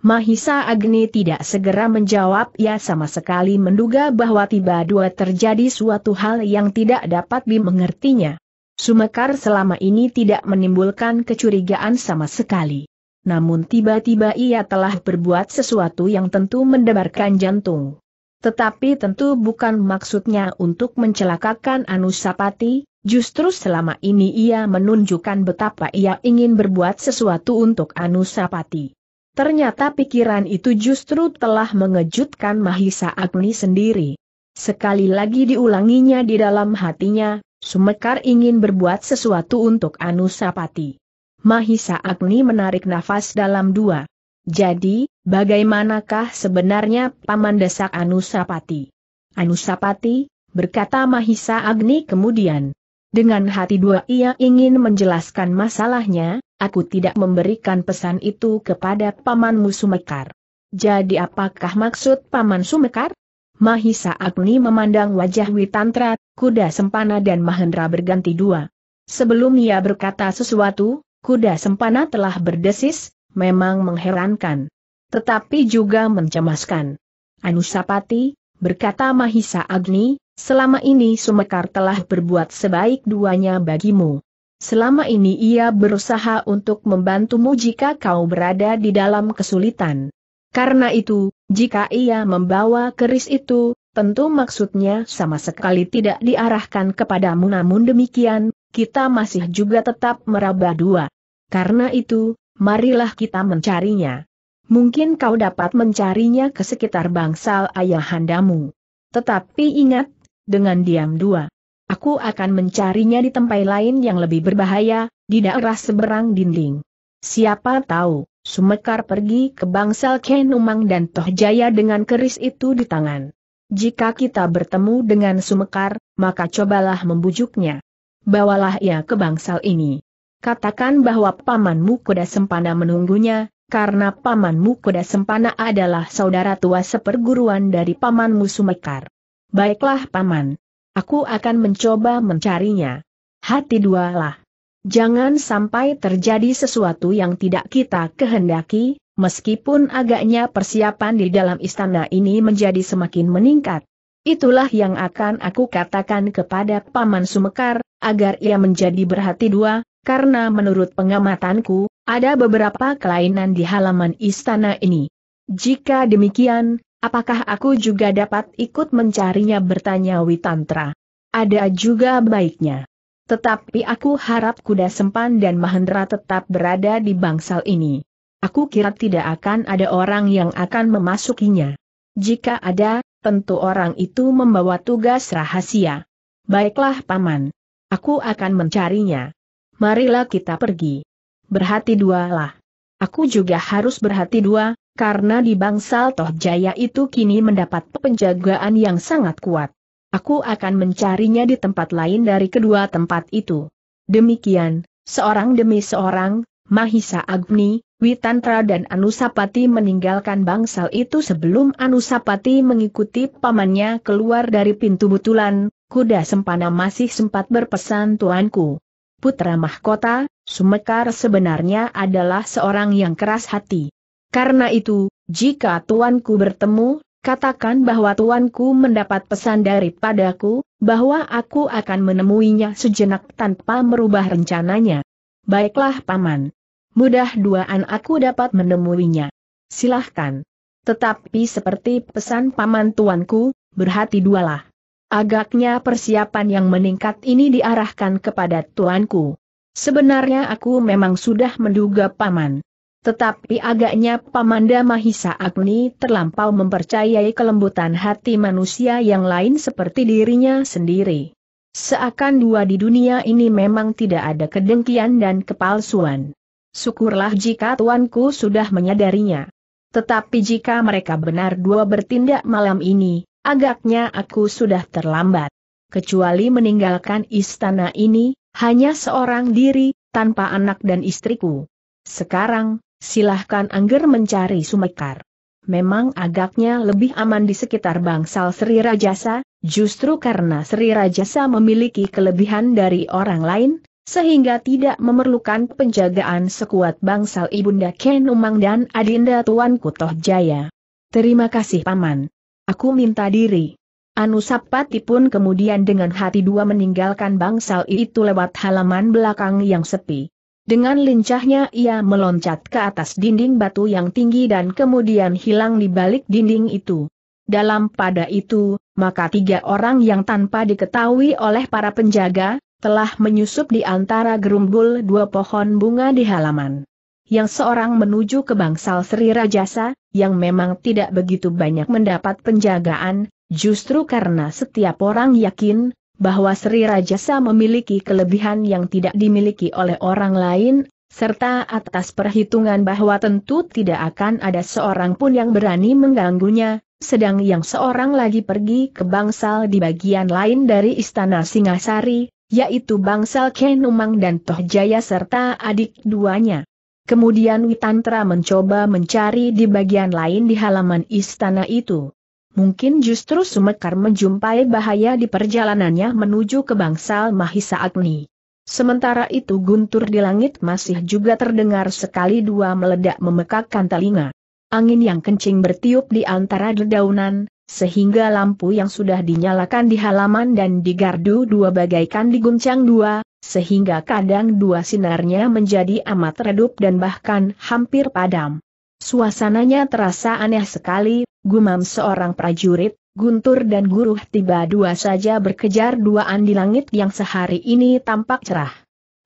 Mahisa Agni tidak segera menjawab ya sama sekali menduga bahwa tiba dua terjadi suatu hal yang tidak dapat dimengertinya. Sumekar selama ini tidak menimbulkan kecurigaan sama sekali. Namun tiba-tiba ia telah berbuat sesuatu yang tentu mendebarkan jantung. Tetapi tentu bukan maksudnya untuk mencelakakan Anusapati, justru selama ini ia menunjukkan betapa ia ingin berbuat sesuatu untuk Anusapati. Ternyata pikiran itu justru telah mengejutkan Mahisa Agni sendiri. Sekali lagi diulanginya di dalam hatinya, Sumekar ingin berbuat sesuatu untuk Anusapati. Mahisa Agni menarik nafas dalam dua. Jadi, bagaimanakah sebenarnya paman desak Anusapati? Anusapati, berkata Mahisa Agni kemudian. Dengan hati dua ia ingin menjelaskan masalahnya, aku tidak memberikan pesan itu kepada Pamanmu Sumekar. Jadi apakah maksud Paman Sumekar? Mahisa Agni memandang wajah Witantra, kuda sempana dan Mahendra berganti dua. Sebelum ia berkata sesuatu, kuda sempana telah berdesis, memang mengherankan. Tetapi juga mencemaskan. Anusapati, berkata Mahisa Agni, selama ini Sumekar telah berbuat sebaik duanya bagimu. Selama ini ia berusaha untuk membantumu jika kau berada di dalam kesulitan. Karena itu, jika ia membawa keris itu, tentu maksudnya sama sekali tidak diarahkan kepadamu namun demikian, kita masih juga tetap meraba dua. Karena itu, marilah kita mencarinya. Mungkin kau dapat mencarinya ke sekitar bangsal ayahandamu. Tetapi ingat, dengan diam dua. Aku akan mencarinya di tempat lain yang lebih berbahaya, di daerah seberang dinding. Siapa tahu, Sumekar pergi ke bangsal Ken Umang dan Tohjaya dengan keris itu di tangan. Jika kita bertemu dengan Sumekar, maka cobalah membujuknya. Bawalah ia ke bangsal ini katakan bahwa pamanmu kuda sempana menunggunya, karena pamanmu kuda sempana adalah saudara tua seperguruan dari pamanmu Sumekar. Baiklah paman. Aku akan mencoba mencarinya. Hati dua lah Jangan sampai terjadi sesuatu yang tidak kita kehendaki, meskipun agaknya persiapan di dalam istana ini menjadi semakin meningkat. Itulah yang akan aku katakan kepada Paman Sumekar, agar ia menjadi berhati dua, karena menurut pengamatanku, ada beberapa kelainan di halaman istana ini. Jika demikian, apakah aku juga dapat ikut mencarinya bertanya Witantra? Ada juga baiknya. Tetapi aku harap kuda sempan dan Mahendra tetap berada di bangsal ini. Aku kira tidak akan ada orang yang akan memasukinya. Jika ada, tentu orang itu membawa tugas rahasia. Baiklah paman. Aku akan mencarinya marilah kita pergi. Berhati dua lah. Aku juga harus berhati dua, karena di bangsal Toh Jaya itu kini mendapat penjagaan yang sangat kuat. Aku akan mencarinya di tempat lain dari kedua tempat itu. Demikian, seorang demi seorang, Mahisa Agni, Witantra dan Anusapati meninggalkan bangsal itu sebelum Anusapati mengikuti pamannya keluar dari pintu butulan, kuda sempana masih sempat berpesan tuanku, putra mahkota, Sumekar sebenarnya adalah seorang yang keras hati. Karena itu, jika tuanku bertemu, katakan bahwa tuanku mendapat pesan daripadaku, bahwa aku akan menemuinya sejenak tanpa merubah rencananya. Baiklah paman. Mudah duaan aku dapat menemuinya. Silahkan. Tetapi seperti pesan paman tuanku, berhati dualah. Agaknya persiapan yang meningkat ini diarahkan kepada tuanku. Sebenarnya aku memang sudah menduga paman. Tetapi agaknya Pamanda Mahisa Agni terlampau mempercayai kelembutan hati manusia yang lain seperti dirinya sendiri. Seakan dua di dunia ini memang tidak ada kedengkian dan kepalsuan. Syukurlah jika tuanku sudah menyadarinya. Tetapi jika mereka benar dua bertindak malam ini, agaknya aku sudah terlambat. Kecuali meninggalkan istana ini, hanya seorang diri, tanpa anak dan istriku. Sekarang, silahkan Angger mencari Sumekar. Memang agaknya lebih aman di sekitar bangsal Sri Rajasa, justru karena Sri Rajasa memiliki kelebihan dari orang lain, sehingga tidak memerlukan penjagaan sekuat bangsal Ibunda Ken Umang dan Adinda Tuan Kutoh Jaya. Terima kasih Paman. Aku minta diri. Anusapati pun kemudian dengan hati dua meninggalkan bangsal itu lewat halaman belakang yang sepi. Dengan lincahnya ia meloncat ke atas dinding batu yang tinggi dan kemudian hilang di balik dinding itu. Dalam pada itu, maka tiga orang yang tanpa diketahui oleh para penjaga, telah menyusup di antara gerumbul dua pohon bunga di halaman yang seorang menuju ke bangsal Sri Rajasa, yang memang tidak begitu banyak mendapat penjagaan, justru karena setiap orang yakin, bahwa Sri Rajasa memiliki kelebihan yang tidak dimiliki oleh orang lain, serta atas perhitungan bahwa tentu tidak akan ada seorang pun yang berani mengganggunya, sedang yang seorang lagi pergi ke bangsal di bagian lain dari Istana Singasari, yaitu bangsal Kenumang dan Tohjaya serta adik duanya. Kemudian Witantra mencoba mencari di bagian lain di halaman istana itu. Mungkin justru Sumekar menjumpai bahaya di perjalanannya menuju ke bangsal Mahisa Agni. Sementara itu guntur di langit masih juga terdengar sekali dua meledak memekakkan telinga. Angin yang kencing bertiup di antara dedaunan, sehingga lampu yang sudah dinyalakan di halaman dan di gardu dua bagaikan diguncang dua, sehingga kadang dua sinarnya menjadi amat redup dan bahkan hampir padam. Suasananya terasa aneh sekali, gumam seorang prajurit, Guntur dan Guruh tiba dua saja berkejar duaan di langit yang sehari ini tampak cerah.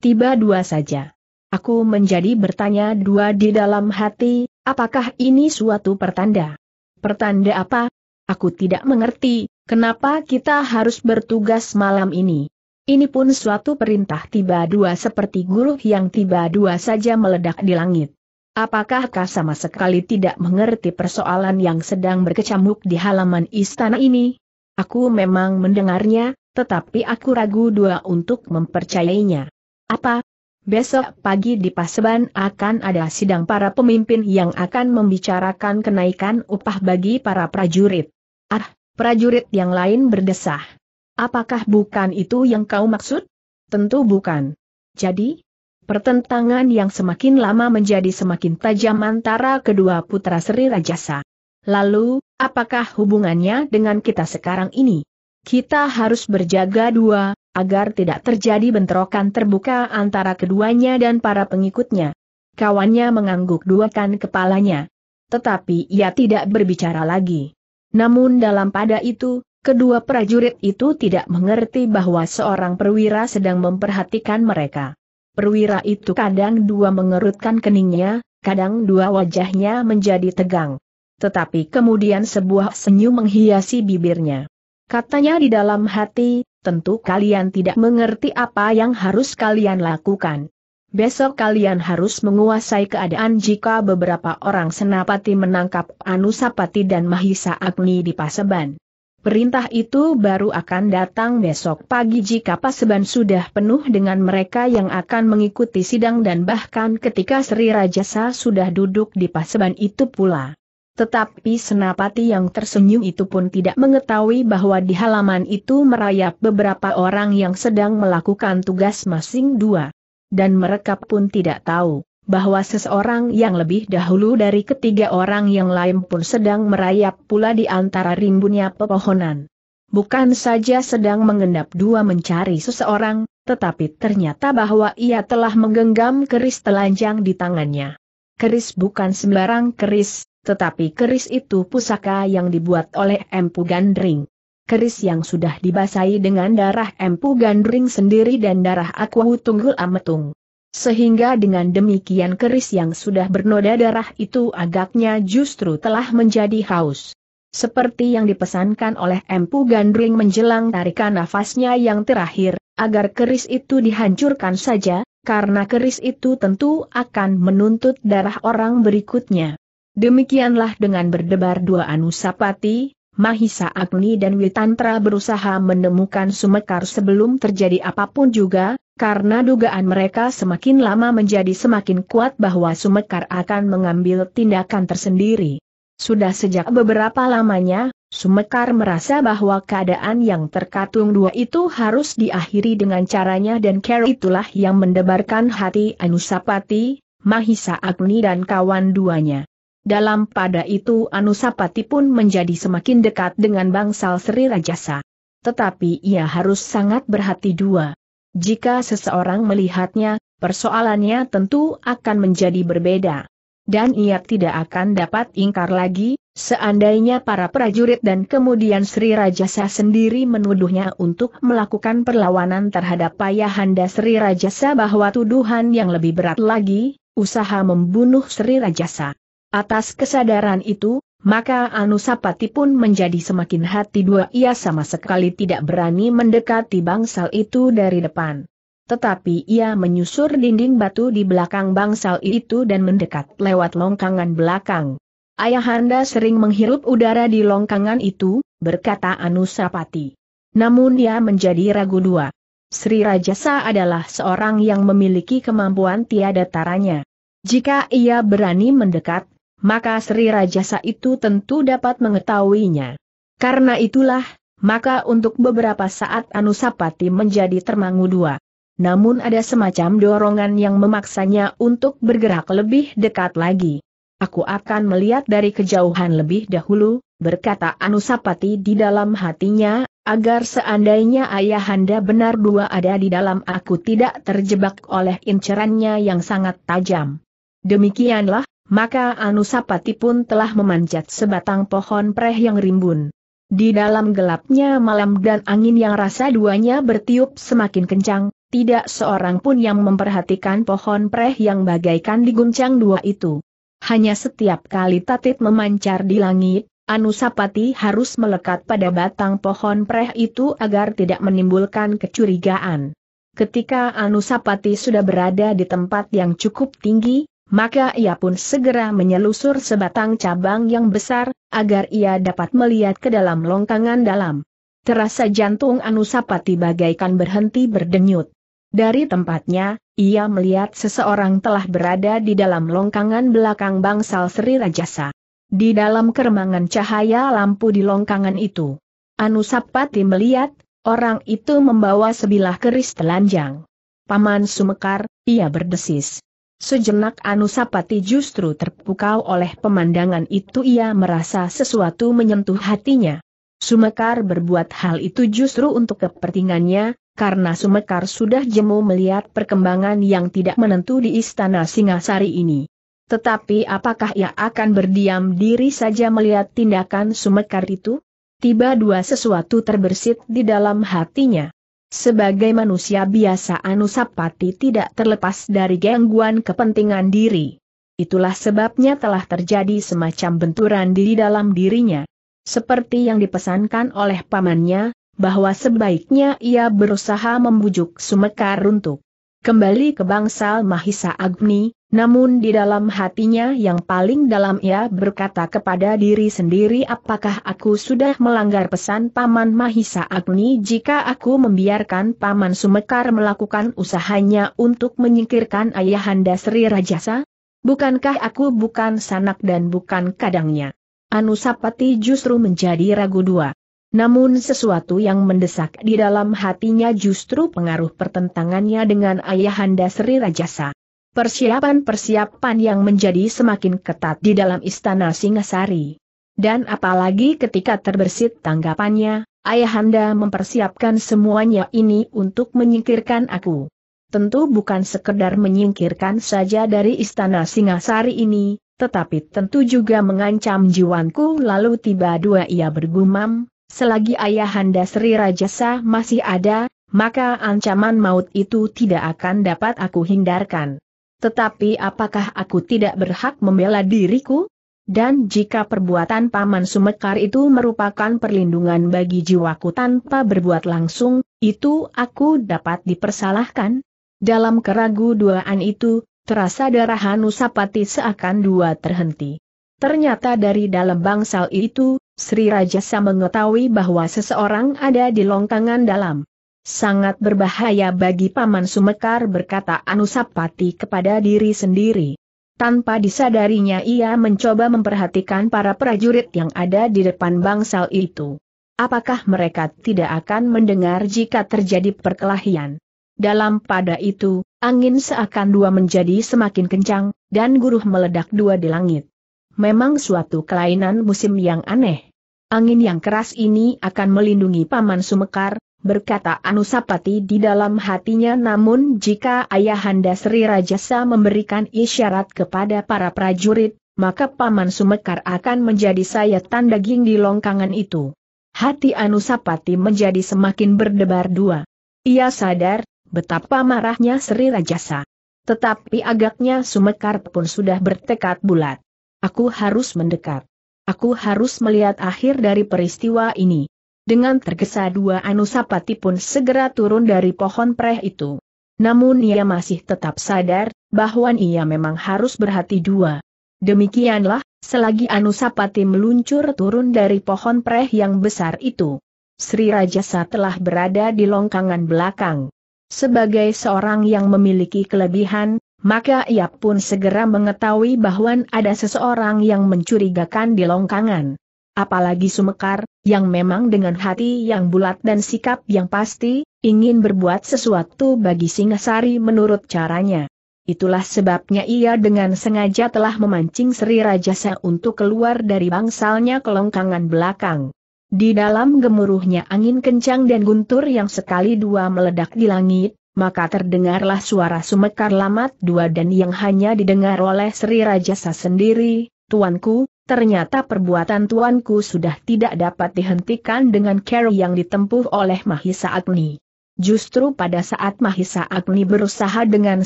Tiba dua saja. Aku menjadi bertanya dua di dalam hati, apakah ini suatu pertanda? Pertanda apa? Aku tidak mengerti, kenapa kita harus bertugas malam ini. Ini pun suatu perintah tiba dua seperti guru yang tiba dua saja meledak di langit. Apakah kau sama sekali tidak mengerti persoalan yang sedang berkecamuk di halaman istana ini? Aku memang mendengarnya, tetapi aku ragu dua untuk mempercayainya. Apa? Besok pagi di Paseban akan ada sidang para pemimpin yang akan membicarakan kenaikan upah bagi para prajurit. Ah, prajurit yang lain berdesah. Apakah bukan itu yang kau maksud? Tentu bukan. Jadi, pertentangan yang semakin lama menjadi semakin tajam antara kedua putra Sri Rajasa. Lalu, apakah hubungannya dengan kita sekarang ini? Kita harus berjaga dua, agar tidak terjadi bentrokan terbuka antara keduanya dan para pengikutnya. Kawannya mengangguk duakan kepalanya. Tetapi ia tidak berbicara lagi. Namun dalam pada itu, Kedua prajurit itu tidak mengerti bahwa seorang perwira sedang memperhatikan mereka. Perwira itu kadang dua mengerutkan keningnya, kadang dua wajahnya menjadi tegang. Tetapi kemudian sebuah senyum menghiasi bibirnya. Katanya di dalam hati, tentu kalian tidak mengerti apa yang harus kalian lakukan. Besok kalian harus menguasai keadaan jika beberapa orang senapati menangkap Anusapati dan Mahisa Agni di Paseban. Perintah itu baru akan datang besok pagi jika paseban sudah penuh dengan mereka yang akan mengikuti sidang dan bahkan ketika Sri Rajasa sudah duduk di paseban itu pula. Tetapi senapati yang tersenyum itu pun tidak mengetahui bahwa di halaman itu merayap beberapa orang yang sedang melakukan tugas masing dua. Dan mereka pun tidak tahu bahwa seseorang yang lebih dahulu dari ketiga orang yang lain pun sedang merayap pula di antara rimbunnya pepohonan. Bukan saja sedang mengendap dua mencari seseorang, tetapi ternyata bahwa ia telah menggenggam keris telanjang di tangannya. Keris bukan sembarang keris, tetapi keris itu pusaka yang dibuat oleh Empu Gandring. Keris yang sudah dibasahi dengan darah Empu Gandring sendiri dan darah Aku Tunggul Ametung. Sehingga dengan demikian keris yang sudah bernoda darah itu agaknya justru telah menjadi haus. Seperti yang dipesankan oleh Empu Gandring menjelang tarikan nafasnya yang terakhir, agar keris itu dihancurkan saja, karena keris itu tentu akan menuntut darah orang berikutnya. Demikianlah dengan berdebar dua Anusapati, Mahisa Agni dan Witantra berusaha menemukan Sumekar sebelum terjadi apapun juga, karena dugaan mereka semakin lama menjadi semakin kuat bahwa Sumekar akan mengambil tindakan tersendiri. Sudah sejak beberapa lamanya, Sumekar merasa bahwa keadaan yang terkatung dua itu harus diakhiri dengan caranya dan Carol itulah yang mendebarkan hati Anusapati, Mahisa Agni dan kawan duanya. Dalam pada itu Anusapati pun menjadi semakin dekat dengan bangsal Sri Rajasa. Tetapi ia harus sangat berhati dua. Jika seseorang melihatnya, persoalannya tentu akan menjadi berbeda. Dan ia tidak akan dapat ingkar lagi, seandainya para prajurit dan kemudian Sri Rajasa sendiri menuduhnya untuk melakukan perlawanan terhadap payahanda Sri Rajasa bahwa tuduhan yang lebih berat lagi, usaha membunuh Sri Rajasa. Atas kesadaran itu, maka Anusapati pun menjadi semakin hati dua ia sama sekali tidak berani mendekati bangsal itu dari depan. Tetapi ia menyusur dinding batu di belakang bangsal itu dan mendekat lewat longkangan belakang. Ayahanda sering menghirup udara di longkangan itu, berkata Anusapati. Namun ia menjadi ragu dua. Sri Rajasa adalah seorang yang memiliki kemampuan tiada taranya. Jika ia berani mendekat, maka Sri Rajasa itu tentu dapat mengetahuinya. Karena itulah, maka untuk beberapa saat Anusapati menjadi termangu dua. Namun ada semacam dorongan yang memaksanya untuk bergerak lebih dekat lagi. Aku akan melihat dari kejauhan lebih dahulu, berkata Anusapati di dalam hatinya, agar seandainya ayahanda benar dua ada di dalam aku tidak terjebak oleh incerannya yang sangat tajam. Demikianlah, maka Anusapati pun telah memanjat sebatang pohon preh yang rimbun. Di dalam gelapnya malam dan angin yang rasa duanya bertiup semakin kencang, tidak seorang pun yang memperhatikan pohon preh yang bagaikan diguncang dua itu. Hanya setiap kali tatit memancar di langit, Anusapati harus melekat pada batang pohon preh itu agar tidak menimbulkan kecurigaan. Ketika Anusapati sudah berada di tempat yang cukup tinggi, maka ia pun segera menyelusur sebatang cabang yang besar, agar ia dapat melihat ke dalam longkangan dalam. Terasa jantung Anusapati bagaikan berhenti berdenyut. Dari tempatnya, ia melihat seseorang telah berada di dalam longkangan belakang bangsal Sri Rajasa. Di dalam keremangan cahaya lampu di longkangan itu, Anusapati melihat, orang itu membawa sebilah keris telanjang. Paman Sumekar, ia berdesis. Sejenak Anusapati justru terpukau oleh pemandangan itu ia merasa sesuatu menyentuh hatinya. Sumekar berbuat hal itu justru untuk kepentingannya, karena Sumekar sudah jemu melihat perkembangan yang tidak menentu di istana Singasari ini. Tetapi apakah ia akan berdiam diri saja melihat tindakan Sumekar itu? Tiba dua sesuatu terbersit di dalam hatinya. Sebagai manusia biasa Anusapati tidak terlepas dari gangguan kepentingan diri. Itulah sebabnya telah terjadi semacam benturan diri dalam dirinya. Seperti yang dipesankan oleh pamannya, bahwa sebaiknya ia berusaha membujuk Sumekar untuk kembali ke bangsal Mahisa Agni, namun di dalam hatinya yang paling dalam ia berkata kepada diri sendiri apakah aku sudah melanggar pesan Paman Mahisa Agni jika aku membiarkan Paman Sumekar melakukan usahanya untuk menyingkirkan Ayahanda Sri Rajasa? Bukankah aku bukan sanak dan bukan kadangnya? Anusapati justru menjadi ragu dua. Namun sesuatu yang mendesak di dalam hatinya justru pengaruh pertentangannya dengan Ayahanda Sri Rajasa persiapan-persiapan yang menjadi semakin ketat di dalam istana Singasari. Dan apalagi ketika terbersit tanggapannya, Ayahanda mempersiapkan semuanya ini untuk menyingkirkan aku. Tentu bukan sekedar menyingkirkan saja dari istana Singasari ini, tetapi tentu juga mengancam jiwanku lalu tiba dua ia bergumam, selagi Ayahanda Sri Rajasa masih ada, maka ancaman maut itu tidak akan dapat aku hindarkan. Tetapi apakah aku tidak berhak membela diriku? Dan jika perbuatan Paman Sumekar itu merupakan perlindungan bagi jiwaku tanpa berbuat langsung, itu aku dapat dipersalahkan? Dalam keragu duaan itu, terasa darah Hanusapati seakan dua terhenti. Ternyata dari dalam bangsal itu, Sri Rajasa mengetahui bahwa seseorang ada di longkangan dalam. Sangat berbahaya bagi Paman Sumekar berkata Anusapati kepada diri sendiri. Tanpa disadarinya ia mencoba memperhatikan para prajurit yang ada di depan bangsal itu. Apakah mereka tidak akan mendengar jika terjadi perkelahian? Dalam pada itu, angin seakan dua menjadi semakin kencang, dan guruh meledak dua di langit. Memang suatu kelainan musim yang aneh. Angin yang keras ini akan melindungi Paman Sumekar, berkata Anusapati di dalam hatinya namun jika Ayahanda Sri Rajasa memberikan isyarat kepada para prajurit, maka Paman Sumekar akan menjadi sayatan daging di longkangan itu. Hati Anusapati menjadi semakin berdebar dua. Ia sadar, betapa marahnya Sri Rajasa. Tetapi agaknya Sumekar pun sudah bertekad bulat. Aku harus mendekat. Aku harus melihat akhir dari peristiwa ini. Dengan tergesa dua Anusapati pun segera turun dari pohon preh itu. Namun ia masih tetap sadar, bahwa ia memang harus berhati dua. Demikianlah, selagi Anusapati meluncur turun dari pohon preh yang besar itu. Sri Rajasa telah berada di longkangan belakang. Sebagai seorang yang memiliki kelebihan, maka ia pun segera mengetahui bahwa ada seseorang yang mencurigakan di longkangan apalagi Sumekar, yang memang dengan hati yang bulat dan sikap yang pasti, ingin berbuat sesuatu bagi Singasari menurut caranya. Itulah sebabnya ia dengan sengaja telah memancing Sri Rajasa untuk keluar dari bangsalnya kelongkangan belakang. Di dalam gemuruhnya angin kencang dan guntur yang sekali dua meledak di langit, maka terdengarlah suara sumekar lamat dua dan yang hanya didengar oleh Sri Rajasa sendiri, Tuanku, ternyata perbuatan tuanku sudah tidak dapat dihentikan dengan cara yang ditempuh oleh Mahisa Agni. Justru pada saat Mahisa Agni berusaha dengan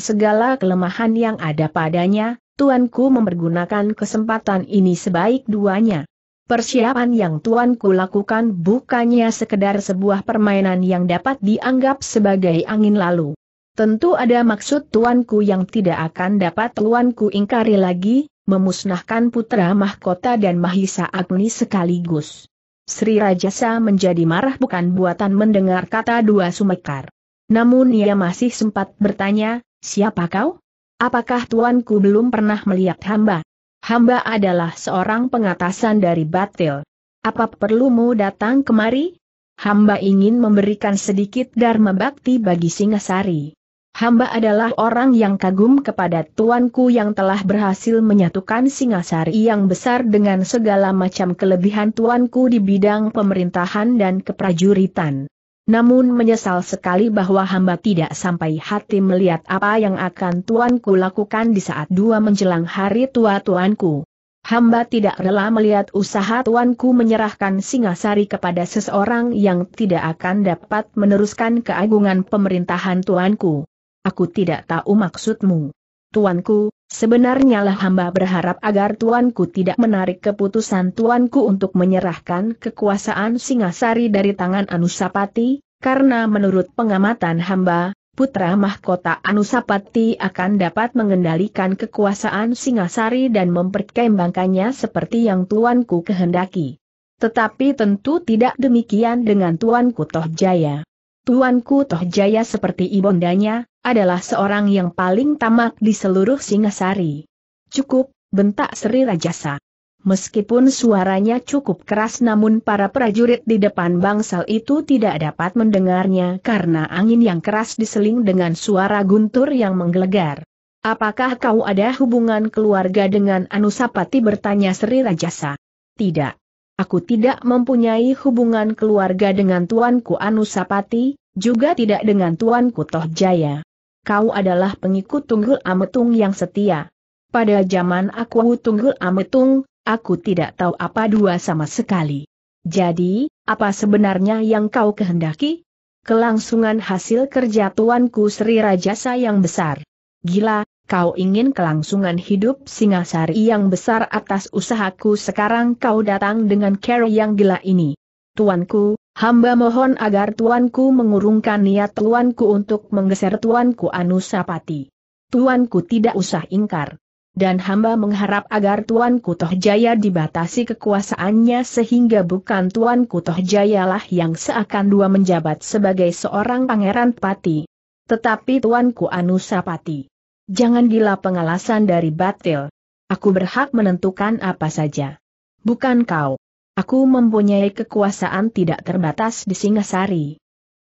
segala kelemahan yang ada padanya, tuanku mempergunakan kesempatan ini sebaik duanya. Persiapan yang tuanku lakukan bukannya sekedar sebuah permainan yang dapat dianggap sebagai angin lalu. Tentu ada maksud tuanku yang tidak akan dapat tuanku ingkari lagi, memusnahkan putra mahkota dan Mahisa Agni sekaligus. Sri Rajasa menjadi marah bukan buatan mendengar kata dua sumekar. Namun ia masih sempat bertanya, siapa kau? Apakah tuanku belum pernah melihat hamba? Hamba adalah seorang pengatasan dari batil. Apa perlumu datang kemari? Hamba ingin memberikan sedikit dharma bakti bagi Singasari. Hamba adalah orang yang kagum kepada tuanku yang telah berhasil menyatukan Singasari yang besar dengan segala macam kelebihan tuanku di bidang pemerintahan dan keprajuritan. Namun menyesal sekali bahwa hamba tidak sampai hati melihat apa yang akan tuanku lakukan di saat dua menjelang hari tua tuanku. Hamba tidak rela melihat usaha tuanku menyerahkan Singasari kepada seseorang yang tidak akan dapat meneruskan keagungan pemerintahan tuanku aku tidak tahu maksudmu. Tuanku, sebenarnya lah hamba berharap agar tuanku tidak menarik keputusan tuanku untuk menyerahkan kekuasaan Singasari dari tangan Anusapati, karena menurut pengamatan hamba, putra mahkota Anusapati akan dapat mengendalikan kekuasaan Singasari dan memperkembangkannya seperti yang tuanku kehendaki. Tetapi tentu tidak demikian dengan tuanku Tohjaya. Tuanku Tohjaya seperti ibundanya adalah seorang yang paling tamak di seluruh Singasari. Cukup, bentak Sri Rajasa. Meskipun suaranya cukup keras namun para prajurit di depan bangsal itu tidak dapat mendengarnya karena angin yang keras diseling dengan suara guntur yang menggelegar. Apakah kau ada hubungan keluarga dengan Anusapati bertanya Sri Rajasa? Tidak. Aku tidak mempunyai hubungan keluarga dengan tuanku Anusapati, juga tidak dengan tuanku Tohjaya kau adalah pengikut Tunggul Ametung yang setia. Pada zaman aku Tunggul Ametung, aku tidak tahu apa dua sama sekali. Jadi, apa sebenarnya yang kau kehendaki? Kelangsungan hasil kerja tuanku Sri Rajasa yang besar. Gila, kau ingin kelangsungan hidup Singasari yang besar atas usahaku sekarang kau datang dengan cara yang gila ini. Tuanku, Hamba mohon agar tuanku mengurungkan niat tuanku untuk menggeser tuanku Anusapati. Tuanku tidak usah ingkar. Dan hamba mengharap agar tuanku Tohjaya dibatasi kekuasaannya sehingga bukan tuanku Tohjayalah yang seakan dua menjabat sebagai seorang pangeran pati. Tetapi tuanku Anusapati. Jangan gila pengalasan dari batil. Aku berhak menentukan apa saja. Bukan kau. Aku mempunyai kekuasaan tidak terbatas di Singasari.